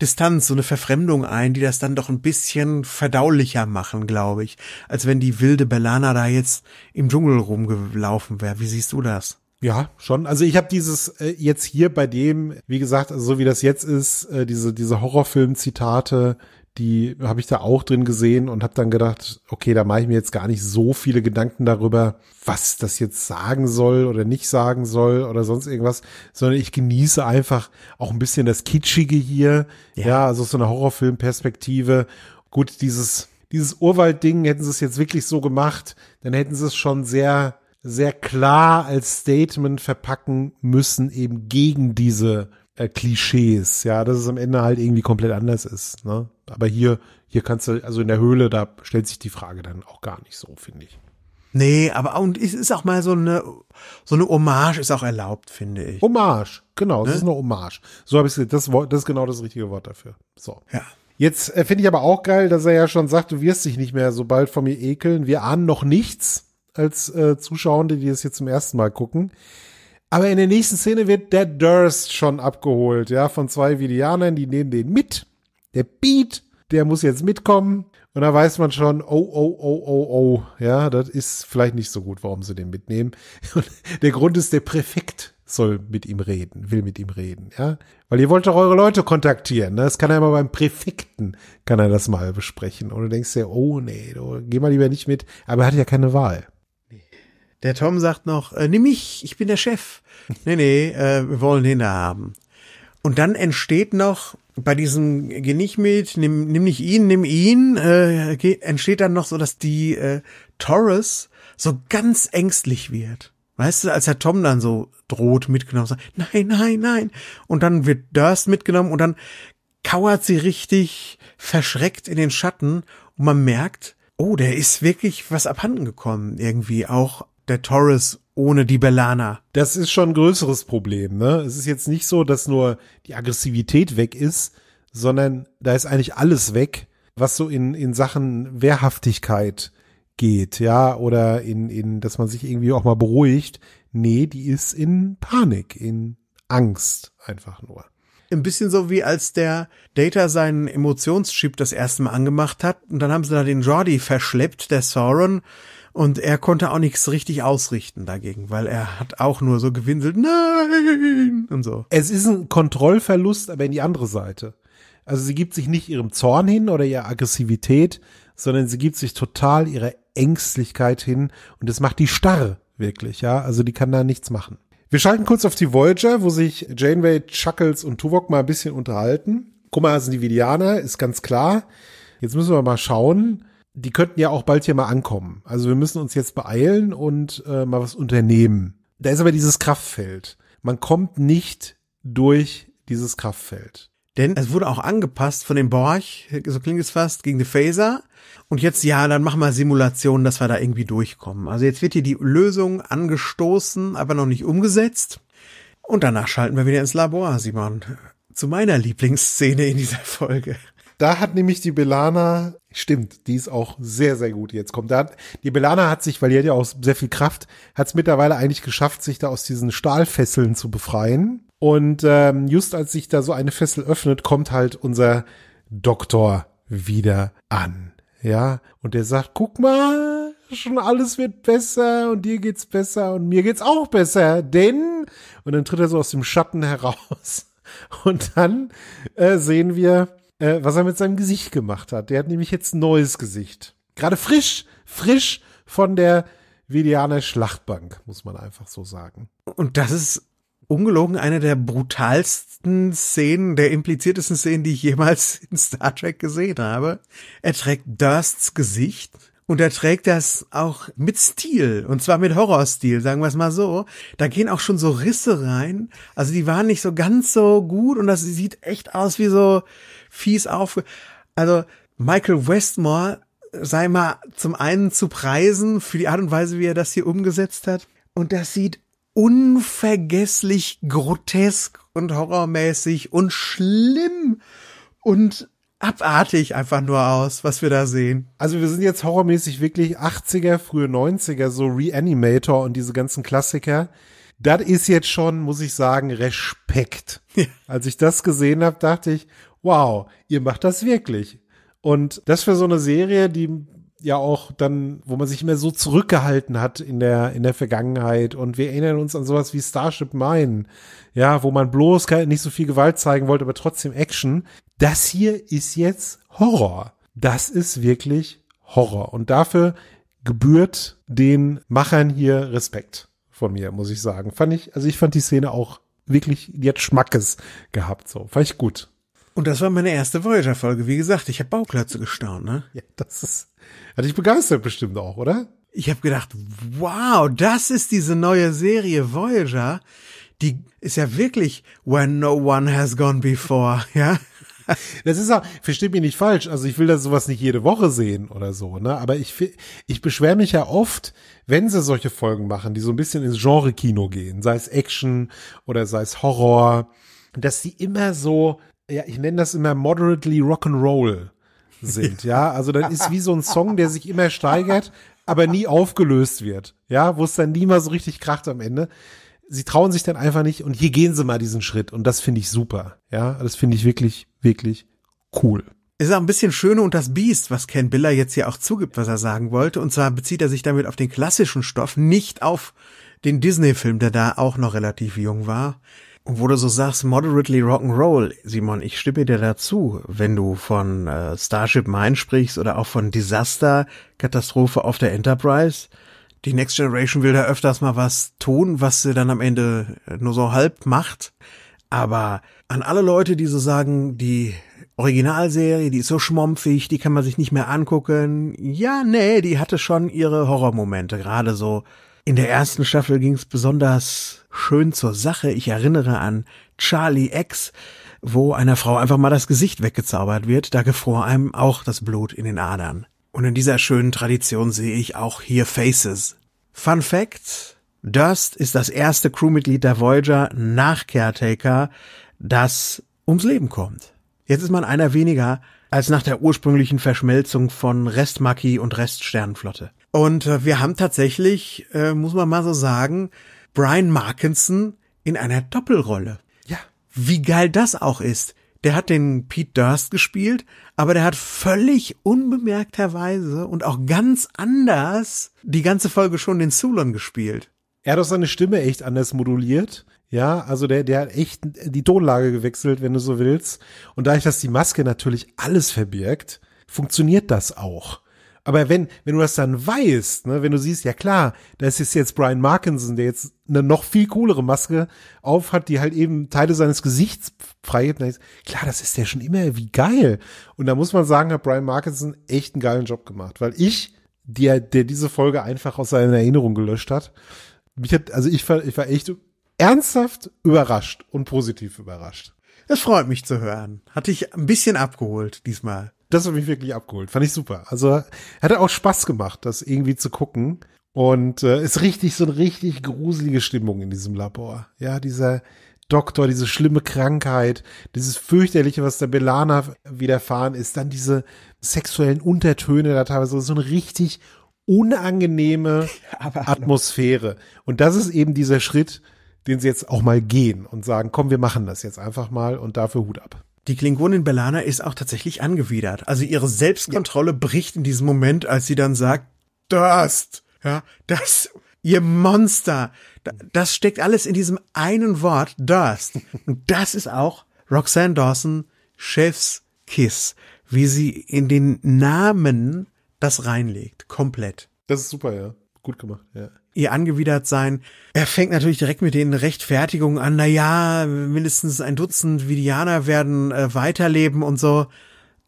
Distanz, so eine Verfremdung ein, die das dann doch ein bisschen verdaulicher machen, glaube ich, als wenn die wilde Belana da jetzt im Dschungel rumgelaufen wäre. Wie siehst du das? Ja, schon. Also ich habe dieses äh, jetzt hier bei dem, wie gesagt, also so wie das jetzt ist, äh, diese, diese Horrorfilm-Zitate, die habe ich da auch drin gesehen und habe dann gedacht, okay, da mache ich mir jetzt gar nicht so viele Gedanken darüber, was das jetzt sagen soll oder nicht sagen soll oder sonst irgendwas, sondern ich genieße einfach auch ein bisschen das Kitschige hier. Ja, ja also so eine Horrorfilm-Perspektive. Gut, dieses, dieses Urwaldding hätten sie es jetzt wirklich so gemacht, dann hätten sie es schon sehr sehr klar als Statement verpacken müssen, eben gegen diese äh, Klischees, ja, dass es am Ende halt irgendwie komplett anders ist. Ne? Aber hier, hier kannst du, also in der Höhle, da stellt sich die Frage dann auch gar nicht so, finde ich. Nee, aber und es ist auch mal so eine so eine Hommage ist auch erlaubt, finde ich. Hommage, genau, ne? es ist eine Hommage. So habe ich es das das ist genau das richtige Wort dafür. So. Ja. Jetzt äh, finde ich aber auch geil, dass er ja schon sagt, du wirst dich nicht mehr so bald von mir ekeln. Wir ahnen noch nichts als äh, Zuschauende, die das hier zum ersten Mal gucken. Aber in der nächsten Szene wird der Durst schon abgeholt, ja, von zwei Vidianern, die nehmen den mit. Der Beat, der muss jetzt mitkommen. Und da weiß man schon, oh, oh, oh, oh, oh, ja, das ist vielleicht nicht so gut, warum sie den mitnehmen. Und der Grund ist, der Präfekt soll mit ihm reden, will mit ihm reden, ja. Weil ihr wollt doch eure Leute kontaktieren, ne? Das kann er mal beim Präfekten, kann er das mal besprechen. Und du denkst dir, oh, nee, du, geh mal lieber nicht mit. Aber er hat ja keine Wahl. Der Tom sagt noch, äh, nimm mich, ich bin der Chef. Nee, nee, äh, wir wollen den da haben. Und dann entsteht noch bei diesem Geh nicht mit, nimm, nimm nicht ihn, nimm ihn, äh, entsteht dann noch so, dass die äh, Torres so ganz ängstlich wird. Weißt du, als der Tom dann so droht mitgenommen, sagt, nein, nein, nein. Und dann wird Durst mitgenommen und dann kauert sie richtig verschreckt in den Schatten und man merkt, oh, der ist wirklich was abhanden gekommen irgendwie, auch der Taurus ohne die Belana. Das ist schon ein größeres Problem, ne? Es ist jetzt nicht so, dass nur die Aggressivität weg ist, sondern da ist eigentlich alles weg, was so in, in Sachen Wehrhaftigkeit geht, ja, oder in, in, dass man sich irgendwie auch mal beruhigt. Nee, die ist in Panik, in Angst einfach nur. Ein bisschen so wie als der Data seinen Emotionschip das erste Mal angemacht hat und dann haben sie da den Jordi verschleppt, der Sauron, und er konnte auch nichts richtig ausrichten dagegen, weil er hat auch nur so gewinselt, nein und so. Es ist ein Kontrollverlust, aber in die andere Seite. Also sie gibt sich nicht ihrem Zorn hin oder ihrer Aggressivität, sondern sie gibt sich total ihrer Ängstlichkeit hin und das macht die starre wirklich, ja. Also die kann da nichts machen. Wir schalten kurz auf die Voyager, wo sich Janeway, Chuckles und Tuvok mal ein bisschen unterhalten. Guck mal, sind die Vidianer, ist ganz klar. Jetzt müssen wir mal schauen, die könnten ja auch bald hier mal ankommen. Also wir müssen uns jetzt beeilen und äh, mal was unternehmen. Da ist aber dieses Kraftfeld. Man kommt nicht durch dieses Kraftfeld. Denn es wurde auch angepasst von dem Borch, so klingt es fast, gegen die Phaser. Und jetzt, ja, dann machen wir Simulationen, dass wir da irgendwie durchkommen. Also jetzt wird hier die Lösung angestoßen, aber noch nicht umgesetzt. Und danach schalten wir wieder ins Labor, Simon. Zu meiner Lieblingsszene in dieser Folge. Da hat nämlich die Belana Stimmt, die ist auch sehr, sehr gut jetzt kommt. Da die Belana hat sich, weil die hat ja auch sehr viel Kraft, hat es mittlerweile eigentlich geschafft, sich da aus diesen Stahlfesseln zu befreien. Und ähm, just als sich da so eine Fessel öffnet, kommt halt unser Doktor wieder an. Ja, und der sagt, guck mal, schon alles wird besser und dir geht's besser und mir geht's auch besser, denn... Und dann tritt er so aus dem Schatten heraus. Und dann äh, sehen wir, äh, was er mit seinem Gesicht gemacht hat. Der hat nämlich jetzt ein neues Gesicht. Gerade frisch, frisch von der Vedianer Schlachtbank, muss man einfach so sagen. Und das ist ungelogen eine der brutalsten Szenen, der impliziertesten Szenen, die ich jemals in Star Trek gesehen habe. Er trägt Dursts Gesicht und er trägt das auch mit Stil und zwar mit Horrorstil, sagen wir es mal so. Da gehen auch schon so Risse rein. Also die waren nicht so ganz so gut und das sieht echt aus wie so fies auf. Also Michael Westmore sei mal zum einen zu preisen für die Art und Weise, wie er das hier umgesetzt hat. Und das sieht unvergesslich grotesk und horrormäßig und schlimm und abartig einfach nur aus, was wir da sehen. Also wir sind jetzt horrormäßig wirklich 80er, frühe 90er, so Reanimator und diese ganzen Klassiker. Das ist jetzt schon, muss ich sagen, Respekt. Ja. Als ich das gesehen habe, dachte ich, wow, ihr macht das wirklich. Und das für so eine Serie, die ja auch dann, wo man sich immer so zurückgehalten hat in der, in der Vergangenheit. Und wir erinnern uns an sowas wie Starship Mine. Ja, wo man bloß nicht so viel Gewalt zeigen wollte, aber trotzdem Action. Das hier ist jetzt Horror. Das ist wirklich Horror. Und dafür gebührt den Machern hier Respekt von mir, muss ich sagen. Fand ich, also ich fand die Szene auch wirklich, jetzt Schmackes gehabt, so. Fand ich gut. Und das war meine erste Voyager-Folge. Wie gesagt, ich habe Bauklötze gestaunt, ne? Ja, das ist. Hat dich begeistert bestimmt auch, oder? Ich habe gedacht, wow, das ist diese neue Serie Voyager. Die ist ja wirklich When No One Has Gone Before, ja? Das ist auch, versteht mich nicht falsch, also ich will da sowas nicht jede Woche sehen oder so, ne? Aber ich, ich beschwere mich ja oft, wenn sie solche Folgen machen, die so ein bisschen ins Genre-Kino gehen, sei es Action oder sei es Horror, dass sie immer so, ja, ich nenne das immer moderately Rock'n'Roll sind, ja. Also dann ist wie so ein Song, der sich immer steigert, aber nie aufgelöst wird, ja, wo es dann nie mal so richtig kracht am Ende. Sie trauen sich dann einfach nicht und hier gehen sie mal diesen Schritt und das finde ich super, ja. Das finde ich wirklich, wirklich cool. Ist auch ein bisschen Schöne und das Biest, was Ken Biller jetzt hier auch zugibt, was er sagen wollte. Und zwar bezieht er sich damit auf den klassischen Stoff, nicht auf den Disney-Film, der da auch noch relativ jung war. Und Wo du so sagst, moderately rock'n'roll, Simon, ich stimme dir dazu, wenn du von äh, Starship Mine sprichst oder auch von Disaster, Katastrophe auf der Enterprise. Die Next Generation will da öfters mal was tun, was sie dann am Ende äh, nur so halb macht. Aber an alle Leute, die so sagen, die Originalserie, die ist so schmompfig, die kann man sich nicht mehr angucken. Ja, nee, die hatte schon ihre Horrormomente. Gerade so in der ersten Staffel ging es besonders schön zur Sache. Ich erinnere an Charlie X, wo einer Frau einfach mal das Gesicht weggezaubert wird, da gefror einem auch das Blut in den Adern. Und in dieser schönen Tradition sehe ich auch hier Faces. Fun Fact, Durst ist das erste Crewmitglied der Voyager nach Caretaker, das ums Leben kommt. Jetzt ist man einer weniger als nach der ursprünglichen Verschmelzung von Restmaki und Reststernflotte. Und äh, wir haben tatsächlich, äh, muss man mal so sagen, Brian Markinson in einer Doppelrolle. Ja. Wie geil das auch ist. Der hat den Pete Durst gespielt, aber der hat völlig unbemerkterweise und auch ganz anders die ganze Folge schon den Sulon gespielt. Er hat auch seine Stimme echt anders moduliert. Ja, also der, der hat echt die Tonlage gewechselt, wenn du so willst. Und dadurch, dass die Maske natürlich alles verbirgt, funktioniert das auch. Aber wenn, wenn du das dann weißt, ne, wenn du siehst, ja klar, das ist jetzt Brian Markinson, der jetzt eine noch viel coolere Maske auf hat, die halt eben Teile seines Gesichts freigibt, denkst, klar, das ist ja schon immer wie geil. Und da muss man sagen, hat Brian Markinson echt einen geilen Job gemacht, weil ich, der, der diese Folge einfach aus seiner Erinnerung gelöscht hat, mich hat, also ich war, ich war echt ernsthaft überrascht und positiv überrascht. Das freut mich zu hören. Hatte ich ein bisschen abgeholt diesmal das hat mich wirklich abgeholt. Fand ich super. Also hat auch Spaß gemacht, das irgendwie zu gucken. Und äh, ist richtig so eine richtig gruselige Stimmung in diesem Labor. Ja, dieser Doktor, diese schlimme Krankheit, dieses fürchterliche, was der Belana widerfahren ist, dann diese sexuellen Untertöne da teilweise, so eine richtig unangenehme Atmosphäre. Und das ist eben dieser Schritt, den sie jetzt auch mal gehen und sagen, komm, wir machen das jetzt einfach mal und dafür Hut ab. Die Klingonin Belana ist auch tatsächlich angewidert. Also ihre Selbstkontrolle bricht in diesem Moment, als sie dann sagt, Durst, ja, das, ihr Monster, das steckt alles in diesem einen Wort, Durst. Und das ist auch Roxanne Dawson, Chefs Kiss, wie sie in den Namen das reinlegt, komplett. Das ist super, ja. Gut gemacht, ja ihr angewidert sein. Er fängt natürlich direkt mit den Rechtfertigungen an, Naja, mindestens ein Dutzend Vidianer werden äh, weiterleben und so.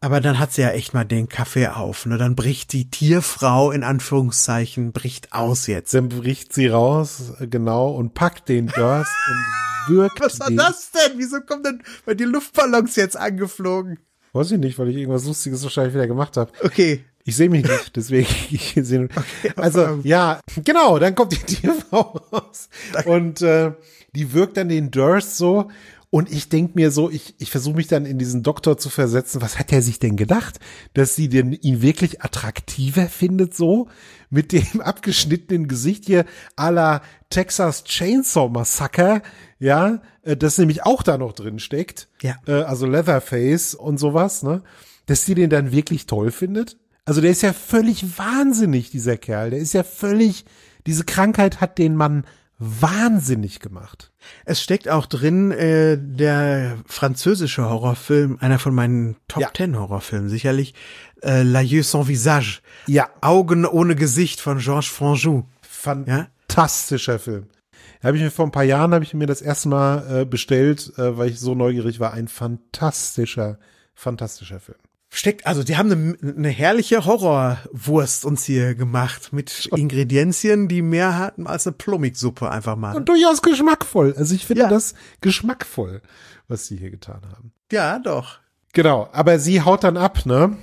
Aber dann hat sie ja echt mal den Kaffee auf. Ne? Dann bricht die Tierfrau in Anführungszeichen, bricht aus jetzt. Dann bricht sie raus, äh, genau, und packt den Durst und wirkt. Was war den. das denn? Wieso kommen denn bei die Luftballons jetzt angeflogen? Weiß ich nicht, weil ich irgendwas Lustiges wahrscheinlich wieder gemacht habe. Okay. Ich sehe mich nicht, deswegen. Ich seh, okay, also ähm, ja, genau, dann kommt die TV raus danke. und äh, die wirkt dann den Durst so und ich denk mir so, ich, ich versuche mich dann in diesen Doktor zu versetzen, was hat er sich denn gedacht, dass sie denn ihn wirklich attraktiver findet so mit dem abgeschnittenen Gesicht hier à la Texas Chainsaw Massacre, ja, äh, das nämlich auch da noch drin steckt. Ja. Äh, also Leatherface und sowas, ne? Dass sie den dann wirklich toll findet? Also der ist ja völlig wahnsinnig, dieser Kerl. Der ist ja völlig, diese Krankheit hat den Mann wahnsinnig gemacht. Es steckt auch drin äh, der französische Horrorfilm, einer von meinen Top ja. Ten Horrorfilmen sicherlich, äh, La Yeux sans Visage. Ja. Augen ohne Gesicht von Georges Franjou. Fantastischer ja? Film. Habe ich mir vor ein paar Jahren habe ich mir das erste Mal äh, bestellt, äh, weil ich so neugierig war. Ein fantastischer, fantastischer Film steckt, also die haben eine, eine herrliche Horrorwurst uns hier gemacht mit Ingredienzien, die mehr hatten als eine Plummigsuppe einfach mal. Und durchaus geschmackvoll. Also ich finde ja. das geschmackvoll, was sie hier getan haben. Ja, doch. Genau, aber sie haut dann ab, ne?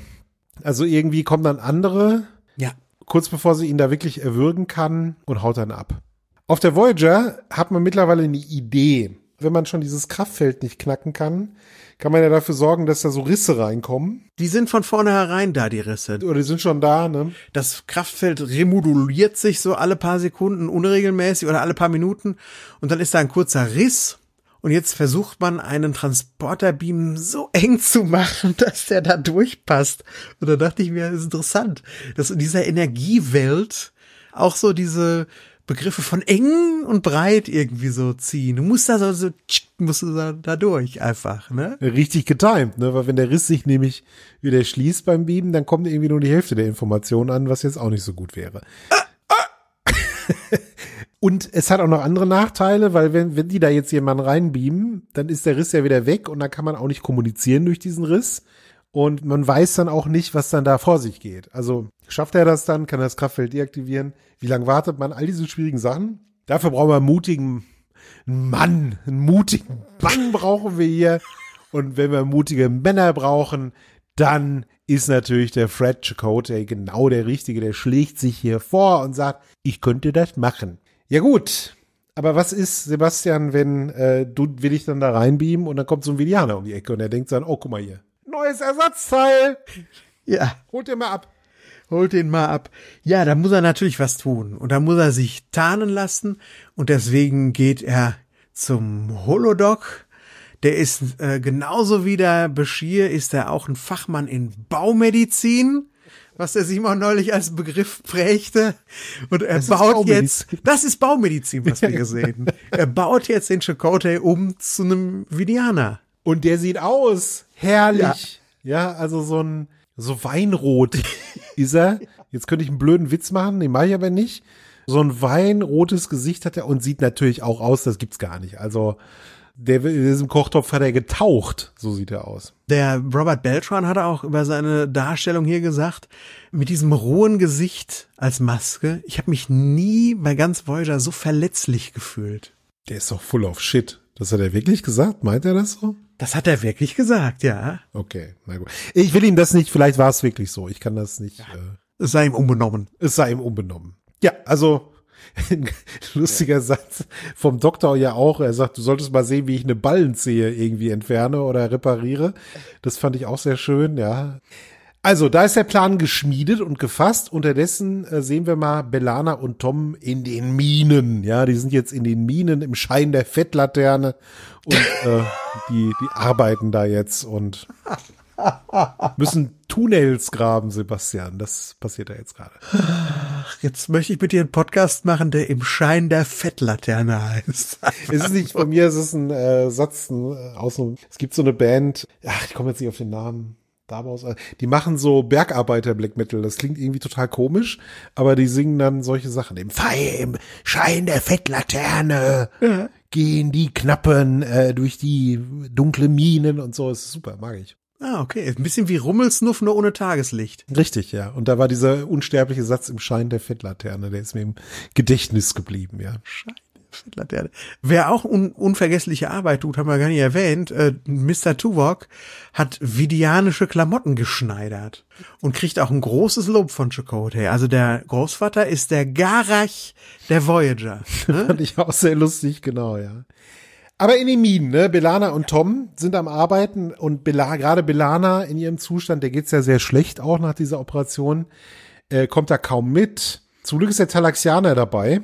Also irgendwie kommen dann andere. Ja. Kurz bevor sie ihn da wirklich erwürgen kann und haut dann ab. Auf der Voyager hat man mittlerweile eine Idee, wenn man schon dieses Kraftfeld nicht knacken kann, kann man ja dafür sorgen, dass da so Risse reinkommen. Die sind von vornherein da, die Risse. Oder die sind schon da, ne? Das Kraftfeld remoduliert sich so alle paar Sekunden unregelmäßig oder alle paar Minuten und dann ist da ein kurzer Riss. Und jetzt versucht man einen Transporterbeam so eng zu machen, dass der da durchpasst. Und da dachte ich mir, das ist interessant, dass in dieser Energiewelt auch so diese Begriffe von eng und breit irgendwie so ziehen. Du musst da so, so musst du da, da durch einfach, ne? Richtig getimt, ne? Weil wenn der Riss sich nämlich wieder schließt beim Bieben, dann kommt irgendwie nur die Hälfte der Informationen an, was jetzt auch nicht so gut wäre. Ah, ah. und es hat auch noch andere Nachteile, weil wenn, wenn die da jetzt jemanden reinbeamen, dann ist der Riss ja wieder weg und dann kann man auch nicht kommunizieren durch diesen Riss und man weiß dann auch nicht, was dann da vor sich geht. Also schafft er das dann? Kann er das Kraftfeld deaktivieren? Wie lange wartet man? All diese schwierigen Sachen. Dafür brauchen wir einen mutigen Mann. Einen mutigen Mann brauchen wir hier. Und wenn wir mutige Männer brauchen, dann ist natürlich der Fred Chakotay genau der Richtige. Der schlägt sich hier vor und sagt, ich könnte das machen. Ja gut, aber was ist, Sebastian, wenn äh, du will ich dann da reinbeamen und dann kommt so ein Vilianer um die Ecke und er denkt dann, oh, guck mal hier, neues Ersatzteil. Ja. Holt den mal ab. Holt den mal ab. Ja, da muss er natürlich was tun. Und da muss er sich tarnen lassen. Und deswegen geht er zum Holodoc. Der ist äh, genauso wie der Beschir, ist er auch ein Fachmann in Baumedizin, was der Simon neulich als Begriff prägte. Und er das baut jetzt, das ist Baumedizin, was wir gesehen. haben. er baut jetzt den Chakotay um zu einem Vidianer. Und der sieht aus Herrlich. Ja. ja, also so ein so Weinrot ist er. Jetzt könnte ich einen blöden Witz machen, den mache ich aber nicht. So ein weinrotes Gesicht hat er und sieht natürlich auch aus, das gibt's gar nicht. Also der in diesem Kochtopf hat er getaucht, so sieht er aus. Der Robert Beltran hat auch über seine Darstellung hier gesagt, mit diesem rohen Gesicht als Maske, ich habe mich nie bei ganz Voyager so verletzlich gefühlt. Der ist doch full of shit. Das hat er wirklich gesagt, meint er das so? Das hat er wirklich gesagt, ja. Okay, na gut. Ich will ihm das nicht, vielleicht war es wirklich so. Ich kann das nicht. Ja, äh, es sei ihm unbenommen. Es sei ihm unbenommen. Ja, also lustiger ja. Satz vom Doktor ja auch. Er sagt, du solltest mal sehen, wie ich eine Ballenzehe irgendwie entferne oder repariere. Das fand ich auch sehr schön, ja. Also, da ist der Plan geschmiedet und gefasst. Unterdessen äh, sehen wir mal Belana und Tom in den Minen. Ja, die sind jetzt in den Minen im Schein der Fettlaterne und äh, die, die arbeiten da jetzt und müssen Tunnels graben, Sebastian. Das passiert da jetzt gerade. Jetzt möchte ich mit dir einen Podcast machen, der im Schein der Fettlaterne heißt. Es ist nicht von mir, es ist ein äh, Satz ein, äh, aus einem, Es gibt so eine Band, ach, ich komme jetzt nicht auf den Namen. Daraus, äh, die machen so Bergarbeiter Black Metal. Das klingt irgendwie total komisch, aber die singen dann solche Sachen. Im Pfeil, im Schein der Fettlaterne ja. gehen die Knappen äh, durch die dunkle Minen und so. Das ist super, mag ich. Ah, okay. Ein bisschen wie Rummelsnuff, nur ohne Tageslicht. Richtig, ja. Und da war dieser unsterbliche Satz im Schein der Fettlaterne, der ist mir im Gedächtnis geblieben, ja. Schein Laterne. Wer auch un unvergessliche Arbeit tut, haben wir gar nicht erwähnt, äh, Mr. Tuvok hat vidianische Klamotten geschneidert und kriegt auch ein großes Lob von Chakotay. Also der Großvater ist der Garach der Voyager. Ne? Fand ich auch sehr lustig, genau, ja. Aber in den Minen, ne? Belana und Tom sind am Arbeiten und Bela gerade Belana in ihrem Zustand, der geht's ja sehr schlecht auch nach dieser Operation, äh, kommt da kaum mit. Zum Glück ist der Talaxianer dabei,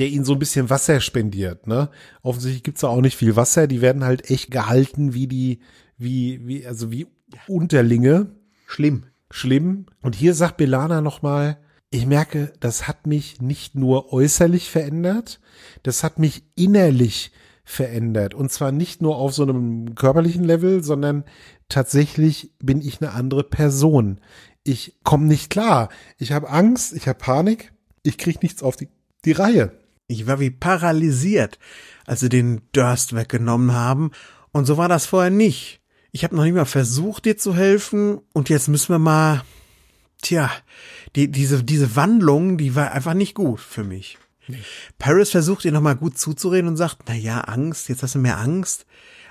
der ihnen so ein bisschen Wasser spendiert. Ne? Offensichtlich gibt's da auch nicht viel Wasser. Die werden halt echt gehalten wie die, wie, wie, also wie Unterlinge. Schlimm. Schlimm. Und hier sagt Belana nochmal, ich merke, das hat mich nicht nur äußerlich verändert, das hat mich innerlich verändert. Und zwar nicht nur auf so einem körperlichen Level, sondern tatsächlich bin ich eine andere Person. Ich komme nicht klar. Ich habe Angst, ich habe Panik, ich kriege nichts auf die, die Reihe. Ich war wie paralysiert, als sie den Durst weggenommen haben, und so war das vorher nicht. Ich habe noch nicht mal versucht, dir zu helfen, und jetzt müssen wir mal. Tja, die, diese, diese Wandlung, die war einfach nicht gut für mich. Nee. Paris versucht ihr nochmal gut zuzureden und sagt, na ja, Angst, jetzt hast du mehr Angst.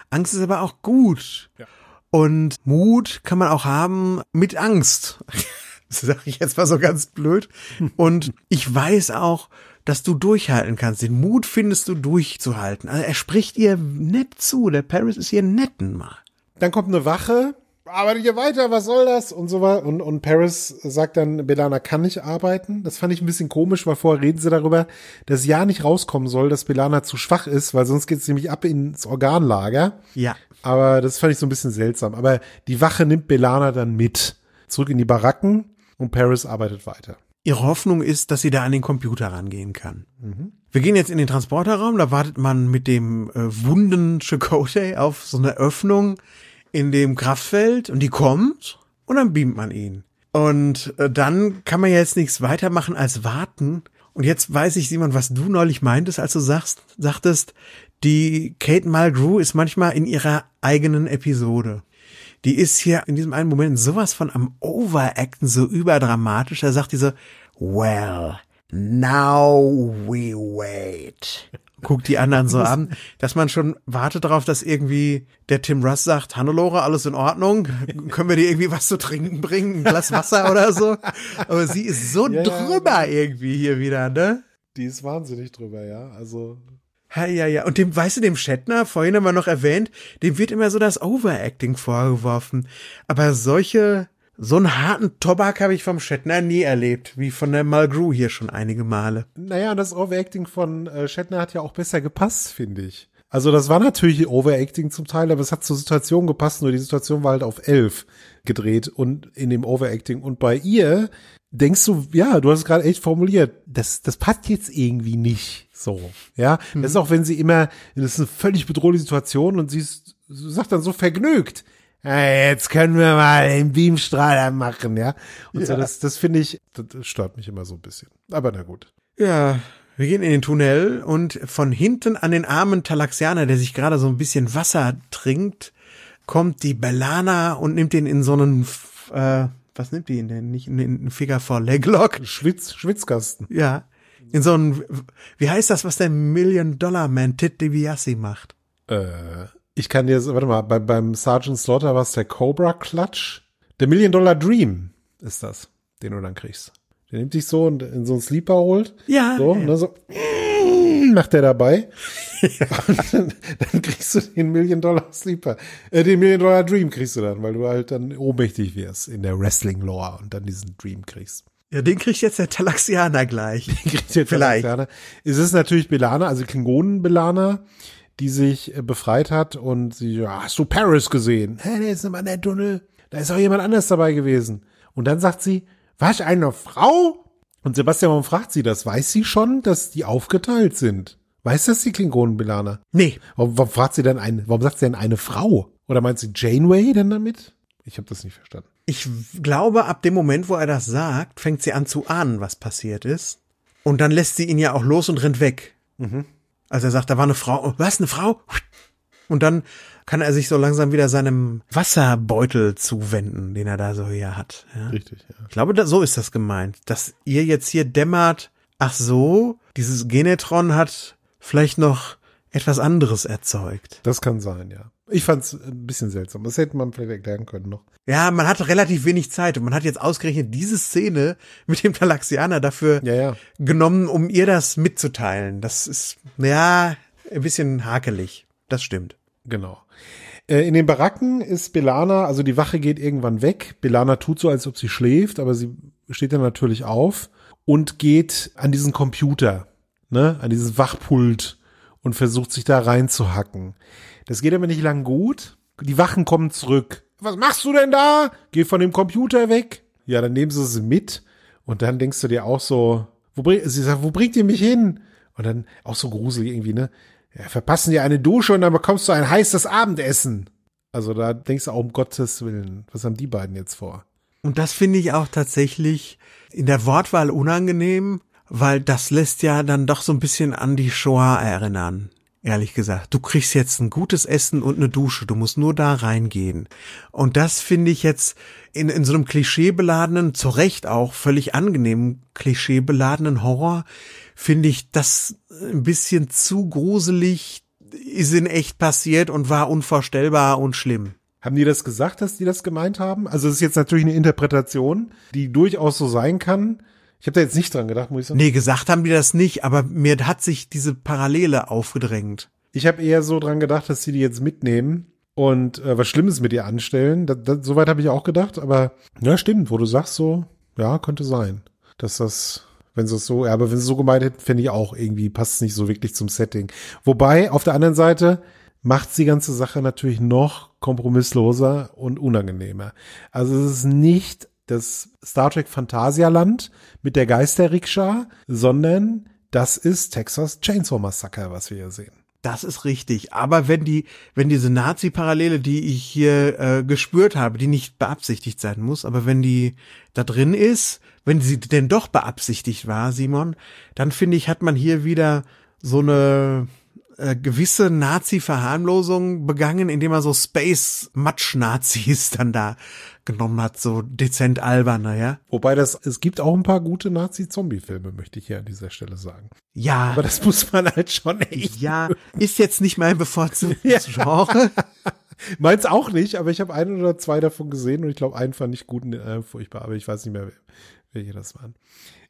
Angst ist aber auch gut. Ja. Und Mut kann man auch haben mit Angst. das sage ich jetzt mal so ganz blöd. Und ich weiß auch, dass du durchhalten kannst. Den Mut findest du durchzuhalten. Also er spricht ihr nett zu. Der Paris ist ihr netten mal. Dann kommt eine Wache. Arbeite hier weiter? Was soll das? Und so war. Und, und Paris sagt dann, Belana kann nicht arbeiten. Das fand ich ein bisschen komisch, weil vorher reden sie darüber, dass ja nicht rauskommen soll, dass Belana zu schwach ist, weil sonst geht es nämlich ab ins Organlager. Ja. Aber das fand ich so ein bisschen seltsam. Aber die Wache nimmt Belana dann mit. Zurück in die Baracken und Paris arbeitet weiter ihre Hoffnung ist, dass sie da an den Computer rangehen kann. Mhm. Wir gehen jetzt in den Transporterraum, da wartet man mit dem äh, wunden Chakotay auf so eine Öffnung in dem Kraftfeld und die kommt und dann beamt man ihn. Und äh, dann kann man jetzt nichts weitermachen als warten. Und jetzt weiß ich, Simon, was du neulich meintest, als du sagst, sagtest, die Kate Mulgrew ist manchmal in ihrer eigenen Episode die ist hier in diesem einen Moment sowas von am Overacten, so überdramatisch. Da sagt die so, well, now we wait. Guckt die anderen so an, dass man schon wartet darauf, dass irgendwie der Tim Russ sagt, Hannelore, alles in Ordnung? Können wir dir irgendwie was zu trinken bringen? Ein Glas Wasser oder so? Aber sie ist so ja, drüber ja. irgendwie hier wieder, ne? Die ist wahnsinnig drüber, ja. Also ja, ja, ja. Und dem, weißt du, dem Shatner, vorhin haben wir noch erwähnt, dem wird immer so das Overacting vorgeworfen. Aber solche, so einen harten Tobak habe ich vom Shatner nie erlebt, wie von der Malgrew hier schon einige Male. Naja, das Overacting von äh, Shatner hat ja auch besser gepasst, finde ich. Also das war natürlich Overacting zum Teil, aber es hat zur Situation gepasst, nur die Situation war halt auf elf gedreht und in dem Overacting. Und bei ihr denkst du, ja, du hast es gerade echt formuliert, das, das passt jetzt irgendwie nicht so. Ja, mhm. das ist mhm. auch, wenn sie immer, das ist eine völlig bedrohliche Situation und sie ist, sagt dann so vergnügt. Hey, jetzt können wir mal den Beamstrahler machen, ja. Und ja. so, das, das finde ich, das stört mich immer so ein bisschen. Aber na gut. Ja, wir gehen in den Tunnel und von hinten an den armen Talaxianer, der sich gerade so ein bisschen Wasser trinkt, kommt die Bellana und nimmt den in so einen äh, was nimmt die denn? Nicht in einen Finger vor Leglock? Schwitz, Schwitzkasten. Ja. In so einem, wie heißt das, was der Million-Dollar-Man Tit DiBiase macht? Äh, ich kann dir, warte mal, bei, beim Sergeant Slaughter war es der Cobra-Klatsch. Der Million-Dollar-Dream ist das, den du dann kriegst. Der nimmt dich so und in so einen Sleeper holt. Ja. So, ja. und dann so macht er dabei. Ja. Dann, dann, kriegst du den Million Dollar Sleeper, äh, den Million Dollar Dream kriegst du dann, weil du halt dann ohnmächtig wirst in der Wrestling Lore und dann diesen Dream kriegst. Ja, den kriegt jetzt der Talaxianer gleich. Den kriegt der Vielleicht. Es ist natürlich Belana, also Klingonen-Belana, die sich äh, befreit hat und sie, ja, hast du Paris gesehen? Hä, der ist immer in der Tunnel. Da ist auch jemand anders dabei gewesen. Und dann sagt sie, was, eine Frau? Und Sebastian fragt sie das. Weiß sie schon, dass die aufgeteilt sind? Weiß das die Klingonen, Belana? Nee. Warum, warum fragt sie denn eine, warum sagt sie denn eine Frau? Oder meint sie Janeway denn damit? Ich habe das nicht verstanden. Ich glaube, ab dem Moment, wo er das sagt, fängt sie an zu ahnen, was passiert ist. Und dann lässt sie ihn ja auch los und rennt weg. Mhm. Als er sagt, da war eine Frau. Oh, was, eine Frau? Und dann kann er sich so langsam wieder seinem Wasserbeutel zuwenden, den er da so hier hat. Ja? Richtig, ja. Ich glaube, da, so ist das gemeint, dass ihr jetzt hier dämmert, ach so, dieses Genetron hat vielleicht noch etwas anderes erzeugt. Das kann sein, ja. Ich fand's ein bisschen seltsam. Das hätte man vielleicht erklären können noch. Ja, man hat relativ wenig Zeit und man hat jetzt ausgerechnet diese Szene mit dem Galaxianer dafür ja, ja. genommen, um ihr das mitzuteilen. Das ist, ja, ein bisschen hakelig. Das stimmt. Genau. Äh, in den Baracken ist Belana, also die Wache geht irgendwann weg. Belana tut so, als ob sie schläft, aber sie steht dann natürlich auf und geht an diesen Computer, ne, an dieses Wachpult und versucht sich da reinzuhacken. Das geht aber nicht lang gut. Die Wachen kommen zurück. Was machst du denn da? Geh von dem Computer weg. Ja, dann nehmen sie sie mit und dann denkst du dir auch so, wo, bring, sie sagt, wo bringt ihr mich hin? Und dann auch so gruselig irgendwie, ne? ja, verpassen dir eine Dusche und dann bekommst du ein heißes Abendessen. Also da denkst du auch um Gottes Willen, was haben die beiden jetzt vor? Und das finde ich auch tatsächlich in der Wortwahl unangenehm, weil das lässt ja dann doch so ein bisschen an die Shoah erinnern ehrlich gesagt. Du kriegst jetzt ein gutes Essen und eine Dusche. Du musst nur da reingehen. Und das finde ich jetzt in, in so einem klischeebeladenen, zu Recht auch völlig angenehmen, klischeebeladenen Horror, finde ich das ein bisschen zu gruselig, ist in echt passiert und war unvorstellbar und schlimm. Haben die das gesagt, dass die das gemeint haben? Also es ist jetzt natürlich eine Interpretation, die durchaus so sein kann. Ich habe da jetzt nicht dran gedacht, muss ich sagen. Nee, gesagt haben die das nicht, aber mir hat sich diese Parallele aufgedrängt. Ich habe eher so dran gedacht, dass sie die jetzt mitnehmen und äh, was Schlimmes mit ihr anstellen. Da, da, soweit habe ich auch gedacht, aber ja, stimmt, wo du sagst so, ja, könnte sein, dass das wenn sie es so, ja, aber wenn sie es so gemeint hätten, finde ich auch irgendwie passt es nicht so wirklich zum Setting. Wobei auf der anderen Seite macht die ganze Sache natürlich noch kompromissloser und unangenehmer. Also es ist nicht das Star Trek Phantasialand mit der Geisterrikscha, sondern das ist Texas Chainsaw Massacre, was wir hier sehen. Das ist richtig. Aber wenn die, wenn diese Nazi-Parallele, die ich hier äh, gespürt habe, die nicht beabsichtigt sein muss, aber wenn die da drin ist, wenn sie denn doch beabsichtigt war, Simon, dann finde ich, hat man hier wieder so eine äh, gewisse Nazi-Verharmlosungen begangen, indem er so Space-Matsch-Nazis dann da genommen hat, so dezent alberner, ja. Wobei das, es gibt auch ein paar gute Nazi-Zombie-Filme, möchte ich hier an dieser Stelle sagen. Ja. Aber das muss man halt schon echt. Ja, ist jetzt nicht mein bevorzugtes Genre. Meins auch nicht, aber ich habe ein oder zwei davon gesehen und ich glaube, einen fand ich gut und äh, furchtbar, aber ich weiß nicht mehr, welche das waren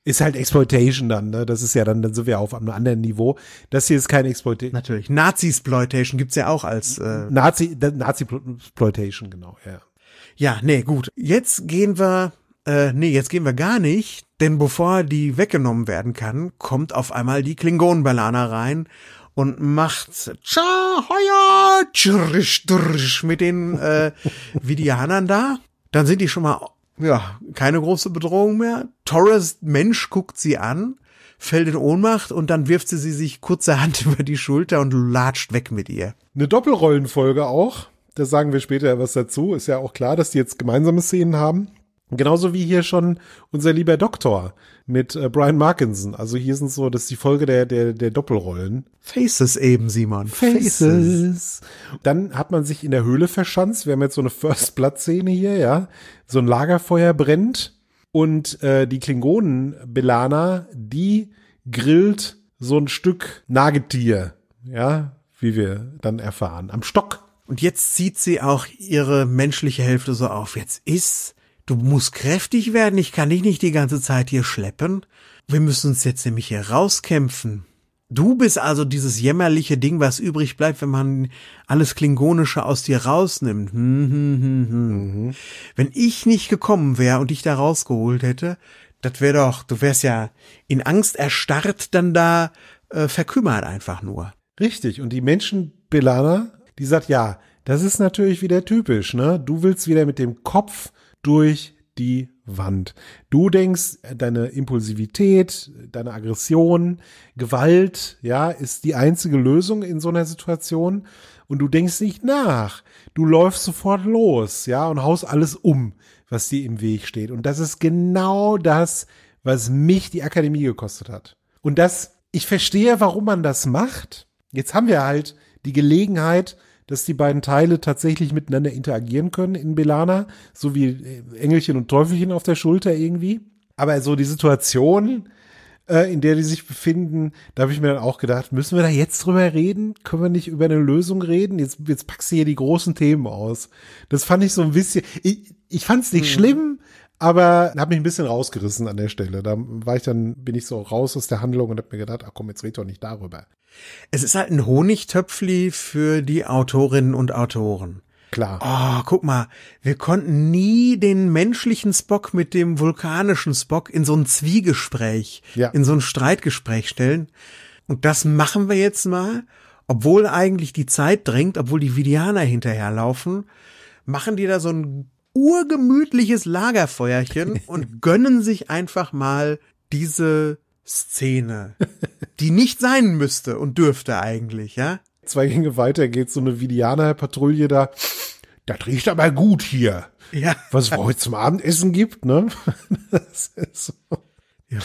ist halt Exploitation dann, ne? Das ist ja dann, dann sind wir auf einem anderen Niveau. Das hier ist kein Exploitation. Natürlich. Nazi-Exploitation gibt's ja auch als äh Nazi, Nazi-Exploitation, genau, ja. Ja, nee, gut. Jetzt gehen wir, äh, nee, jetzt gehen wir gar nicht, denn bevor die weggenommen werden kann, kommt auf einmal die Klingonen-Balana rein und macht tscha, heuer, Tschahaya mit den äh, Vidianern da. Dann sind die schon mal ja, keine große Bedrohung mehr. Torres Mensch guckt sie an, fällt in Ohnmacht und dann wirft sie sie sich kurzerhand über die Schulter und latscht weg mit ihr. Eine Doppelrollenfolge auch. Da sagen wir später was dazu. Ist ja auch klar, dass die jetzt gemeinsame Szenen haben. Genauso wie hier schon unser lieber Doktor, mit äh, Brian Markinson. Also hier sind so, das ist die Folge der, der, der Doppelrollen. Faces eben, Simon. Faces. Faces. Dann hat man sich in der Höhle verschanzt. Wir haben jetzt so eine First-Blood-Szene hier, ja. So ein Lagerfeuer brennt. Und äh, die Klingonen Belana, die grillt so ein Stück Nagetier, ja, wie wir dann erfahren, am Stock. Und jetzt zieht sie auch ihre menschliche Hälfte so auf. Jetzt ist du musst kräftig werden, ich kann dich nicht die ganze Zeit hier schleppen. Wir müssen uns jetzt nämlich hier rauskämpfen. Du bist also dieses jämmerliche Ding, was übrig bleibt, wenn man alles Klingonische aus dir rausnimmt. Hm, hm, hm, hm, hm. mhm. Wenn ich nicht gekommen wäre und dich da rausgeholt hätte, das wäre doch, du wärst ja in Angst erstarrt, dann da äh, verkümmert einfach nur. Richtig, und die Menschen, Belana, die sagt, ja, das ist natürlich wieder typisch, ne? Du willst wieder mit dem Kopf durch die Wand. Du denkst, deine Impulsivität, deine Aggression, Gewalt, ja, ist die einzige Lösung in so einer Situation und du denkst nicht nach. Du läufst sofort los, ja, und haust alles um, was dir im Weg steht. Und das ist genau das, was mich die Akademie gekostet hat. Und das, ich verstehe, warum man das macht. Jetzt haben wir halt die Gelegenheit, dass die beiden Teile tatsächlich miteinander interagieren können in Belana, so wie äh, Engelchen und Teufelchen auf der Schulter irgendwie. Aber so die Situation, äh, in der die sich befinden, da habe ich mir dann auch gedacht, müssen wir da jetzt drüber reden? Können wir nicht über eine Lösung reden? Jetzt, jetzt packst du hier die großen Themen aus. Das fand ich so ein bisschen, ich, ich fand es nicht hm. schlimm, aber habe mich ein bisschen rausgerissen an der Stelle. Da war ich dann, bin ich so raus aus der Handlung und habe mir gedacht, ach komm, jetzt red doch nicht darüber. Es ist halt ein Honigtöpfli für die Autorinnen und Autoren. Klar. Oh, guck mal, wir konnten nie den menschlichen Spock mit dem vulkanischen Spock in so ein Zwiegespräch, ja. in so ein Streitgespräch stellen. Und das machen wir jetzt mal, obwohl eigentlich die Zeit drängt, obwohl die Vidianer hinterherlaufen, machen die da so ein urgemütliches Lagerfeuerchen und gönnen sich einfach mal diese Szene, die nicht sein müsste und dürfte eigentlich, ja? Zwei Gänge weiter geht so eine Vidianer-Patrouille da. Das riecht aber gut hier. Ja. Was es heute zum Abendessen gibt, ne? Das ist so. Ja.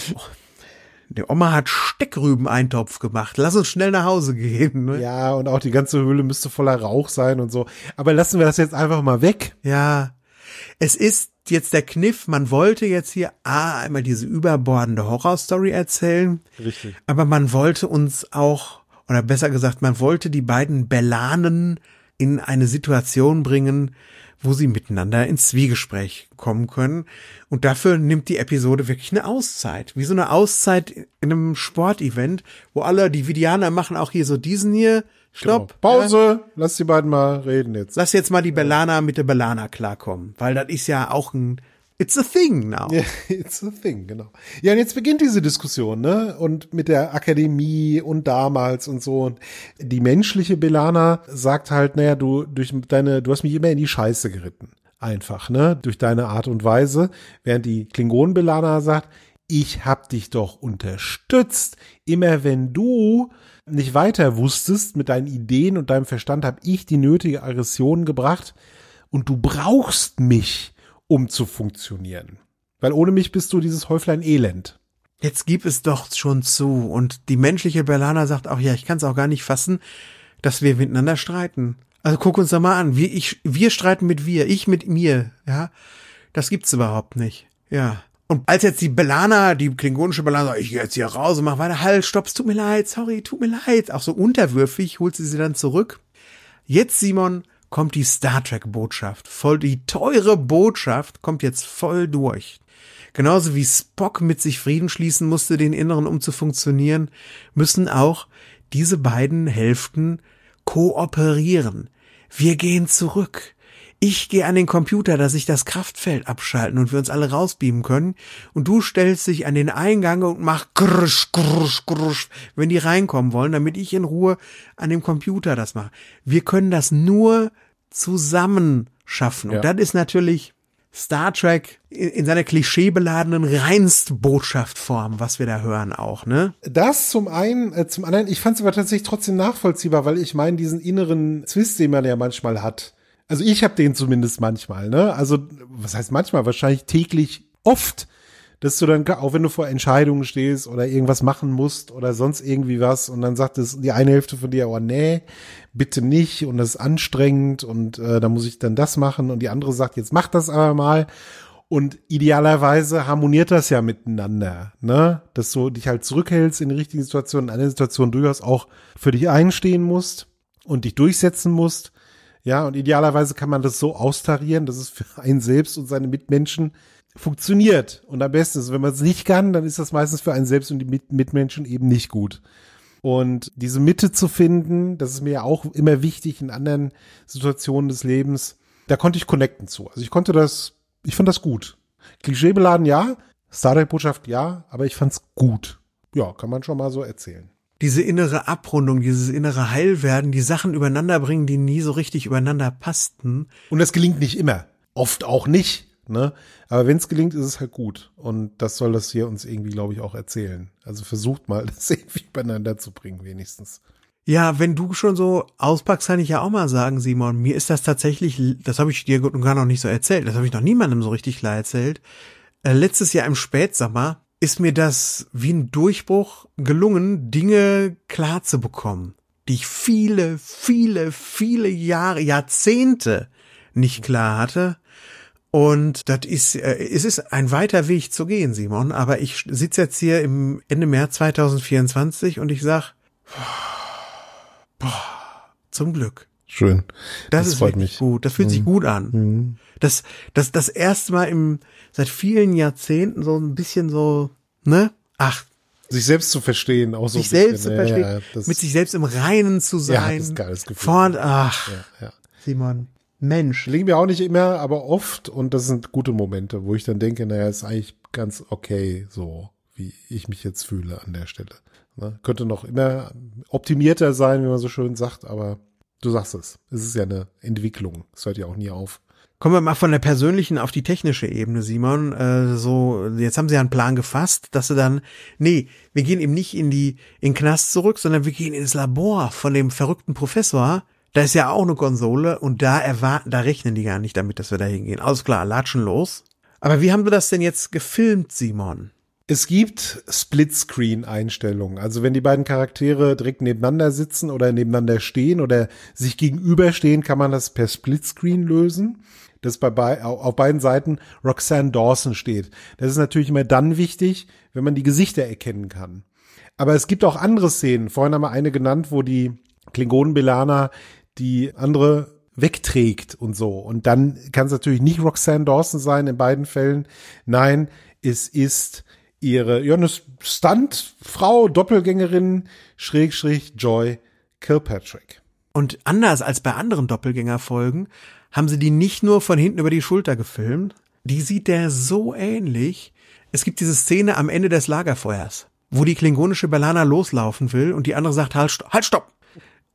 Der Oma hat Steckrüben-Eintopf gemacht. Lass uns schnell nach Hause gehen. Ne? Ja, und auch die ganze Höhle müsste voller Rauch sein und so. Aber lassen wir das jetzt einfach mal weg. Ja es ist jetzt der Kniff, man wollte jetzt hier ah, einmal diese überbordende Horrorstory erzählen. Richtig. Aber man wollte uns auch, oder besser gesagt, man wollte die beiden Bellanen in eine Situation bringen, wo sie miteinander ins Zwiegespräch kommen können. Und dafür nimmt die Episode wirklich eine Auszeit. Wie so eine Auszeit in einem Sportevent, wo alle, die Vidianer machen auch hier so diesen hier, Stopp. Genau. Pause. Ja. Lass die beiden mal reden jetzt. Lass jetzt mal die Belana mit der Belana klarkommen, weil das ist ja auch ein It's a thing now. Yeah, it's a thing, genau. Ja, und jetzt beginnt diese Diskussion, ne? Und mit der Akademie und damals und so. Und die menschliche Belana sagt halt, naja, du, durch deine, du hast mich immer in die Scheiße geritten. Einfach, ne? Durch deine Art und Weise. Während die Klingonen Belana sagt, ich hab dich doch unterstützt. Immer wenn du nicht weiter wusstest mit deinen Ideen und deinem Verstand, habe ich die nötige Aggression gebracht und du brauchst mich, um zu funktionieren. Weil ohne mich bist du dieses Häuflein Elend. Jetzt gib es doch schon zu. Und die menschliche Berlana sagt auch, ja, ich kann es auch gar nicht fassen, dass wir miteinander streiten. Also guck uns doch mal an. Wir, ich, wir streiten mit wir, ich mit mir. Ja, das gibt's überhaupt nicht. Ja. Und als jetzt die Belana, die klingonische Belana, ich gehe jetzt hier raus und mach weiter, halt, stopp, tut mir leid, sorry, tut mir leid. Auch so unterwürfig holt sie sie dann zurück. Jetzt, Simon, kommt die Star Trek Botschaft. Voll die teure Botschaft kommt jetzt voll durch. Genauso wie Spock mit sich Frieden schließen musste, den Inneren um zu funktionieren, müssen auch diese beiden Hälften kooperieren. Wir gehen zurück ich gehe an den Computer, dass ich das Kraftfeld abschalten und wir uns alle rausbeamen können. Und du stellst dich an den Eingang und mach krusch, krusch, krusch, wenn die reinkommen wollen, damit ich in Ruhe an dem Computer das mache. Wir können das nur zusammen schaffen. Und ja. das ist natürlich Star Trek in, in seiner klischeebeladenen Reinstbotschaftform, was wir da hören auch, ne? Das zum einen, äh, zum anderen, ich fand es aber tatsächlich trotzdem nachvollziehbar, weil ich meine, diesen inneren Zwist, den man ja manchmal hat, also ich habe den zumindest manchmal, ne? Also was heißt manchmal? Wahrscheinlich täglich oft, dass du dann, auch wenn du vor Entscheidungen stehst oder irgendwas machen musst oder sonst irgendwie was und dann sagt es die eine Hälfte von dir, oh nee, bitte nicht und das ist anstrengend und äh, da muss ich dann das machen und die andere sagt, jetzt mach das aber mal und idealerweise harmoniert das ja miteinander, ne? Dass du dich halt zurückhältst in die richtigen Situationen, in einer Situation durchaus auch für dich einstehen musst und dich durchsetzen musst ja, und idealerweise kann man das so austarieren, dass es für einen selbst und seine Mitmenschen funktioniert. Und am besten ist, wenn man es nicht kann, dann ist das meistens für einen selbst und die Mit Mitmenschen eben nicht gut. Und diese Mitte zu finden, das ist mir ja auch immer wichtig in anderen Situationen des Lebens. Da konnte ich connecten zu. Also ich konnte das, ich fand das gut. Klischeebeladen ja, Star Trek Botschaft ja, aber ich fand's gut. Ja, kann man schon mal so erzählen diese innere Abrundung, dieses innere Heilwerden, die Sachen übereinander bringen, die nie so richtig übereinander passten. Und das gelingt nicht immer. Oft auch nicht. Ne? Aber wenn es gelingt, ist es halt gut. Und das soll das hier uns irgendwie, glaube ich, auch erzählen. Also versucht mal, das irgendwie übereinander zu bringen, wenigstens. Ja, wenn du schon so auspackst, kann ich ja auch mal sagen, Simon, mir ist das tatsächlich, das habe ich dir gut und gar noch nicht so erzählt, das habe ich noch niemandem so richtig klar erzählt. Äh, letztes Jahr im Spätsommer ist mir das wie ein Durchbruch gelungen, Dinge klar zu bekommen, die ich viele, viele, viele Jahre, Jahrzehnte nicht klar hatte. Und das ist, äh, es ist ein weiter Weg zu gehen, Simon. Aber ich sitze jetzt hier im Ende März 2024 und ich sag, boah, zum Glück. Schön. Das, das freut mich. gut. Das fühlt mhm. sich gut an. Mhm. Das, das, das erste Mal im, seit vielen Jahrzehnten so ein bisschen so, ne? Ach. Sich selbst zu verstehen, auch so. Sich selbst zu ne? verstehen. Ja, ja, mit sich selbst im Reinen zu sein. Ja, das ist ein geiles Gefühl. Vorn, ach. Ja, Simon. Mensch. Liegen mir auch nicht immer, aber oft. Und das sind gute Momente, wo ich dann denke, naja, ist eigentlich ganz okay, so wie ich mich jetzt fühle an der Stelle. Ne? Könnte noch immer optimierter sein, wie man so schön sagt, aber Du sagst es. Es ist ja eine Entwicklung. Es hört ja auch nie auf. Kommen wir mal von der persönlichen auf die technische Ebene, Simon. Äh, so, jetzt haben sie ja einen Plan gefasst, dass sie dann, nee, wir gehen eben nicht in die, in den Knast zurück, sondern wir gehen ins Labor von dem verrückten Professor. Da ist ja auch eine Konsole und da erwarten, da rechnen die gar nicht damit, dass wir da hingehen. Alles klar, latschen los. Aber wie haben wir das denn jetzt gefilmt, Simon? Es gibt Split-Screen-Einstellungen. Also wenn die beiden Charaktere direkt nebeneinander sitzen oder nebeneinander stehen oder sich gegenüberstehen, kann man das per Split-Screen lösen. Dass bei, bei, auf beiden Seiten Roxanne Dawson steht. Das ist natürlich immer dann wichtig, wenn man die Gesichter erkennen kann. Aber es gibt auch andere Szenen. Vorhin haben wir eine genannt, wo die Klingonen Belana die andere wegträgt und so. Und dann kann es natürlich nicht Roxanne Dawson sein in beiden Fällen. Nein, es ist ihre ja, eine Stuntfrau, Doppelgängerin, Schrägstrich Schräg, Joy Kilpatrick. Und anders als bei anderen Doppelgängerfolgen haben sie die nicht nur von hinten über die Schulter gefilmt, die sieht der so ähnlich. Es gibt diese Szene am Ende des Lagerfeuers, wo die klingonische Balana loslaufen will und die andere sagt, halt, halt, stopp.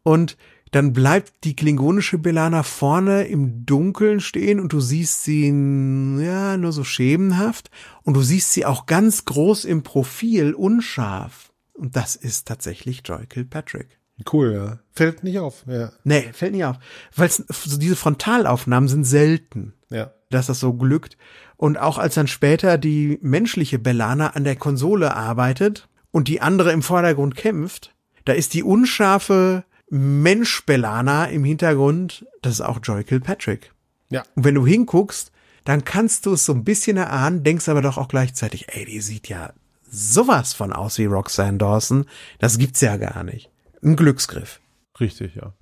Und dann bleibt die klingonische Belana vorne im Dunkeln stehen und du siehst sie ja nur so schemenhaft und du siehst sie auch ganz groß im Profil unscharf und das ist tatsächlich Joy Kilpatrick. Cool, ja. Fällt nicht auf, ja. Nee, fällt nicht auf. Weil so diese Frontalaufnahmen sind selten. Ja. Dass das so glückt. Und auch als dann später die menschliche Belana an der Konsole arbeitet und die andere im Vordergrund kämpft, da ist die unscharfe Mensch Belana im Hintergrund, das ist auch Joy Kilpatrick. Ja. Und wenn du hinguckst, dann kannst du es so ein bisschen erahnen, denkst aber doch auch gleichzeitig, ey, die sieht ja sowas von aus wie Roxanne Dawson. Das gibt's ja gar nicht. Ein Glücksgriff. Richtig, ja.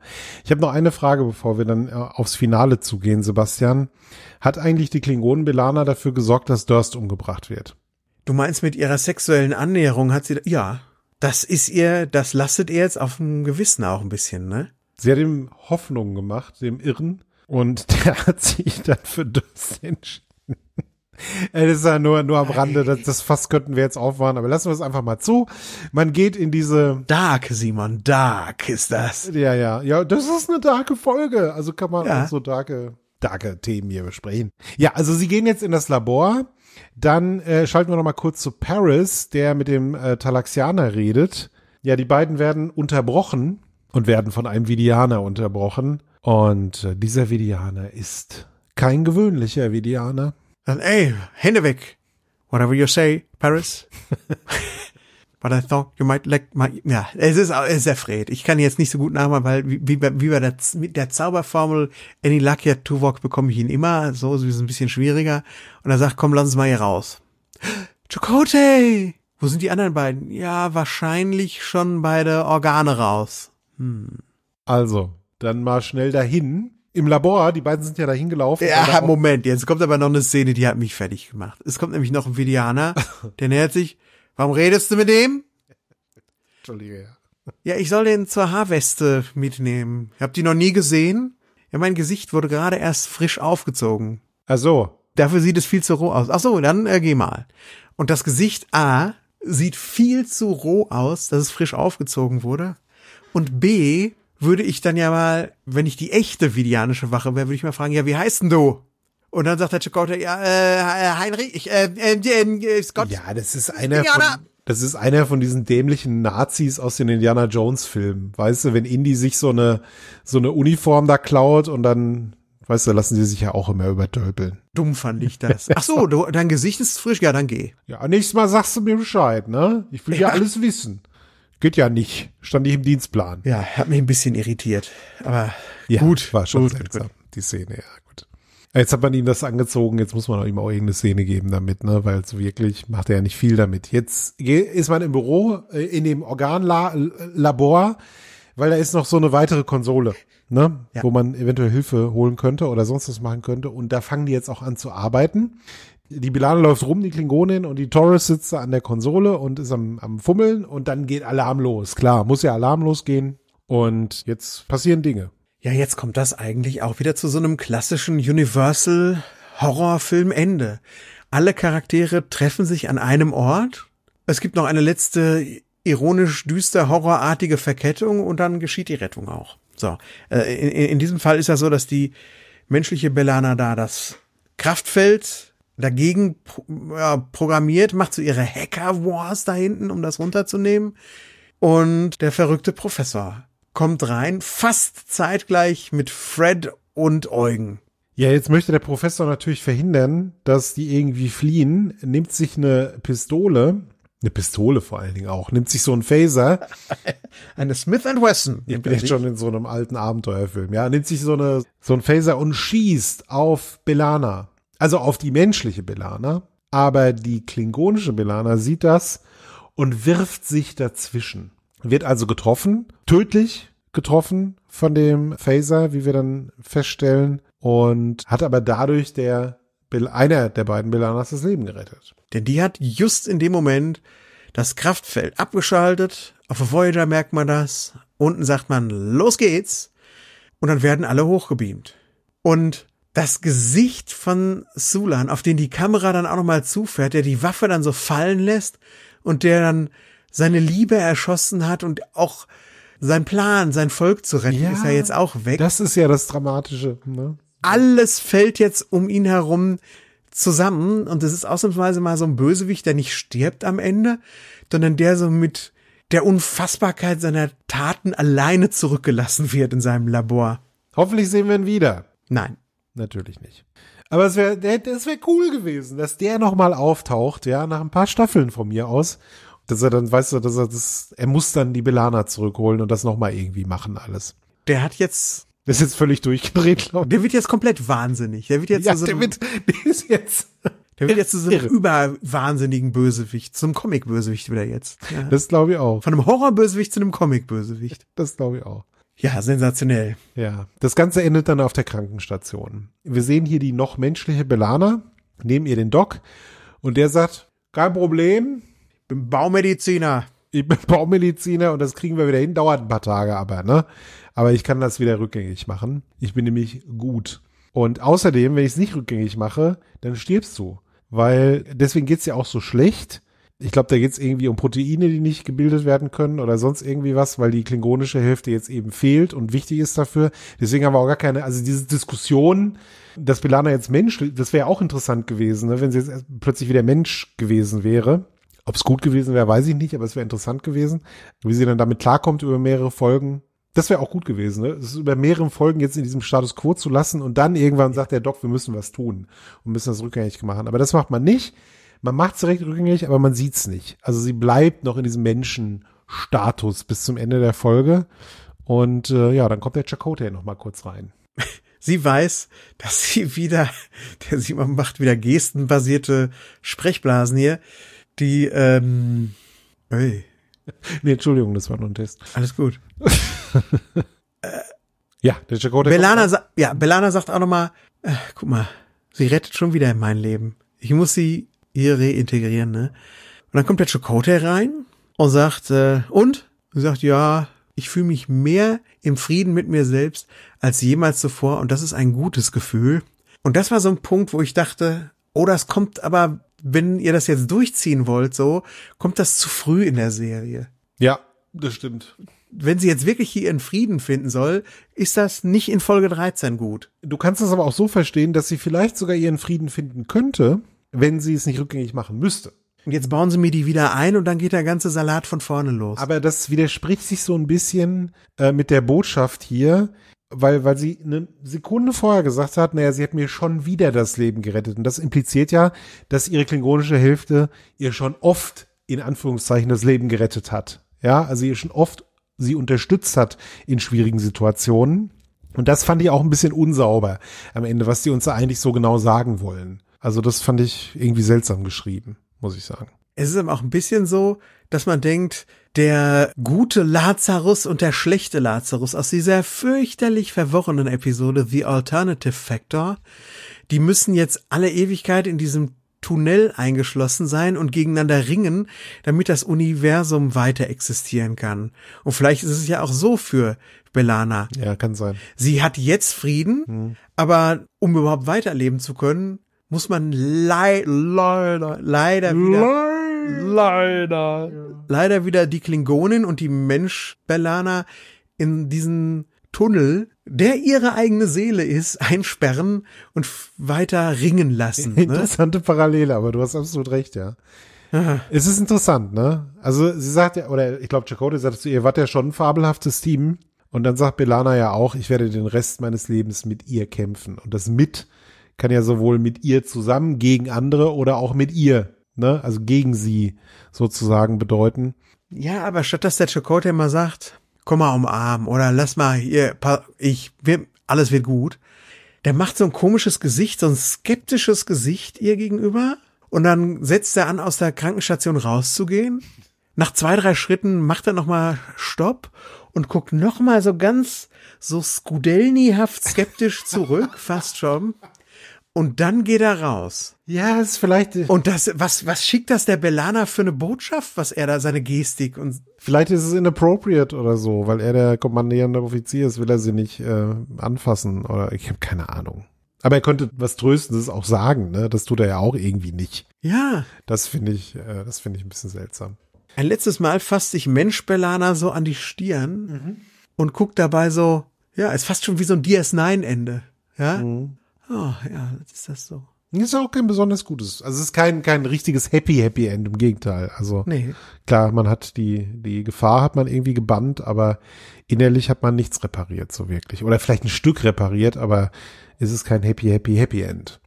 Ich habe noch eine Frage, bevor wir dann äh, aufs Finale zugehen, Sebastian. Hat eigentlich die Klingonen Belana dafür gesorgt, dass Durst umgebracht wird? Du meinst, mit ihrer sexuellen Annäherung hat sie, ja das ist ihr, das lastet ihr jetzt auf dem Gewissen auch ein bisschen, ne? Sie hat ihm Hoffnung gemacht, dem Irren, und der hat sich dann für das entschieden. das ist ja nur, nur am Rande, das, das fast könnten wir jetzt aufmachen, aber lassen wir es einfach mal zu. Man geht in diese. Dark, Simon, dark ist das. Ja, ja, ja, das ist eine darke Folge. Also kann man ja. auch so darke, darke Themen hier besprechen. Ja, also sie gehen jetzt in das Labor dann äh, schalten wir noch mal kurz zu Paris, der mit dem äh, Talaxianer redet. Ja, die beiden werden unterbrochen und werden von einem Vidianer unterbrochen. Und äh, dieser Vidianer ist kein gewöhnlicher Vidianer. Ey, Hände weg. Whatever you say, Paris. but I thought you might like my, ja, es ist, es ist der Fred. Ich kann jetzt nicht so gut nachmachen, weil wie, wie, wie bei der, mit der Zauberformel Any Luckier Tuvok bekomme ich ihn immer, so ist es ein bisschen schwieriger. Und er sagt, komm, lass uns mal hier raus. Chakotay! Wo sind die anderen beiden? Ja, wahrscheinlich schon beide Organe raus. Hm. Also, dann mal schnell dahin. Im Labor, die beiden sind ja dahin gelaufen. Ja, Moment, jetzt kommt aber noch eine Szene, die hat mich fertig gemacht. Es kommt nämlich noch ein Vidianer, der nähert sich Warum redest du mit dem? Entschuldige, ja. ich soll den zur Haarweste mitnehmen. Ich hab die noch nie gesehen. Ja, mein Gesicht wurde gerade erst frisch aufgezogen. Ach so. Dafür sieht es viel zu roh aus. Ach so, dann äh, geh mal. Und das Gesicht A sieht viel zu roh aus, dass es frisch aufgezogen wurde. Und B würde ich dann ja mal, wenn ich die echte vidianische Wache wäre, würde ich mal fragen, ja, wie heißt denn du? Und dann sagt der Chakotay, ja, äh, äh Heinrich, ich, äh, äh, ähm, äh, Scott. Ja, das ist einer von, das ist einer von diesen dämlichen Nazis aus den Indiana Jones Filmen. Weißt du, wenn Indy sich so eine, so eine Uniform da klaut und dann, weißt du, lassen sie sich ja auch immer übertölpeln. Dumm fand ich das. Ach so, du, dein Gesicht ist frisch, ja, dann geh. Ja, nächstes Mal sagst du mir Bescheid, ne? Ich will ja, ja alles wissen. Geht ja nicht. Stand ich im Dienstplan. Ja, hat mich ein bisschen irritiert. Aber ja, gut. War schon gut, seltsam, gut. die Szene, ja. Jetzt hat man ihm das angezogen, jetzt muss man ihm auch irgendeine Szene geben damit, ne? Weil so wirklich macht er ja nicht viel damit. Jetzt ist man im Büro, äh, in dem Organlabor, weil da ist noch so eine weitere Konsole, ne? Ja. Wo man eventuell Hilfe holen könnte oder sonst was machen könnte. Und da fangen die jetzt auch an zu arbeiten. Die Bilane läuft rum, die Klingonin, und die Taurus sitzt da an der Konsole und ist am, am Fummeln und dann geht Alarm los. Klar, muss ja Alarm losgehen. Und jetzt passieren Dinge. Ja, jetzt kommt das eigentlich auch wieder zu so einem klassischen Universal Horrorfilm Ende. Alle Charaktere treffen sich an einem Ort. Es gibt noch eine letzte ironisch düster horrorartige Verkettung und dann geschieht die Rettung auch. So, äh, in, in, diesem Fall ist ja so, dass die menschliche Belana da das Kraftfeld dagegen ja, programmiert, macht so ihre Hacker Wars da hinten, um das runterzunehmen. Und der verrückte Professor kommt rein, fast zeitgleich mit Fred und Eugen. Ja, jetzt möchte der Professor natürlich verhindern, dass die irgendwie fliehen, nimmt sich eine Pistole, eine Pistole vor allen Dingen auch, nimmt sich so einen Phaser. eine Smith Wesson. Ich bin jetzt schon in so einem alten Abenteuerfilm, ja, nimmt sich so eine, so einen Phaser und schießt auf Belana. Also auf die menschliche Belana. Aber die klingonische Belana sieht das und wirft sich dazwischen wird also getroffen, tödlich getroffen von dem Phaser, wie wir dann feststellen, und hat aber dadurch der Bill, einer der beiden Belanas das Leben gerettet. Denn die hat just in dem Moment das Kraftfeld abgeschaltet. Auf der Voyager merkt man das. Unten sagt man, los geht's. Und dann werden alle hochgebeamt. Und das Gesicht von Sulan, auf den die Kamera dann auch nochmal zufährt, der die Waffe dann so fallen lässt und der dann seine Liebe erschossen hat und auch sein Plan, sein Volk zu retten, ja, ist ja jetzt auch weg. Das ist ja das Dramatische. Ne? Alles fällt jetzt um ihn herum zusammen und es ist ausnahmsweise mal so ein Bösewicht, der nicht stirbt am Ende, sondern der so mit der Unfassbarkeit seiner Taten alleine zurückgelassen wird in seinem Labor. Hoffentlich sehen wir ihn wieder. Nein. Natürlich nicht. Aber es wäre es wäre cool gewesen, dass der nochmal auftaucht, ja, nach ein paar Staffeln von mir aus dass er dann, weißt du, dass er das, er muss dann die Belana zurückholen und das nochmal irgendwie machen alles. Der hat jetzt. Der ist jetzt völlig durchgedreht, glaube ich. Der wird jetzt komplett wahnsinnig. Der wird jetzt ja, so der, wird, der ist jetzt. Der wird jetzt zu so einem überwahnsinnigen Bösewicht, zum Comic-Bösewicht wieder jetzt. Ja. Das glaube ich auch. Von einem Horror-Bösewicht zu einem Comic-Bösewicht. Das glaube ich auch. Ja, sensationell. Ja, das Ganze endet dann auf der Krankenstation. Wir sehen hier die noch menschliche Belana, neben ihr den Doc und der sagt, kein Problem, bin Baumediziner. Ich bin Baumediziner und das kriegen wir wieder hin. Dauert ein paar Tage aber, ne? Aber ich kann das wieder rückgängig machen. Ich bin nämlich gut. Und außerdem, wenn ich es nicht rückgängig mache, dann stirbst du. Weil deswegen geht's ja auch so schlecht. Ich glaube, da geht's irgendwie um Proteine, die nicht gebildet werden können oder sonst irgendwie was, weil die klingonische Hälfte jetzt eben fehlt und wichtig ist dafür. Deswegen haben wir auch gar keine, also diese Diskussion, dass Belana jetzt Mensch, das wäre auch interessant gewesen, ne, wenn sie jetzt plötzlich wieder Mensch gewesen wäre. Ob es gut gewesen wäre, weiß ich nicht, aber es wäre interessant gewesen, wie sie dann damit klarkommt über mehrere Folgen. Das wäre auch gut gewesen, ne? Es ist über mehreren Folgen jetzt in diesem Status quo zu lassen und dann irgendwann sagt der Doc, wir müssen was tun und müssen das rückgängig machen. Aber das macht man nicht. Man macht es direkt rückgängig, aber man sieht es nicht. Also sie bleibt noch in diesem Menschenstatus bis zum Ende der Folge. Und äh, ja, dann kommt der Chakotay noch mal kurz rein. Sie weiß, dass sie wieder, der Simon macht wieder gestenbasierte Sprechblasen hier die, ähm, ey. Nee, Entschuldigung, das war nur ein Test. Alles gut. äh, ja, der Jagoda. Belana, sa ja, Belana sagt auch nochmal, äh, guck mal, sie rettet schon wieder in mein Leben. Ich muss sie hier reintegrieren, ne? Und dann kommt der Chakotay rein und sagt, äh, und? Und sagt, ja, ich fühle mich mehr im Frieden mit mir selbst als jemals zuvor und das ist ein gutes Gefühl. Und das war so ein Punkt, wo ich dachte, oh, das kommt aber wenn ihr das jetzt durchziehen wollt, so, kommt das zu früh in der Serie. Ja, das stimmt. Wenn sie jetzt wirklich hier ihren Frieden finden soll, ist das nicht in Folge 13 gut. Du kannst das aber auch so verstehen, dass sie vielleicht sogar ihren Frieden finden könnte, wenn sie es nicht rückgängig machen müsste. Und jetzt bauen sie mir die wieder ein und dann geht der ganze Salat von vorne los. Aber das widerspricht sich so ein bisschen äh, mit der Botschaft hier, weil, weil sie eine Sekunde vorher gesagt hat, naja, sie hat mir schon wieder das Leben gerettet. Und das impliziert ja, dass ihre klingonische Hälfte ihr schon oft in Anführungszeichen das Leben gerettet hat. Ja, also ihr schon oft sie unterstützt hat in schwierigen Situationen. Und das fand ich auch ein bisschen unsauber am Ende, was die uns da eigentlich so genau sagen wollen. Also das fand ich irgendwie seltsam geschrieben, muss ich sagen. Es ist aber auch ein bisschen so, dass man denkt, der gute Lazarus und der schlechte Lazarus aus dieser fürchterlich verworrenen Episode The Alternative Factor. Die müssen jetzt alle Ewigkeit in diesem Tunnel eingeschlossen sein und gegeneinander ringen, damit das Universum weiter existieren kann. Und vielleicht ist es ja auch so für Belana. Ja, kann sein. Sie hat jetzt Frieden, mhm. aber um überhaupt weiterleben zu können, muss man leider, leider, leider wieder. Le Leider. Ja. Leider wieder die Klingonin und die Mensch-Bellana in diesen Tunnel, der ihre eigene Seele ist, einsperren und weiter ringen lassen. Ne? Interessante Parallele, aber du hast absolut recht, ja. Aha. Es ist interessant, ne? Also sie sagt ja, oder ich glaube, Chakotay sagt zu ihr, wart ja schon ein fabelhaftes Team. Und dann sagt Belana ja auch, ich werde den Rest meines Lebens mit ihr kämpfen. Und das mit kann ja sowohl mit ihr zusammen gegen andere oder auch mit ihr ne, also gegen sie sozusagen bedeuten. Ja, aber statt dass der Chakotay mal sagt, komm mal umarmen oder lass mal hier, ich, wir, alles wird gut. Der macht so ein komisches Gesicht, so ein skeptisches Gesicht ihr gegenüber und dann setzt er an, aus der Krankenstation rauszugehen. Nach zwei, drei Schritten macht er nochmal Stopp und guckt nochmal so ganz so skudelnihaft skeptisch zurück, fast schon. Und dann geht er raus. Ja, ist vielleicht. Äh, und das, was, was schickt das der Belana für eine Botschaft, was er da, seine Gestik und. Vielleicht ist es inappropriate oder so, weil er der kommandierende Offizier ist, will er sie nicht äh, anfassen oder ich habe keine Ahnung. Aber er könnte was Tröstendes auch sagen, ne? Das tut er ja auch irgendwie nicht. Ja. Das finde ich, äh, das finde ich ein bisschen seltsam. Ein letztes Mal fasst sich Mensch Belana so an die Stirn mhm. und guckt dabei so, ja, ist fast schon wie so ein DS9-Ende. Ja. Mhm. Oh, ja, ist das so. Ist ja auch kein besonders gutes. Also es ist kein, kein richtiges Happy Happy End, im Gegenteil. Also nee. klar, man hat die, die Gefahr hat man irgendwie gebannt, aber innerlich hat man nichts repariert, so wirklich. Oder vielleicht ein Stück repariert, aber ist es kein Happy Happy Happy End.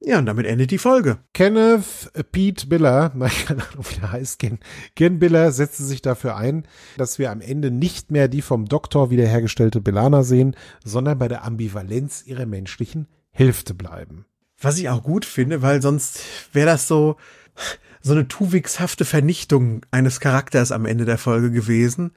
Ja, und damit endet die Folge. Kenneth äh, Pete Biller, nein, keine Ahnung, wie der heißt, Ken, Ken Biller setzte sich dafür ein, dass wir am Ende nicht mehr die vom Doktor wiederhergestellte Belana sehen, sondern bei der Ambivalenz ihrer menschlichen Hälfte bleiben. Was ich auch gut finde, weil sonst wäre das so, so eine tuwixhafte Vernichtung eines Charakters am Ende der Folge gewesen.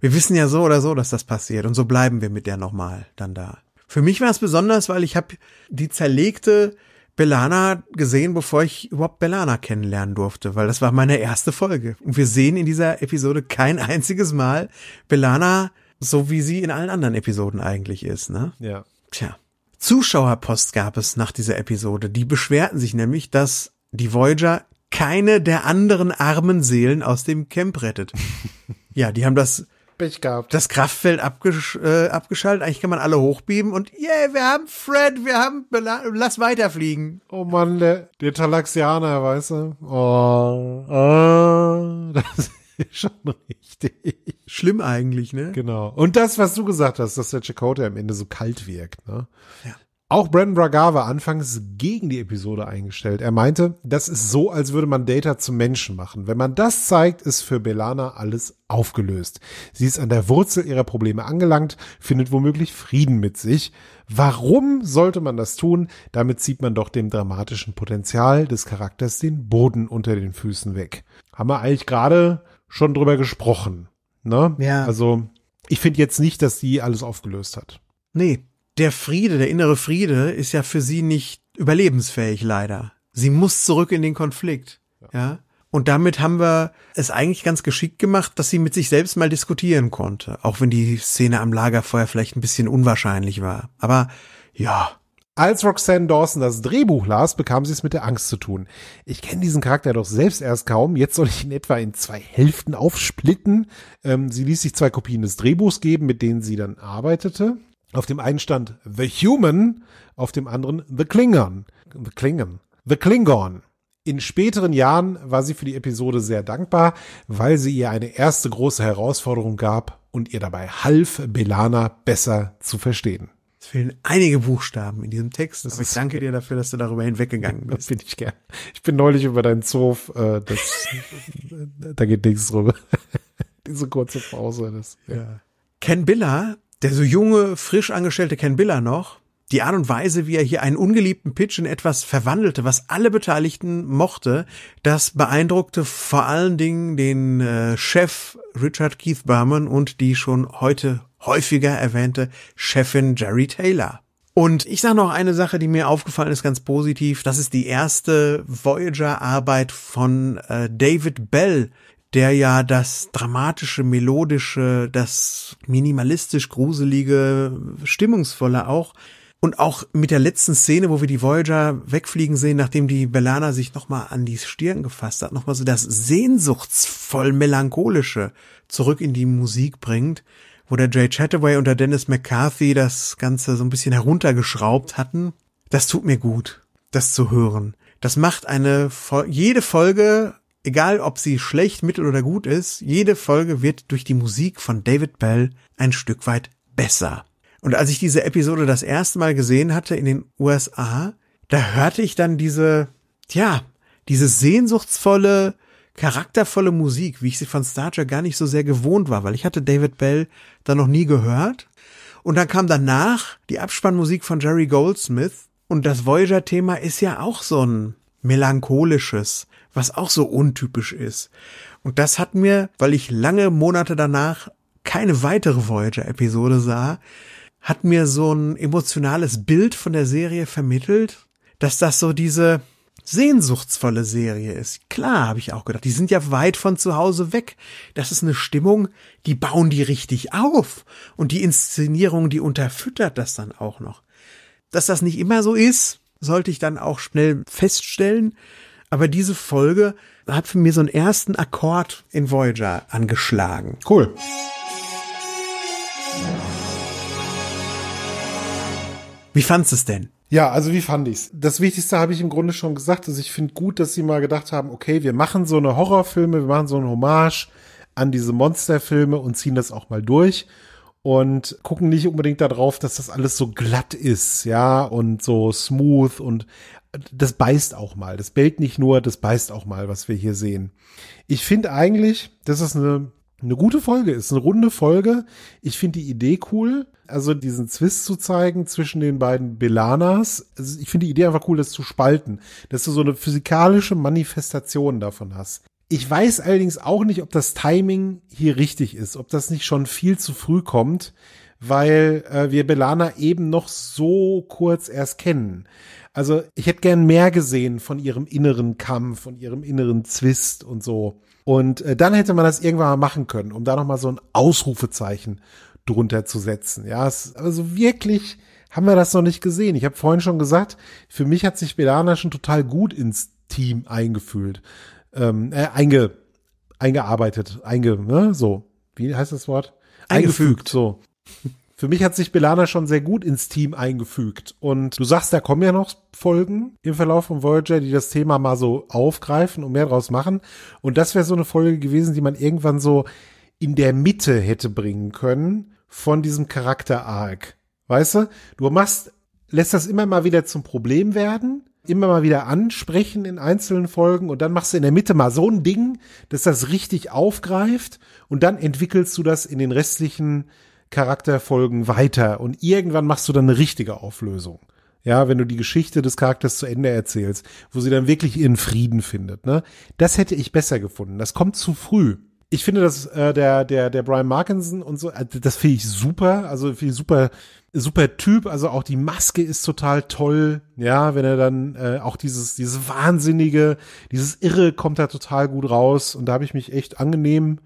Wir wissen ja so oder so, dass das passiert und so bleiben wir mit der nochmal dann da. Für mich war es besonders, weil ich habe die zerlegte Belana gesehen, bevor ich überhaupt Belana kennenlernen durfte, weil das war meine erste Folge. Und wir sehen in dieser Episode kein einziges Mal Belana, so wie sie in allen anderen Episoden eigentlich ist, ne? Ja. Tja. Zuschauerpost gab es nach dieser Episode. Die beschwerten sich nämlich, dass die Voyager keine der anderen armen Seelen aus dem Camp rettet. ja, die haben das Pech gehabt. Das Kraftfeld abgesch äh, abgeschaltet. Eigentlich kann man alle hochbeamen und yay, yeah, wir haben Fred, wir haben Bela lass weiterfliegen. Oh Mann, der, der Talaxianer, weißt du? Oh, oh das ist schon richtig. Schlimm eigentlich, ne? Genau. Und das, was du gesagt hast, dass der Chakotay am Ende so kalt wirkt, ne? Ja. Auch Brandon Braga war anfangs gegen die Episode eingestellt. Er meinte, das ist so, als würde man Data zum Menschen machen. Wenn man das zeigt, ist für Belana alles aufgelöst. Sie ist an der Wurzel ihrer Probleme angelangt, findet womöglich Frieden mit sich. Warum sollte man das tun? Damit zieht man doch dem dramatischen Potenzial des Charakters den Boden unter den Füßen weg. Haben wir eigentlich gerade schon drüber gesprochen. Ne? Ja. Also, ich finde jetzt nicht, dass die alles aufgelöst hat. Nee, der Friede, der innere Friede ist ja für sie nicht überlebensfähig leider. Sie muss zurück in den Konflikt. Ja. ja? Und damit haben wir es eigentlich ganz geschickt gemacht, dass sie mit sich selbst mal diskutieren konnte. Auch wenn die Szene am Lagerfeuer vielleicht ein bisschen unwahrscheinlich war. Aber ja, als Roxanne Dawson das Drehbuch las, bekam sie es mit der Angst zu tun. Ich kenne diesen Charakter doch selbst erst kaum. Jetzt soll ich ihn etwa in zwei Hälften aufsplitten. Ähm, sie ließ sich zwei Kopien des Drehbuchs geben, mit denen sie dann arbeitete. Auf dem einen stand The Human, auf dem anderen The Klingon. The Klingon. The Klingon. In späteren Jahren war sie für die Episode sehr dankbar, weil sie ihr eine erste große Herausforderung gab und ihr dabei half, Belana besser zu verstehen. Es fehlen einige Buchstaben in diesem Text. Das aber ich danke dir dafür, dass du darüber hinweggegangen bist. Das Finde ich gern. Ich bin neulich über deinen Zoof. äh, das, da geht nichts drüber. Diese kurze Pause. Das, ja. ja. Ken Biller der so junge, frisch angestellte Ken Biller noch, die Art und Weise, wie er hier einen ungeliebten Pitch in etwas verwandelte, was alle Beteiligten mochte, das beeindruckte vor allen Dingen den äh, Chef Richard Keith Berman und die schon heute häufiger erwähnte Chefin Jerry Taylor. Und ich sage noch eine Sache, die mir aufgefallen ist, ganz positiv. Das ist die erste Voyager-Arbeit von äh, David Bell, der ja das dramatische, melodische, das minimalistisch gruselige, stimmungsvolle auch und auch mit der letzten Szene, wo wir die Voyager wegfliegen sehen, nachdem die Belana sich nochmal an die Stirn gefasst hat, nochmal so das sehnsuchtsvoll melancholische zurück in die Musik bringt, wo der Jay Chataway und der Dennis McCarthy das Ganze so ein bisschen heruntergeschraubt hatten. Das tut mir gut, das zu hören. Das macht eine, Fol jede Folge egal ob sie schlecht, mittel oder gut ist, jede Folge wird durch die Musik von David Bell ein Stück weit besser. Und als ich diese Episode das erste Mal gesehen hatte in den USA, da hörte ich dann diese, ja, diese sehnsuchtsvolle, charaktervolle Musik, wie ich sie von Star Trek gar nicht so sehr gewohnt war, weil ich hatte David Bell da noch nie gehört. Und dann kam danach die Abspannmusik von Jerry Goldsmith und das Voyager-Thema ist ja auch so ein melancholisches, was auch so untypisch ist. Und das hat mir, weil ich lange Monate danach keine weitere Voyager-Episode sah, hat mir so ein emotionales Bild von der Serie vermittelt, dass das so diese sehnsuchtsvolle Serie ist. Klar, habe ich auch gedacht. Die sind ja weit von zu Hause weg. Das ist eine Stimmung, die bauen die richtig auf. Und die Inszenierung, die unterfüttert das dann auch noch. Dass das nicht immer so ist, sollte ich dann auch schnell feststellen. Aber diese Folge hat für mich so einen ersten Akkord in Voyager angeschlagen. Cool. Wie fandst du es denn? Ja, also wie fand ich's? Das Wichtigste habe ich im Grunde schon gesagt. Also ich finde gut, dass sie mal gedacht haben, okay, wir machen so eine Horrorfilme, wir machen so eine Hommage an diese Monsterfilme und ziehen das auch mal durch und gucken nicht unbedingt darauf, dass das alles so glatt ist, ja, und so smooth und das beißt auch mal. Das bellt nicht nur, das beißt auch mal, was wir hier sehen. Ich finde eigentlich, dass es eine, eine gute Folge ist, eine runde Folge. Ich finde die Idee cool. Also diesen Zwist zu zeigen zwischen den beiden Belanas. Also ich finde die Idee einfach cool, das zu spalten, dass du so eine physikalische Manifestation davon hast. Ich weiß allerdings auch nicht, ob das Timing hier richtig ist, ob das nicht schon viel zu früh kommt, weil äh, wir Belana eben noch so kurz erst kennen. Also ich hätte gern mehr gesehen von ihrem inneren Kampf und ihrem inneren Zwist und so. Und äh, dann hätte man das irgendwann mal machen können, um da nochmal so ein Ausrufezeichen drunter zu setzen. Ja, es, also wirklich haben wir das noch nicht gesehen. Ich habe vorhin schon gesagt, für mich hat sich Belana schon total gut ins Team eingefühlt, ähm, äh, einge, eingearbeitet, einge, ne, so. Wie heißt das Wort? Eingefügt. Eingefügt so. Für mich hat sich Belana schon sehr gut ins Team eingefügt. Und du sagst, da kommen ja noch Folgen im Verlauf von Voyager, die das Thema mal so aufgreifen und mehr draus machen. Und das wäre so eine Folge gewesen, die man irgendwann so in der Mitte hätte bringen können von diesem Charakter-Arc. Weißt du? Du machst, lässt das immer mal wieder zum Problem werden, immer mal wieder ansprechen in einzelnen Folgen und dann machst du in der Mitte mal so ein Ding, dass das richtig aufgreift und dann entwickelst du das in den restlichen Charakterfolgen weiter und irgendwann machst du dann eine richtige Auflösung. Ja, wenn du die Geschichte des Charakters zu Ende erzählst, wo sie dann wirklich ihren Frieden findet, ne? Das hätte ich besser gefunden. Das kommt zu früh. Ich finde, dass äh, der der der Brian Markinson und so, äh, das finde ich super, also finde ich super super Typ, also auch die Maske ist total toll, ja, wenn er dann äh, auch dieses dieses wahnsinnige, dieses irre kommt da total gut raus und da habe ich mich echt angenehm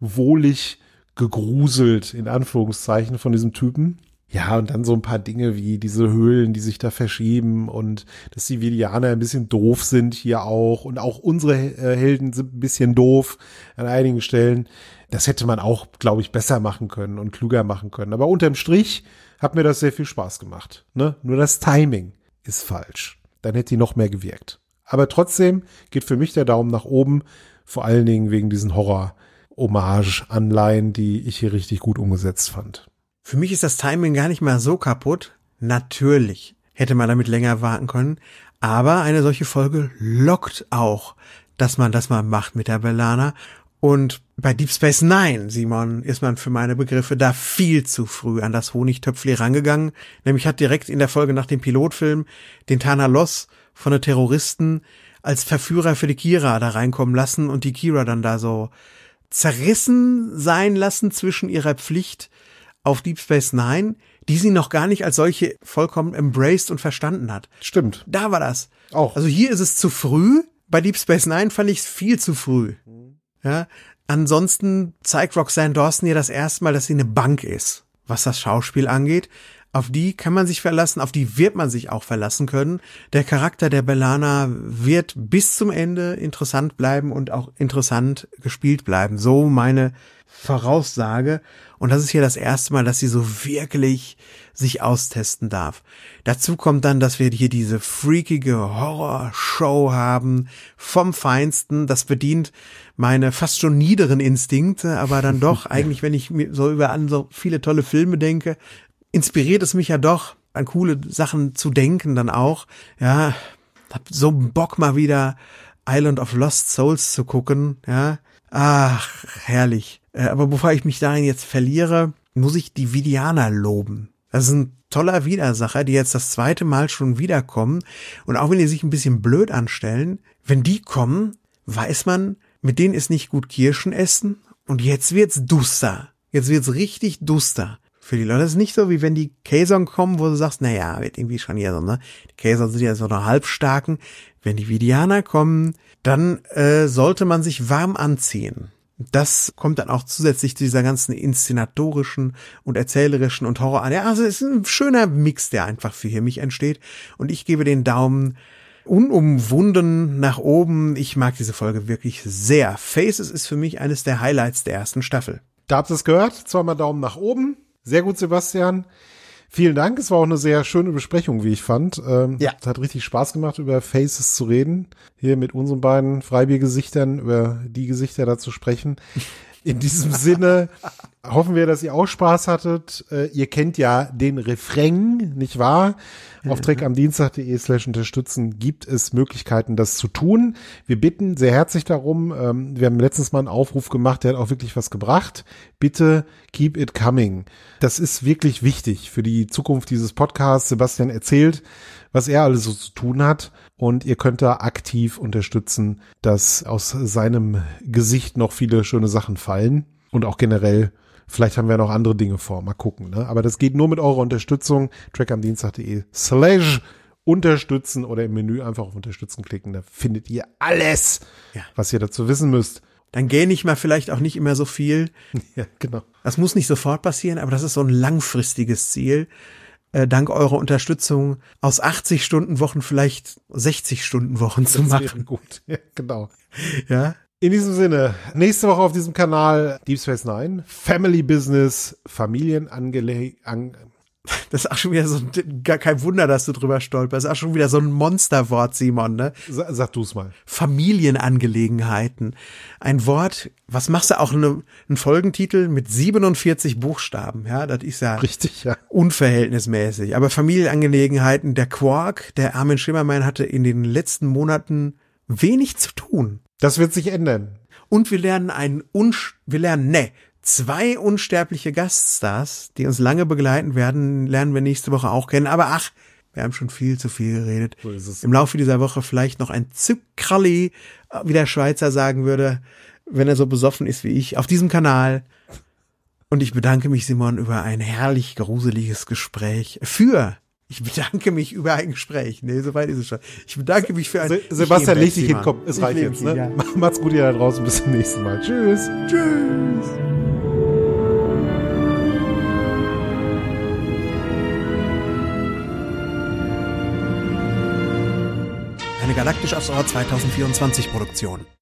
wohlig gegruselt, in Anführungszeichen, von diesem Typen. Ja, und dann so ein paar Dinge wie diese Höhlen, die sich da verschieben und dass die Vilianer ein bisschen doof sind hier auch und auch unsere äh, Helden sind ein bisschen doof an einigen Stellen. Das hätte man auch, glaube ich, besser machen können und klüger machen können. Aber unterm Strich hat mir das sehr viel Spaß gemacht. Ne? Nur das Timing ist falsch. Dann hätte die noch mehr gewirkt. Aber trotzdem geht für mich der Daumen nach oben, vor allen Dingen wegen diesen Horror- Hommage-Anleihen, die ich hier richtig gut umgesetzt fand. Für mich ist das Timing gar nicht mal so kaputt. Natürlich hätte man damit länger warten können. Aber eine solche Folge lockt auch, dass man das mal macht mit der Bellana. Und bei Deep Space Nine, Simon, ist man für meine Begriffe da viel zu früh an das Honigtöpfli rangegangen. Nämlich hat direkt in der Folge nach dem Pilotfilm den Tana Loss von den Terroristen als Verführer für die Kira da reinkommen lassen und die Kira dann da so zerrissen sein lassen zwischen ihrer Pflicht auf Deep Space Nine, die sie noch gar nicht als solche vollkommen embraced und verstanden hat. Stimmt. Da war das. Auch. Also hier ist es zu früh. Bei Deep Space Nine fand ich es viel zu früh. Ja. Ansonsten zeigt Roxanne Dawson ihr das erste Mal, dass sie eine Bank ist, was das Schauspiel angeht auf die kann man sich verlassen, auf die wird man sich auch verlassen können. Der Charakter der Bellana wird bis zum Ende interessant bleiben und auch interessant gespielt bleiben. So meine Voraussage. Und das ist hier das erste Mal, dass sie so wirklich sich austesten darf. Dazu kommt dann, dass wir hier diese freakige Horrorshow haben vom Feinsten. Das bedient meine fast schon niederen Instinkte, aber dann doch eigentlich, wenn ich mir so über an so viele tolle Filme denke, inspiriert es mich ja doch, an coole Sachen zu denken dann auch. Ja, hab so Bock mal wieder Island of Lost Souls zu gucken, ja. Ach, herrlich. Äh, aber bevor ich mich darin jetzt verliere, muss ich die Vidianer loben. Das ist ein toller Widersacher, die jetzt das zweite Mal schon wiederkommen. Und auch wenn die sich ein bisschen blöd anstellen, wenn die kommen, weiß man, mit denen ist nicht gut Kirschen essen. Und jetzt wird's duster. Jetzt wird's richtig duster für die Leute. Das ist nicht so, wie wenn die Käsern kommen, wo du sagst, na ja, wird irgendwie schon hier so, ne? Die Käser sind ja so eine halbstarken. Wenn die Vidianer kommen, dann äh, sollte man sich warm anziehen. Das kommt dann auch zusätzlich zu dieser ganzen inszenatorischen und erzählerischen und Horror an. Ja, also es ist ein schöner Mix, der einfach für hier mich entsteht. Und ich gebe den Daumen unumwunden nach oben. Ich mag diese Folge wirklich sehr. Faces ist für mich eines der Highlights der ersten Staffel. Da habt ihr es gehört. Zweimal Daumen nach oben. Sehr gut, Sebastian. Vielen Dank. Es war auch eine sehr schöne Besprechung, wie ich fand. Ähm, ja. Hat richtig Spaß gemacht, über Faces zu reden. Hier mit unseren beiden Freibiergesichtern über die Gesichter da zu sprechen. In diesem Sinne hoffen wir, dass ihr auch Spaß hattet. Äh, ihr kennt ja den Refrain, nicht wahr? Auf trickamdienstag.de slash unterstützen gibt es Möglichkeiten, das zu tun. Wir bitten sehr herzlich darum. Ähm, wir haben letztens mal einen Aufruf gemacht, der hat auch wirklich was gebracht. Bitte keep it coming. Das ist wirklich wichtig für die Zukunft dieses Podcasts. Sebastian erzählt, was er alles so zu tun hat und ihr könnt da aktiv unterstützen, dass aus seinem Gesicht noch viele schöne Sachen fallen und auch generell Vielleicht haben wir noch andere Dinge vor. Mal gucken. Ne? Aber das geht nur mit eurer Unterstützung. Trackamdienstag.de slash unterstützen oder im Menü einfach auf unterstützen klicken. Da findet ihr alles, ja. was ihr dazu wissen müsst. Dann gähne ich mal vielleicht auch nicht immer so viel. Ja, genau. Das muss nicht sofort passieren, aber das ist so ein langfristiges Ziel äh, dank eurer Unterstützung aus 80 Stunden Wochen vielleicht 60 Stunden Wochen zu machen. gut, ja, genau. Ja. In diesem Sinne, nächste Woche auf diesem Kanal Deep Space Nine, Family Business, Familienangelegenheiten, das ist auch schon wieder so ein, gar kein Wunder, dass du drüber stolperst. Das ist auch schon wieder so ein Monsterwort, Simon, ne? Sag, sag du es mal. Familienangelegenheiten. Ein Wort, was machst du auch eine, einen Folgentitel mit 47 Buchstaben, ja? Das ist ja. Richtig, ja. Unverhältnismäßig. Aber Familienangelegenheiten, der Quark, der Armin Schimmermann hatte in den letzten Monaten wenig zu tun. Das wird sich ändern. Und wir lernen einen Unsch, wir lernen, ne, Zwei unsterbliche Gaststars, die uns lange begleiten werden, lernen wir nächste Woche auch kennen. Aber ach, wir haben schon viel zu viel geredet. So Im Laufe dieser Woche vielleicht noch ein Zückkralli, äh, wie der Schweizer sagen würde, wenn er so besoffen ist wie ich, auf diesem Kanal. Und ich bedanke mich, Simon, über ein herrlich gruseliges Gespräch. Für ich bedanke mich über ein Gespräch. Nee, soweit ist es schon. Ich bedanke mich für ein. Se Sebastian, leg dich hin, komm, es ich reicht jetzt. Ne? Ja. Macht's gut, hier da draußen. Bis zum nächsten Mal. Tschüss. Tschüss. Eine galaktisch aufs 2024 Produktion.